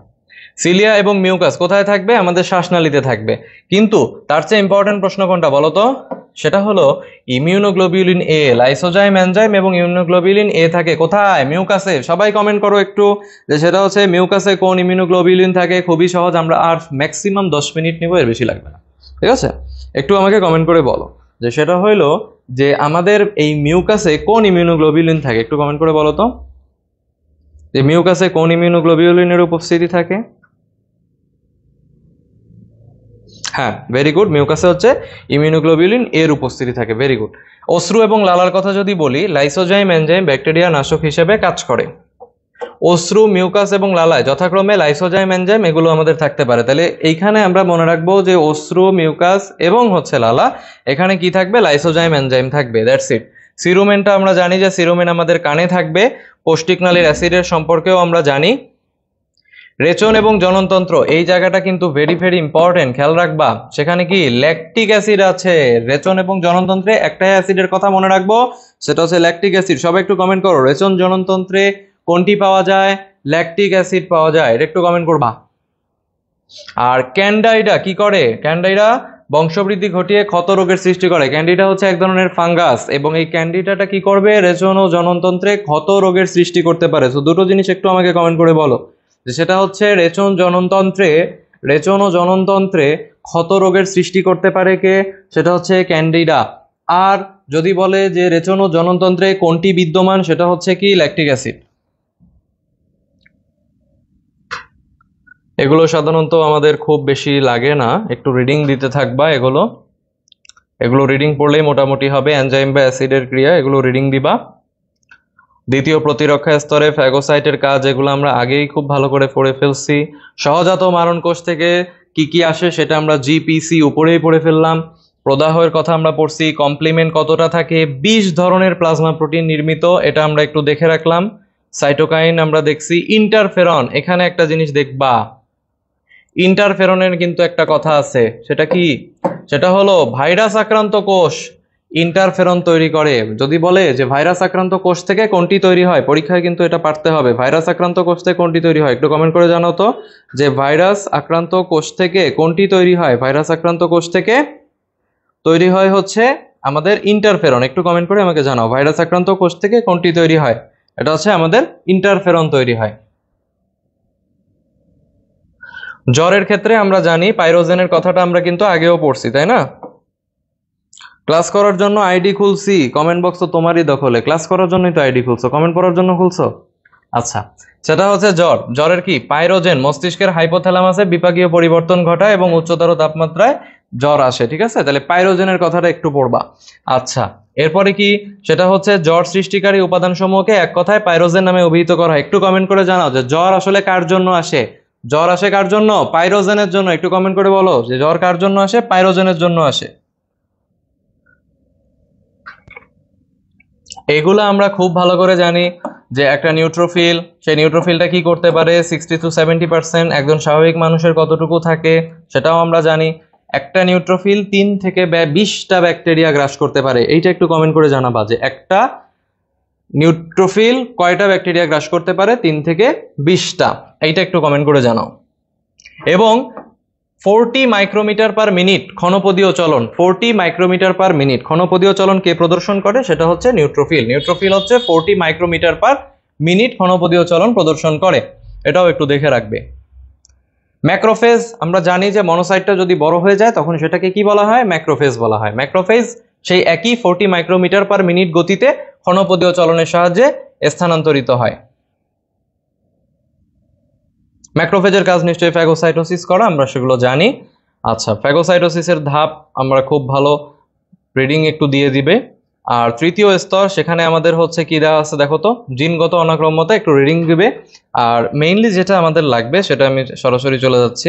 সিলিয়া এবং মিউকাস কোথায় থাকবে আমাদের শ্বাসনালীতে থাকবে কিন্তু তার চেয়ে ইম্পর্টেন্ট প্রশ্ন কোনটা বলো তো সেটা হলো ইমিউনোগ্লোবিউলিন এ লাইসোজাইম এনজাইম এবং ইমিউনোগ্লোবিউলিন এ থাকে কোথায় মিউকাসে সবাই কমেন্ট করো একটু যে সেটা হচ্ছে মিউকাসে কোন ইমিউনোগ্লোবিউলিন থাকে খুবই সহজ আমরা আর ম্যাক্সিমাম দশ মিনিট নিব এর বেশি লাগবে না ঠিক আছে একটু আমাকে কমেন্ট করে বলো যে সেটা হইলো যে আমাদের এই মিউকাসে কোন ইমিউনোগ্লোবিউলিন থাকে একটু কমেন্ট করে বলো তো যে মিউকাসে কোন ইমিউনোগ্লোবিউলিনের উপস্থিতি থাকে হ্যাঁ ভেরি গুড মিউকাসে হচ্ছে ইমিউনোগ্লোবিউলিন এর উপস্থিতি থাকে ভেরি গুড অশ্রু এবং লালার কথা যদি বলি লাইসোজাইম এনজাইম ব্যাকটেরিয়া নাশক হিসেবে কাজ করে অশ্রু মিউকাস এবং লালায় যথাক্রমে লাইসোজাইম এনজাইম এগুলো আমাদের থাকতে পারে তাহলে এইখানে আমরা মনে রাখবো যে অশ্রু মিউকাস এবং হচ্ছে লালা এখানে কি থাকবে লাইসোজাইম এনজাইম থাকবে দ্যাটস ইট সিরোমেনটা আমরা জানি যে সিরোমেন আমাদের কানে থাকবে নালীর অ্যাসিডের সম্পর্কেও আমরা জানি রেচন এবং জননতন্ত্র এই জায়গাটা কিন্তু ভেরি ভেরি ইম্পর্টেন্ট খেয়াল রাখবা সেখানে কি ল্যাকটিক অ্যাসিড আছে রেচন এবং জননতন্ত্রে একটাই অ্যাসিডের কথা মনে রাখবো সেটা হচ্ছে ল্যাকটিক অ্যাসিড সবাই একটু কমেন্ট করো রেচন জননতন্ত্রে কোনটি পাওয়া যায় ল্যাকটিক অ্যাসিড পাওয়া যায় এটা একটু কমেন্ট করবা আর ক্যান্ডাইডা কি করে ক্যান্ডাইডা বংশবৃদ্ধি ঘটিয়ে ক্ষত রোগের সৃষ্টি করে ক্যান্ডিডা হচ্ছে এক ধরনের ফাঙ্গাস এবং এই ক্যান্ডিডাটা কি করবে রেচন ও জননতন্ত্রে ক্ষত রোগের সৃষ্টি করতে পারে তো দুটো জিনিস একটু আমাকে কমেন্ট করে বলো যে সেটা হচ্ছে রেচন জননতন্ত্রে রেচন ও জননতন্ত্রে ক্ষত রোগের সৃষ্টি করতে পারে কে সেটা হচ্ছে ক্যান্ডিডা আর যদি বলে যে রেচন ও জননতন্ত্রে কোনটি বিদ্যমান সেটা হচ্ছে কি ল্যাকটিক অ্যাসিড এগুলো সাধারণত আমাদের খুব বেশি লাগে না একটু রিডিং দিতে থাকবা এগুলো এগুলো রিডিং পড়লেই মোটামুটি হবে অ্যানজাইম বা অ্যাসিডের ক্রিয়া এগুলো রিডিং দিবা দ্বিতীয় প্রতিরক্ষা স্তরে ফ্যাগোসাইটের কাজ এগুলো আমরা আগেই খুব ভালো করে পড়ে ফেলছি সহজাত মারণ কোষ থেকে কি কি আসে সেটা আমরা জিপিসি উপরেই পড়ে ফেললাম প্রদাহের কথা আমরা পড়ছি কমপ্লিমেন্ট কতটা থাকে ২০ ধরনের প্লাজমা প্রোটিন নির্মিত এটা আমরা একটু দেখে রাখলাম সাইটোকাইন আমরা দেখছি ইন্টারফেরন এখানে একটা জিনিস দেখবা ইন্টারফেরনের কিন্তু একটা কথা আছে সেটা কি সেটা হলো ভাইরাস আক্রান্ত কোষ ইন্টারফেরন তৈরি করে যদি বলে যে ভাইরাস আক্রান্ত কোষ থেকে কোনটি তৈরি হয় পরীক্ষায় কিন্তু এটা পারতে হবে ভাইরাস আক্রান্ত কোষ থেকে কোনটি তৈরি হয় একটু কমেন্ট করে জানাও তো যে ভাইরাস আক্রান্ত কোষ থেকে কোনটি তৈরি হয় ভাইরাস আক্রান্ত কোষ থেকে তৈরি হয় হচ্ছে আমাদের ইন্টারফেরন একটু কমেন্ট করে আমাকে জানাও ভাইরাস আক্রান্ত কোষ থেকে কোনটি তৈরি হয় এটা হচ্ছে আমাদের ইন্টারফেরন তৈরি হয় জ্বরের ক্ষেত্রে আমরা জানি পাইরোজেনের কথাটা আমরা কিন্তু আগেও পড়ছি তাই না ক্লাস করার জন্য আইডি খুলছি কমেন্ট বক্স তো তোমারই দখলে ক্লাস করার জন্যই তো আইডি খুলছো কমেন্ট করার জন্য খুলছো আচ্ছা সেটা হচ্ছে জ্বর জ্বরের কি পাইরোজেন মস্তিষ্কের হাইপোথ্যালামাসে বিপাকীয় পরিবর্তন ঘটায় এবং উচ্চতর তাপমাত্রায় জ্বর আসে ঠিক আছে তাহলে পাইরোজেনের কথাটা একটু পড়বা আচ্ছা এরপরে কি সেটা হচ্ছে জ্বর সৃষ্টিকারী উপাদানসমূহকে এক কথায় পাইরোজেন নামে অভিহিত করা একটু কমেন্ট করে জানাও যে জ্বর আসলে কার জন্য আসে জ্বর আসে কার জন্য পাইরোজেনের জন্য একটু কমেন্ট করে বলো যে জ্বর কার জন্য আসে পাইরোজেনের জন্য আসে এগুলো আমরা খুব ভালো করে জানি যে একটা নিউট্রোফিল সেই নিউট্রোফিলটা কি করতে পারে সিক্সটি টু সেভেন্টি পার্সেন্ট একজন স্বাভাবিক মানুষের কতটুকু থাকে সেটাও আমরা জানি একটা নিউট্রোফিল তিন থেকে বিশটা ব্যাকটেরিয়া গ্রাস করতে পারে এইটা একটু কমেন্ট করে জানাবা যে একটা নিউট্রোফিল কয়টা ব্যাকটেরিয়া গ্রাস করতে পারে তিন থেকে বিশটা এইটা একটু কমেন্ট করে জানাও এবং ফোরটি মাইক্রোমিটার পার মিনিট ক্ষণপদীয় চলন ফোরটি মাইক্রোমিটার পার মিনিট ক্ষণপদীয় চলন কে প্রদর্শন করে সেটা হচ্ছে নিউট্রোফিল নিউট্রোফিল হচ্ছে ফোরটি মাইক্রোমিটার পার মিনিট ক্ষণপদীয় চলন প্রদর্শন করে এটাও একটু দেখে রাখবে ম্যাক্রোফেজ আমরা জানি যে মনোসাইটটা যদি বড় হয়ে যায় তখন সেটাকে কি বলা হয় ম্যাক্রোফেজ বলা হয় ম্যাক্রোফেজ সেই একই ফোরটি মাইক্রোমিটার পার মিনিট গতিতে ক্ষণপদীয় চলনের সাহায্যে স্থানান্তরিত হয় ম্যাক্রোফেজের কাজ নিশ্চয়ই ফ্যাগোসাইটোসিস করা আমরা সেগুলো জানি আচ্ছা ফ্যাগোসাইটোসিসের ধাপ আমরা খুব ভালো রিডিং একটু দিয়ে দিবে আর তৃতীয় স্তর সেখানে আমাদের হচ্ছে কি দেওয়া আছে দেখো তো জিনগত অনাক্রম্যতা একটু রিডিং দিবে আর মেইনলি যেটা আমাদের লাগবে সেটা আমি সরাসরি চলে যাচ্ছি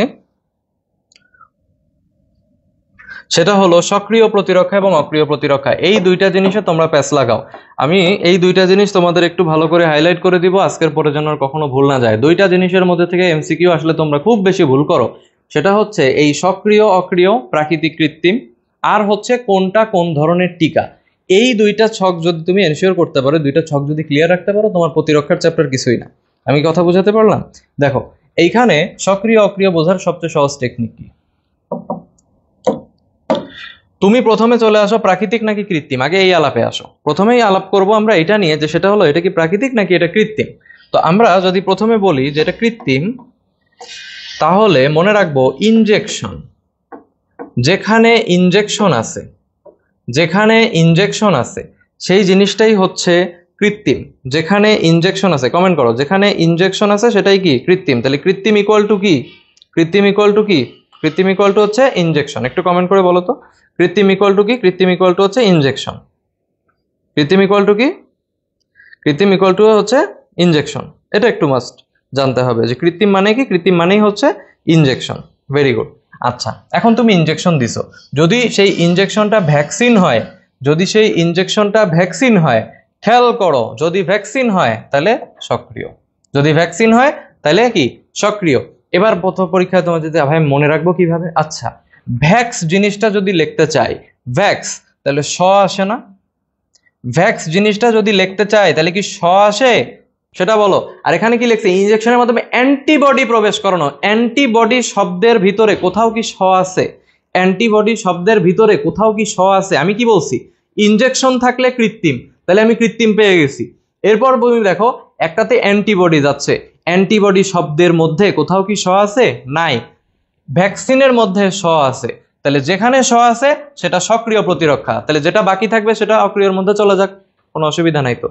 সেটা হলো সক্রিয় প্রতিরক্ষা এবং অক্রিয় প্রতিরক্ষা এই দুইটা জিনিসে তোমরা প্যাচ লাগাও আমি এই দুইটা জিনিস তোমাদের একটু ভালো করে হাইলাইট করে দিব আজকের পরে যেন কখনো ভুল না যায় দুইটা জিনিসের মধ্যে থেকে এমসিকিউ আসলে তোমরা খুব বেশি ভুল করো সেটা হচ্ছে এই সক্রিয় অক্রিয় প্রাকৃতিক কৃত্রিম আর হচ্ছে কোনটা কোন ধরনের টিকা এই দুইটা ছক যদি তুমি এনশিওর করতে পারো দুইটা ছক যদি ক্লিয়ার রাখতে পারো তোমার প্রতিরক্ষার চ্যাপ্টার কিছুই না আমি কথা বোঝাতে পারলাম দেখো এইখানে সক্রিয় অক্রিয় বোঝার সবচেয়ে সহজ টেকনিক কি তুমি প্রথমে চলে আসো প্রাকৃতিক নাকি কৃত্রিম আগে এই আলাপে আসো প্রথমেই আলাপ করব আমরা এটা নিয়ে যে সেটা হলো এটা কি প্রাকৃতিক নাকি এটা কৃত্রিম তো আমরা যদি প্রথমে বলি যে এটা কৃত্রিম তাহলে মনে রাখবো ইনজেকশন যেখানে ইনজেকশন আছে যেখানে ইনজেকশন আছে সেই জিনিসটাই হচ্ছে কৃত্রিম যেখানে ইনজেকশন আছে কমেন্ট করো যেখানে ইনজেকশন আছে সেটাই কি কৃত্রিম তাহলে কৃত্রিম ইকুয়াল টু কি কৃত্রিম ইকুয়াল টু কি কৃত্রিম ইকুয়াল টু হচ্ছে ইনজেকশন একটু কমেন্ট করে বলো তো কৃত্রিম ইকুয়াল টু কি কৃত্রিম ইকুয়াল টু হচ্ছে ইনজেকশন কৃত্রিম ইকুয়াল টু কি কৃত্রিম ইকুয়াল টু হচ্ছে ইনজেকশন এটা একটু মাস্ট জানতে হবে যে কৃত্রিম মানে কি কৃত্রিম মানেই হচ্ছে ইনজেকশন ভেরি গুড আচ্ছা এখন তুমি ইনজেকশন দিছো যদি সেই ইনজেকশনটা ভ্যাকসিন হয় যদি সেই ইনজেকশনটা ভ্যাকসিন হয় খেয়াল করো যদি ভ্যাকসিন হয় তাহলে সক্রিয় যদি ভ্যাকসিন হয় তাহলে কি সক্রিয় এবার প্রথম পরীক্ষা তোমার যদি ভাই মনে রাখবো কিভাবে আচ্ছা ভ্যাক্স জিনিসটা যদি লিখতে চাই ভ্যাক্স তাহলে স আসে না ভ্যাক্স জিনিসটা যদি লিখতে চাই তাহলে কি স আসে সেটা বলো আর এখানে কি লিখছে ইঞ্জেকশনের মাধ্যমে অ্যান্টিবডি প্রবেশ করানো অ্যান্টিবডি শব্দের ভিতরে কোথাও কি স আছে অ্যান্টিবডি শব্দের ভিতরে কোথাও কি স আছে আমি কি বলছি ইঞ্জেকশন থাকলে কৃত্রিম তাহলে আমি কৃত্রিম পেয়ে গেছি এরপর তুমি দেখো একটাতে অ্যান্টিবডি যাচ্ছে অ্যান্টিবডি শব্দের মধ্যে কোথাও কি শ আছে নাই ভ্যাকসিনের মধ্যে স আছে তাহলে যেখানে স আছে সেটা সক্রিয় প্রতিরক্ষা তাহলে যেটা বাকি থাকবে সেটা অক্রিয়র মধ্যে চলে যাক কোনো অসুবিধা নাই তো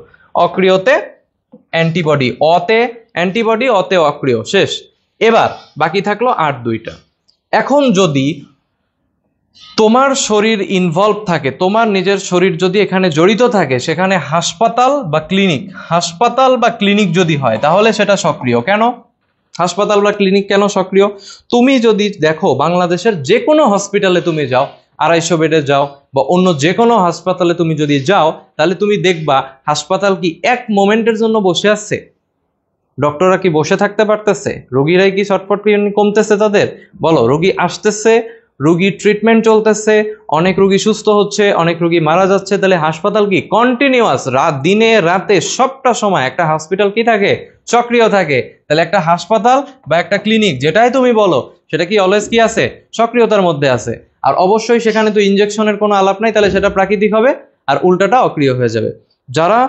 অক্রিয়তে অ্যান্টিবডি অতে অ্যান্টিবডি অতে অক্রিয় শেষ এবার বাকি থাকলো আর দুইটা এখন যদি তোমার শরীর ইনভলভ থাকে তোমার নিজের শরীর যদি এখানে জড়িত থাকে সেখানে হাসপাতাল বা ক্লিনিক হাসপাতাল বা ক্লিনিক যদি হয় তাহলে সেটা সক্রিয় কেন হাসপাতাল বা ক্লিনিক কেন সক্রিয় তুমি যদি দেখো বাংলাদেশের যে কোনো হসপিটালে তুমি যাও আড়াইশো বেডে যাও বা অন্য যে কোনো হাসপাতালে তুমি যদি যাও তাহলে তুমি দেখবা হাসপাতাল কি এক মোমেন্টের জন্য বসে আসছে ডক্টররা কি বসে থাকতে পারতেছে রোগীরাই কি শর্টপট কমতেছে তাদের বলো রোগী আসতেছে রুগীর ট্রিটমেন্ট চলতেছে অনেক রুগী সুস্থ হচ্ছে অনেক রুগী মারা যাচ্ছে তাহলে হাসপাতাল কি কন্টিনিউয়াস রাত দিনে রাতে সবটা সময় একটা হসপিটাল কি থাকে সক্রিয় থাকে তাহলে একটা হাসপাতাল বা একটা ক্লিনিক যেটাই তুমি বলো সেটা কি অলওয়েজ কি আছে সক্রিয়তার মধ্যে আছে আর অবশ্যই সেখানে তো ইঞ্জেকশনের কোনো আলাপ নাই তাহলে সেটা প্রাকৃতিক হবে আর উল্টাটা অক্রিয় হয়ে যাবে যারা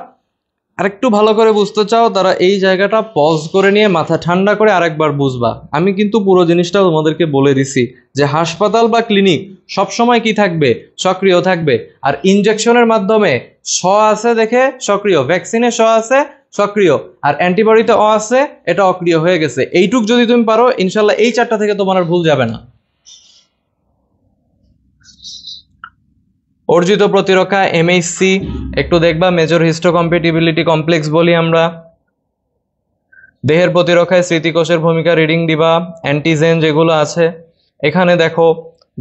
আরেকটু ভালো করে বুঝতে চাও তারা এই জায়গাটা পজ করে নিয়ে মাথা ঠান্ডা করে আরেকবার বুঝবা আমি কিন্তু পুরো জিনিসটা তোমাদেরকে বলে দিছি যে হাসপাতাল বা ক্লিনিক সবসময় কি থাকবে সক্রিয় থাকবে আর ইনজেকশনের মাধ্যমে স আছে দেখে সক্রিয় ভ্যাকসিনে স আছে সক্রিয় আর অ্যান্টিবডিতে অ আছে এটা অক্রিয় হয়ে গেছে এইটুক যদি তুমি পারো ইনশাল্লাহ এই চারটা থেকে তোমার ভুল যাবে না অর্জিত প্রতিরক্ষা এমএইচসি একটু দেখবা মেজর হিস্টোকম্পিটিবিলিটি কমপ্লেক্স বলি আমরা দেহের প্রতিরক্ষায় স্মৃতিকোষের ভূমিকা রিডিং দিবা অ্যান্টিজেন যেগুলো আছে এখানে দেখো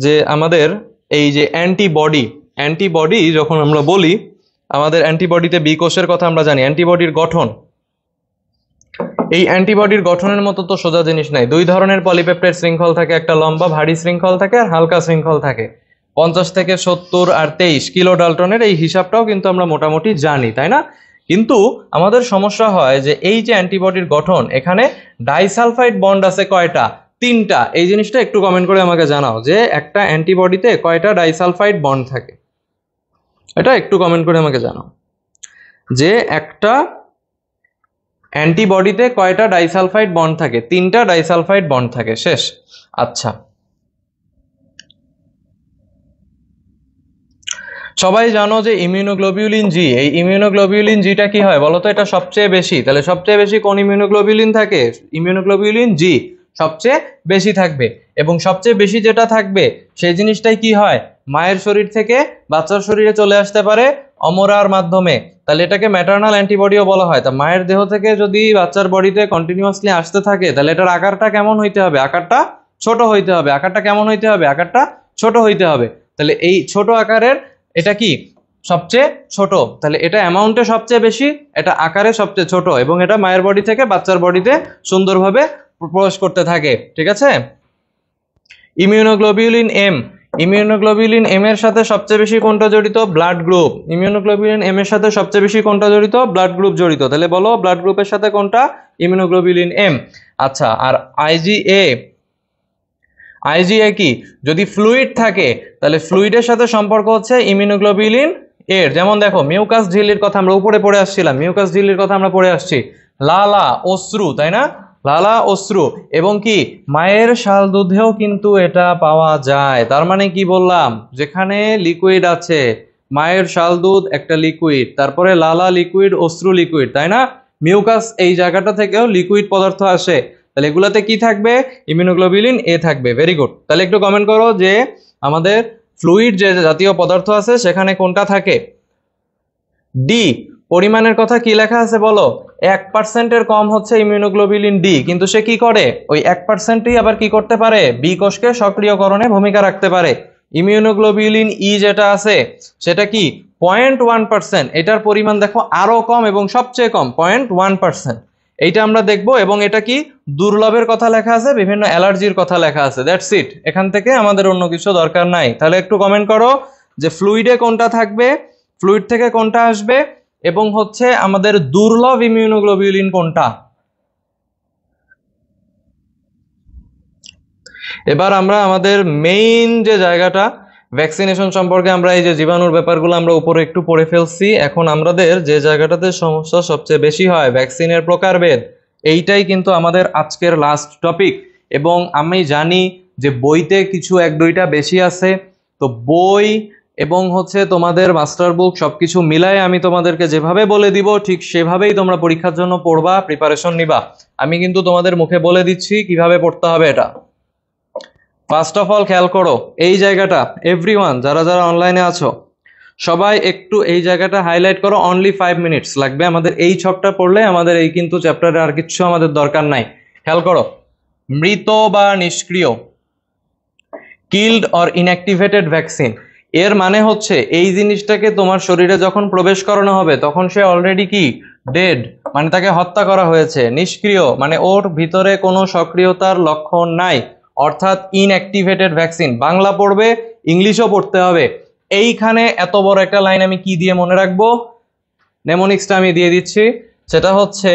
যে আমাদের এই যে অ্যান্টিবডি অ্যান্টিবডি যখন আমরা বলি আমাদের অ্যান্টিবডিতে বি কোষের কথা আমরা জানি অ্যান্টিবডির গঠন এই অ্যান্টিবডির গঠনের মতো তো সোজা জিনিস নাই দুই ধরনের পলিপেপটাইড শৃঙ্খল থাকে একটা লম্বা ভারী শৃঙ্খল থাকে আর হালকা শৃঙ্খল থাকে পঞ্চাশ থেকে সত্তর আর তেইশ কিলো ডাল্টনের এই হিসাবটাও কিন্তু আমরা মোটামুটি জানি তাই না কিন্তু আমাদের সমস্যা হয় যে এই যে অ্যান্টিবডির গঠন এখানে ডাইসালফাইড বন্ড আছে কয়টা তিনটা এই জিনিসটা একটু কমেন্ট করে আমাকে জানাও যে একটা অ্যান্টিবডিতে কয়টা ডাইসালফাইড বন্ড থাকে এটা একটু কমেন্ট করে আমাকে জানাও যে একটা অ্যান্টিবডিতে কয়টা ডাইসালফাইড বন্ড থাকে তিনটা ডাইসালফাইড বন্ড থাকে শেষ আচ্ছা সবাই জানো যে ইমিউনোগ্লোবিউলিন জি এই ইমিউনোগ্লোবিউলিন জিটা কি হয় বলো তো এটা সবচেয়ে বেশি তাহলে সবচেয়ে বেশি কোন ইমিউনোগ্লোবিউলিন থাকে ইমিউনোগ্লোবিউলিন জি সবচেয়ে বেশি থাকবে এবং সবচেয়ে বেশি যেটা থাকবে সেই জিনিসটাই কি হয় মায়ের শরীর থেকে বাচ্চার শরীরে চলে আসতে পারে অমরার মাধ্যমে তাহলে এটাকে ম্যাটার্নাল অ্যান্টিবডিও বলা হয় তা মায়ের দেহ থেকে যদি বাচ্চার বডিতে কন্টিনিউয়াসলি আসতে থাকে তাহলে এটার আকারটা কেমন হইতে হবে আকারটা ছোট হইতে হবে আকারটা কেমন হইতে হবে আকারটা ছোট হইতে হবে তাহলে এই ছোট আকারের এটা কি সবচেয়ে ছোট তাহলে এটা অ্যামাউন্টে সবচেয়ে বেশি এটা আকারে সবচেয়ে ছোট এবং এটা মায়ের বডি থেকে বাচ্চার বডিতে সুন্দরভাবে প্রবেশ করতে থাকে ঠিক আছে ইমিউনোগ্লোবিউলিন এম ইমিউনোগ্লোবিউলিন এম এর সাথে সবচেয়ে বেশি কোনটা জড়িত ব্লাড গ্রুপ ইমিউনোগ্লোবিউলিন এম এর সাথে সবচেয়ে বেশি কোনটা জড়িত ব্লাড গ্রুপ জড়িত তাহলে বলো ব্লাড গ্রুপের সাথে কোনটা ইমিউনোগ্লোবিউলিন এম আচ্ছা আর আইজিএ আইজিএ কি যদি ফ্লুইড থাকে তাহলে ফ্লুইডের সাথে সম্পর্ক হচ্ছে ইমিউনোগ্লোবিউলিন এর যেমন দেখো মিউকাস ঝিল্লির কথা আমরা উপরে পড়ে আসছিলাম মিউকাস ঝিল্লির কথা আমরা পড়ে আসছি লালা অশ্রু তাই না লালা অশ্রু এবং কি মায়ের শাল দুধেও কিন্তু এটা পাওয়া যায় তার মানে কি বললাম যেখানে লিকুইড আছে মায়ের শাল দুধ একটা লিকুইড তারপরে লালা লিকুইড অশ্রু লিকুইড তাই না মিউকাস এই জায়গাটা থেকেও লিকুইড পদার্থ আসে তাহলে এগুলাতে কি থাকবে ইমিউনোগ্লোবিলিন এ থাকবে ভেরি গুড তাহলে একটু কমেন্ট করো যে আমাদের ফ্লুইড যে জাতীয় পদার্থ আছে সেখানে কোনটা থাকে ডি পরিমাণের কথা কি লেখা আছে বলো এক পার্সেন্টের কম হচ্ছে ইমিউনোগ্লোবিলিন ডি কিন্তু সে কি করে ওই এক পার্সেন্টই আবার কি করতে পারে বি কোষকে সক্রিয়করণে ভূমিকা রাখতে পারে ইমিউনোগ্লোবিলিন ই e যেটা আছে সেটা কি পয়েন্ট ওয়ান পার্সেন্ট এটার পরিমাণ দেখো আরও কম এবং সবচেয়ে কম পয়েন্ট ওয়ান পার্সেন্ট এইটা আমরা দেখব এবং এটা কি দুর্লভের কথা লেখা আছে বিভিন্ন অ্যালার্জির কথা লেখা আছে দ্যাটস ইট এখান থেকে আমাদের অন্য কিছু দরকার নাই তাহলে একটু কমেন্ট করো যে ফ্লুইডে কোনটা থাকবে ফ্লুইড থেকে কোনটা আসবে এবং হচ্ছে আমাদের দুর্লভ ইমিউনোগ্লোবিউলিন কোনটা এবার আমরা আমাদের মেইন যে জায়গাটা ভ্যাকসিনেশন সম্পর্কে আমরা এই যে জীবাণুর ব্যাপারগুলো আমরা উপরে একটু পড়ে ফেলছি এখন আমাদের যে জায়গাটাতে সমস্যা সবচেয়ে বেশি হয় ভ্যাকসিনের প্রকারভেদ এইটাই কিন্তু আমাদের আজকের লাস্ট টপিক এবং আমি জানি যে বইতে কিছু এক দুইটা বেশি আছে তো বই এবং হচ্ছে তোমাদের মাস্টার বুক সবকিছু মিলায় আমি তোমাদেরকে যেভাবে বলে দিব ঠিক সেভাবেই তোমরা পরীক্ষার জন্য পড়বা প্রিপারেশন নিবা আমি কিন্তু তোমাদের মুখে বলে দিচ্ছি কিভাবে পড়তে হবে এটা ফার্স্ট অফ অল খেয়াল করো এই জায়গাটা এভরি যারা যারা অনলাইনে আছো সবাই একটু এই জায়গাটা হাইলাইট করো অনলি ফাইভ মিনিটস লাগবে আমাদের এই ছকটা পড়লে আমাদের এই কিন্তু চ্যাপ্টারে আর কিছু আমাদের দরকার নাই খেয়াল করো মৃত বা নিষ্ক্রিয় কিল্ড অর ইনঅ্যাক্টিভেটেড ভ্যাকসিন এর মানে হচ্ছে এই জিনিসটাকে তোমার শরীরে যখন প্রবেশ করানো হবে তখন সে অলরেডি কি ডেড মানে তাকে হত্যা করা হয়েছে নিষ্ক্রিয় মানে ওর ভিতরে কোনো সক্রিয়তার লক্ষণ নাই অর্থাৎ ইনঅ্যাক্টিভেটেড ভ্যাকসিন বাংলা পড়বে ইংলিশও পড়তে হবে এইখানে এত বড় একটা লাইন আমি কি দিয়ে মনে রাখবো নেমোনিক্সটা আমি দিয়ে দিচ্ছি সেটা হচ্ছে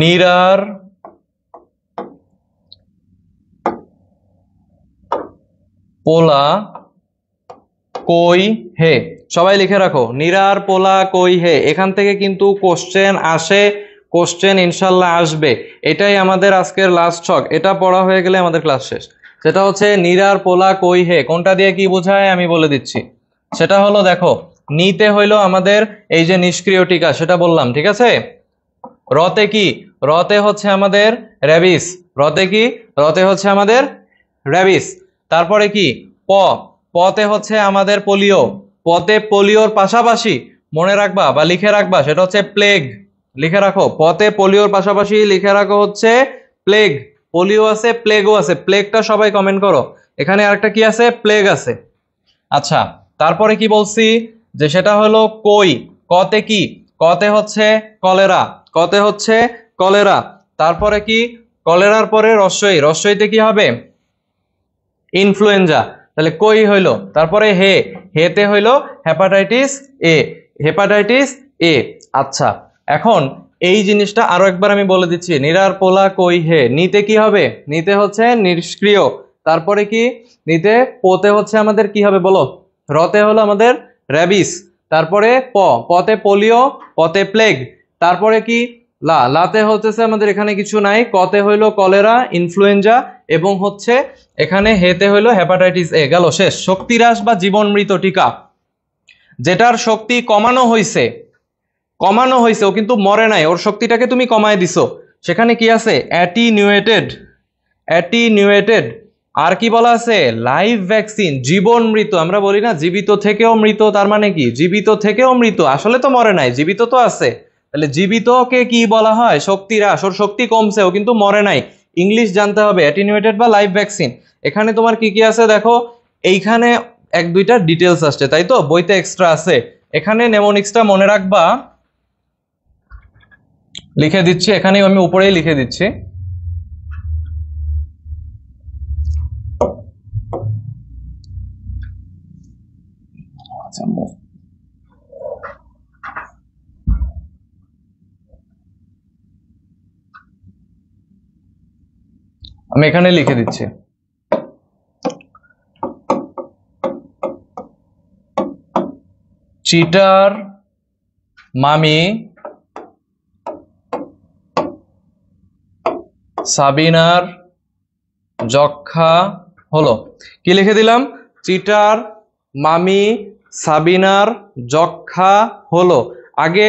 নিরার পোলা কই হে সবাই লিখে রাখো নিরার পোলা কই হে এখান থেকে কিন্তু কোশ্চেন আসে কোশ্চেন ইনশাল্লাহ আসবে এটাই আমাদের আজকের লাস্ট ছক এটা পড়া হয়ে গেলে আমাদের ক্লাস শেষ সেটা হচ্ছে নিরার পোলা কই হে কোনটা দিয়ে কি বোঝায় আমি বলে দিচ্ছি সেটা হলো দেখো নিতে হইলো আমাদের এই যে নিষ্ক্রিয় টিকা সেটা বললাম ঠিক আছে রতে কি রতে হচ্ছে আমাদের র্যাবিস রতে কি রতে হচ্ছে আমাদের র্যাবিস তারপরে কি প পতে হচ্ছে আমাদের পোলিও পতে পোলিওর পাশাপাশি মনে রাখবা বা লিখে রাখবা সেটা হচ্ছে প্লেগ লিখে রাখো পতে পোলিওর পাশাপাশি লিখে রাখো হচ্ছে প্লেগ পোলিও আছে প্লেগও আছে প্লেগটা সবাই কমেন্ট করো এখানে আরেকটা কি আছে প্লেগ আছে আচ্ছা তারপরে কি বলছি যে সেটা হলো কই কতে কি কতে হচ্ছে কলেরা কতে হচ্ছে কলেরা তারপরে কি কলেরার পরে রস্যই রস্যইতে কি হবে ইনফ্লুয়েঞ্জা তাহলে কই হইল তারপরে হে হেতে হইল হেপাটাইটিস এ হেপাটাইটিস এ আচ্ছা এখন এই জিনিসটা আরো একবার আমি বলে দিচ্ছি নিরার পোলা কই হে নিতে কি হবে নিতে হচ্ছে নিষ্ক্রিয় তারপরে কি নিতে পোতে হচ্ছে আমাদের কি হবে বলো রতে হলো আমাদের র্যাবিস তারপরে প পতে পোলিও পতে প্লেগ তারপরে কি লা লাতে হতেছে আমাদের এখানে কিছু নাই কতে হইলো কলেরা ইনফ্লুয়েঞ্জা এবং হচ্ছে এখানে হেতে হইলো হেপাটাইটিস এ গেল শেষ শক্তিরাস বা জীবনমৃত টিকা যেটার শক্তি কমানো হইছে কমানো হইছে ও কিন্তু মরে নাই ওর শক্তিটাকে তুমি কমায় দিছো সেখানে কি আছে অ্যাটিনিউয়েটেড অ্যাটিনিউয়েটেড আর কি বলা আছে লাইভ ভ্যাকসিন জীবন মৃত আমরা বলি না জীবিত থেকেও মৃত তার মানে কি জীবিত থেকেও মৃত আসলে তো মরে নাই জীবিত তো আছে তাহলে জীবিতকে কি বলা হয় শক্তি হ্রাস ওর শক্তি ও কিন্তু মরে নাই ইংলিশ জানতে হবে অ্যাটিনিউটেড বা লাইভ ভ্যাকসিন এখানে তোমার কি কি আছে দেখো এইখানে এক দুইটা ডিটেলস আসছে তাই তো বইতে এক্সট্রা আছে এখানে নেমোনিক্সটা মনে রাখবা লিখে দিচ্ছি এখানেই আমি উপরেই লিখে দিচ্ছি আচ্ছা আমি এখানে লিখে দিচ্ছি চিটার মামি সাবিনার যক্ষা হলো কি লিখে দিলাম চিটার মামি সাবিনার যক্ষা হলো আগে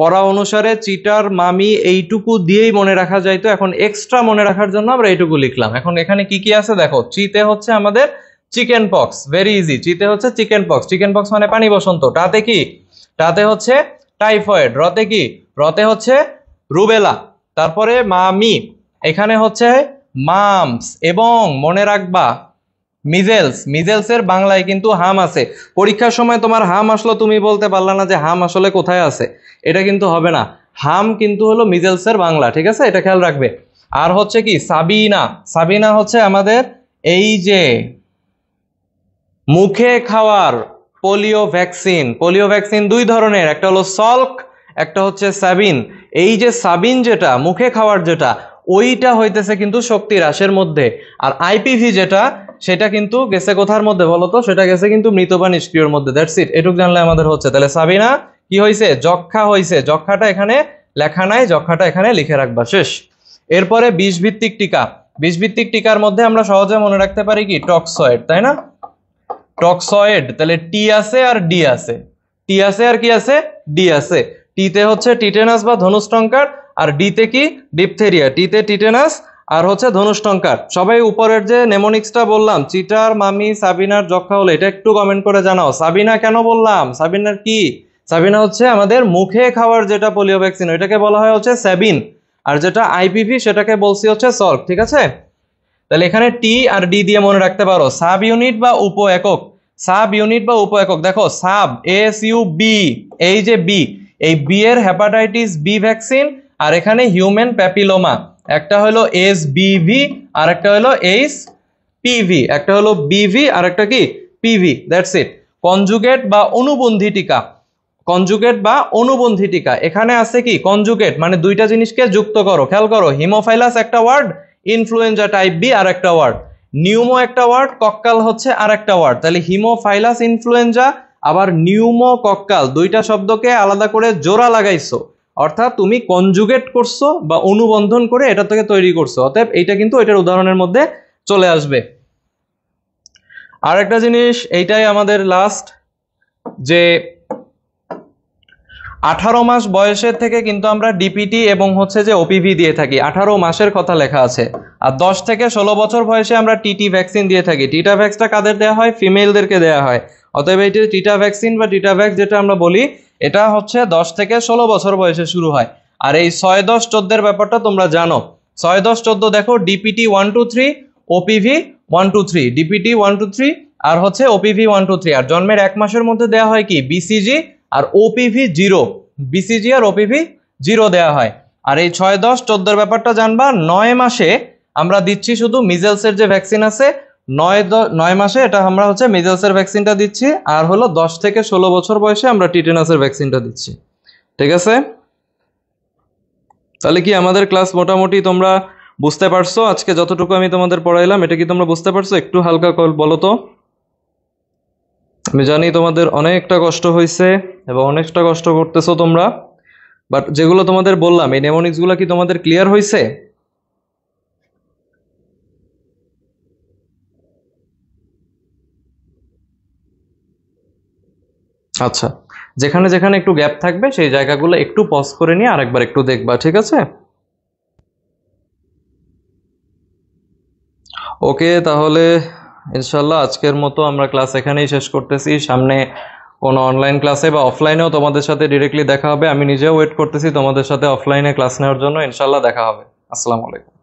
পড়া অনুসারে চিটার মামি এইটুকু দিয়েই মনে রাখা যায় তো এখন এক্সট্রা মনে রাখার জন্য আমরা এইটুকু লিখলাম এখন এখানে কি কি আছে দেখো চিতে হচ্ছে আমাদের চিকেন পক্স ভেরি ইজি চিতে হচ্ছে চিকেন পক্স চিকেন পক্স মানে পানি বসন্ত টাতে কি টাতে হচ্ছে টাইফয়েড রতে কি রতে হচ্ছে রুবেলা তারপরে মামি এখানে হচ্ছে মামস এবং মনে রাখবা মিজেলস মিজেলসের বাংলায় কিন্তু হাম আছে পরীক্ষার সময় তোমার হাম আসলো তুমি বলতে পারলা না যে হাম আসলে কোথায় আছে এটা কিন্তু হবে না হাম কিন্তু হলো মিজেলসের বাংলা ঠিক আছে এটা খেয়াল রাখবে আর হচ্ছে কি সাবিনা সাবিনা হচ্ছে আমাদের এই যে মুখে খাওয়ার পোলিও ভ্যাকসিন পোলিও ভ্যাকসিন দুই ধরনের একটা হলো সল্ক একটা হচ্ছে সাবিন এই যে সাবিন যেটা মুখে খাওয়ার যেটা ওইটা হইতেছে কিন্তু শক্তি হ্রাসের মধ্যে আর আইপিভি যেটা সেটা কিন্তু গেছে কোথার মধ্যে বলতো সেটা গেছে কিন্তু মৃত বা নিষ্ক্রিয়র মধ্যে দ্যাটস ইট এটুক জানলে আমাদের হচ্ছে তাহলে সাবিনা কি হয়েছে যক্ষা হয়েছে যক্ষাটা এখানে লেখা নাই যক্ষাটা এখানে লিখে রাখবা শেষ এরপরে বিষ ভিত্তিক টিকা বিষ ভিত্তিক টিকার মধ্যে আমরা সহজে মনে রাখতে পারি কি টক্সয়েড তাই না টক্সয়েড তাহলে টি আছে আর ডি আছে টি আছে আর কি আছে ডি আছে টিতে হচ্ছে টিটেনাস বা ধনুষ্টঙ্কার আর ডিতে কি ডিপথেরিয়া টিতে টিটেনাস আর হচ্ছে ধনুষ্টঙ্কার সবাই উপরের যে নেমোনিক্সটা বললাম চিটার মামি সাবিনার যক্ষা হলে এটা একটু কমেন্ট করে জানাও সাবিনা কেন বললাম সাবিনার কি সাবিনা হচ্ছে আমাদের মুখে খাওয়ার যেটা পোলিও ভ্যাকসিন ওইটাকে বলা হয় হচ্ছে স্যাবিন আর যেটা আইপিভি সেটাকে বলছি হচ্ছে সল্ভ ঠিক আছে তাহলে এখানে টি আর ডি দিয়ে মনে রাখতে পারো সাব ইউনিট বা উপ একক সাব ইউনিট বা উপ একক দেখো সাব এস ইউ বি এই যে বি এই বি এর হেপাটাইটিস বি ভ্যাকসিন আর এখানে হিউম্যান প্যাপিলোমা একটা হলো এস বিভি আর একটা হলো এইস পিভি একটা হলো বিভি আর একটা কি পিভি দ্যাটস ইট কনজুগেট বা অনুবন্ধী টিকা কনজুগেট বা অনুবন্ধী টিকা এখানে আছে কি কনজুগেট মানে দুইটা জিনিসকে যুক্ত করো খেয়াল করো হিমোফাইলাস একটা ওয়ার্ড ইনফ্লুয়েঞ্জা টাইপ বি আর একটা ওয়ার্ড নিউমো একটা ওয়ার্ড কক্কাল হচ্ছে আর একটা ওয়ার্ড তাহলে হিমোফাইলাস ইনফ্লুয়েঞ্জা আবার নিউমো কক্কাল দুইটা শব্দকে আলাদা করে জোড়া লাগাইছো অর্থাৎ তুমি কনজুগেট করছো বা অনুবন্ধন করে এটা থেকে তৈরি করছো অতএব এইটা কিন্তু এটার উদাহরণের মধ্যে চলে আসবে আর একটা জিনিস এইটাই আমাদের লাস্ট যে আঠারো মাস বয়সের থেকে কিন্তু আমরা ডিপিটি এবং হচ্ছে যে ওপিভি দিয়ে থাকি আঠারো মাসের কথা লেখা আছে আর দশ থেকে ষোলো বছর বয়সে আমরা টিটি ভ্যাকসিন দিয়ে থাকি টিটা ভ্যাক্সটা কাদের দেওয়া হয় ফিমেলদেরকে দেওয়া হয় অতএব এটি টিটা ভ্যাকসিন বা টিটা ভ্যাক্স যেটা আমরা বলি এটা হচ্ছে দশ থেকে ষোলো বছর বয়সে শুরু হয় আর এই ছয় দশ চোদ্দের ব্যাপারটা তোমরা জানো ছয় দশ চোদ্দ দেখো DPT one two three OPV one two three DPT one two three আর হচ্ছে ওপিভি ওয়ান টু থ্রি আর জন্মের এক মাসের মধ্যে দেওয়া হয় কি বিসিজি আর ওপিভি জিরো বিসিজি আর ওপিভি জিরো দেওয়া হয় আর এই ছয় দশ চোদ্দোর ব্যাপারটা জানবা নয় মাসে আমরা দিচ্ছি শুধু মিজেলসের যে ভ্যাকসিন আছে নয় নয় মাসে এটা আমরা হচ্ছে মিজেলসের ভ্যাকসিনটা দিচ্ছি আর হলো দশ থেকে ষোলো বছর বয়সে আমরা টিটেনাসের ভ্যাকসিনটা দিচ্ছি ঠিক আছে তাহলে কি আমাদের ক্লাস মোটামুটি তোমরা বুঝতে পারছো আজকে যতটুকু আমি তোমাদের পড়াইলাম এটা কি তোমরা বুঝতে পারছো একটু হালকা কল বলো তো আমি জানি তোমাদের অনেকটা কষ্ট হয়েছে এবং অনেকটা কষ্ট করতেছো তোমরা বাট যেগুলো তোমাদের বললাম এই নেমোনিক্সগুলো কি তোমাদের ক্লিয়ার হয়েছে আচ্ছা যেখানে যেখানে একটু গ্যাপ থাকবে সেই জায়গাগুলো একটু পজ করে নিয়ে আরেকবার একটু দেখবা ঠিক আছে ওকে তাহলে ইনশাল্লাহ আজকের মতো আমরা ক্লাস এখানেই শেষ করতেছি সামনে কোনো অনলাইন ক্লাসে বা অফলাইনেও তোমাদের সাথে ডিরেক্টলি দেখা হবে আমি নিজেও ওয়েট করতেছি তোমাদের সাথে অফলাইনে ক্লাস নেওয়ার জন্য ইনশাল্লাহ দেখা হবে আসসালামু আলাইকুম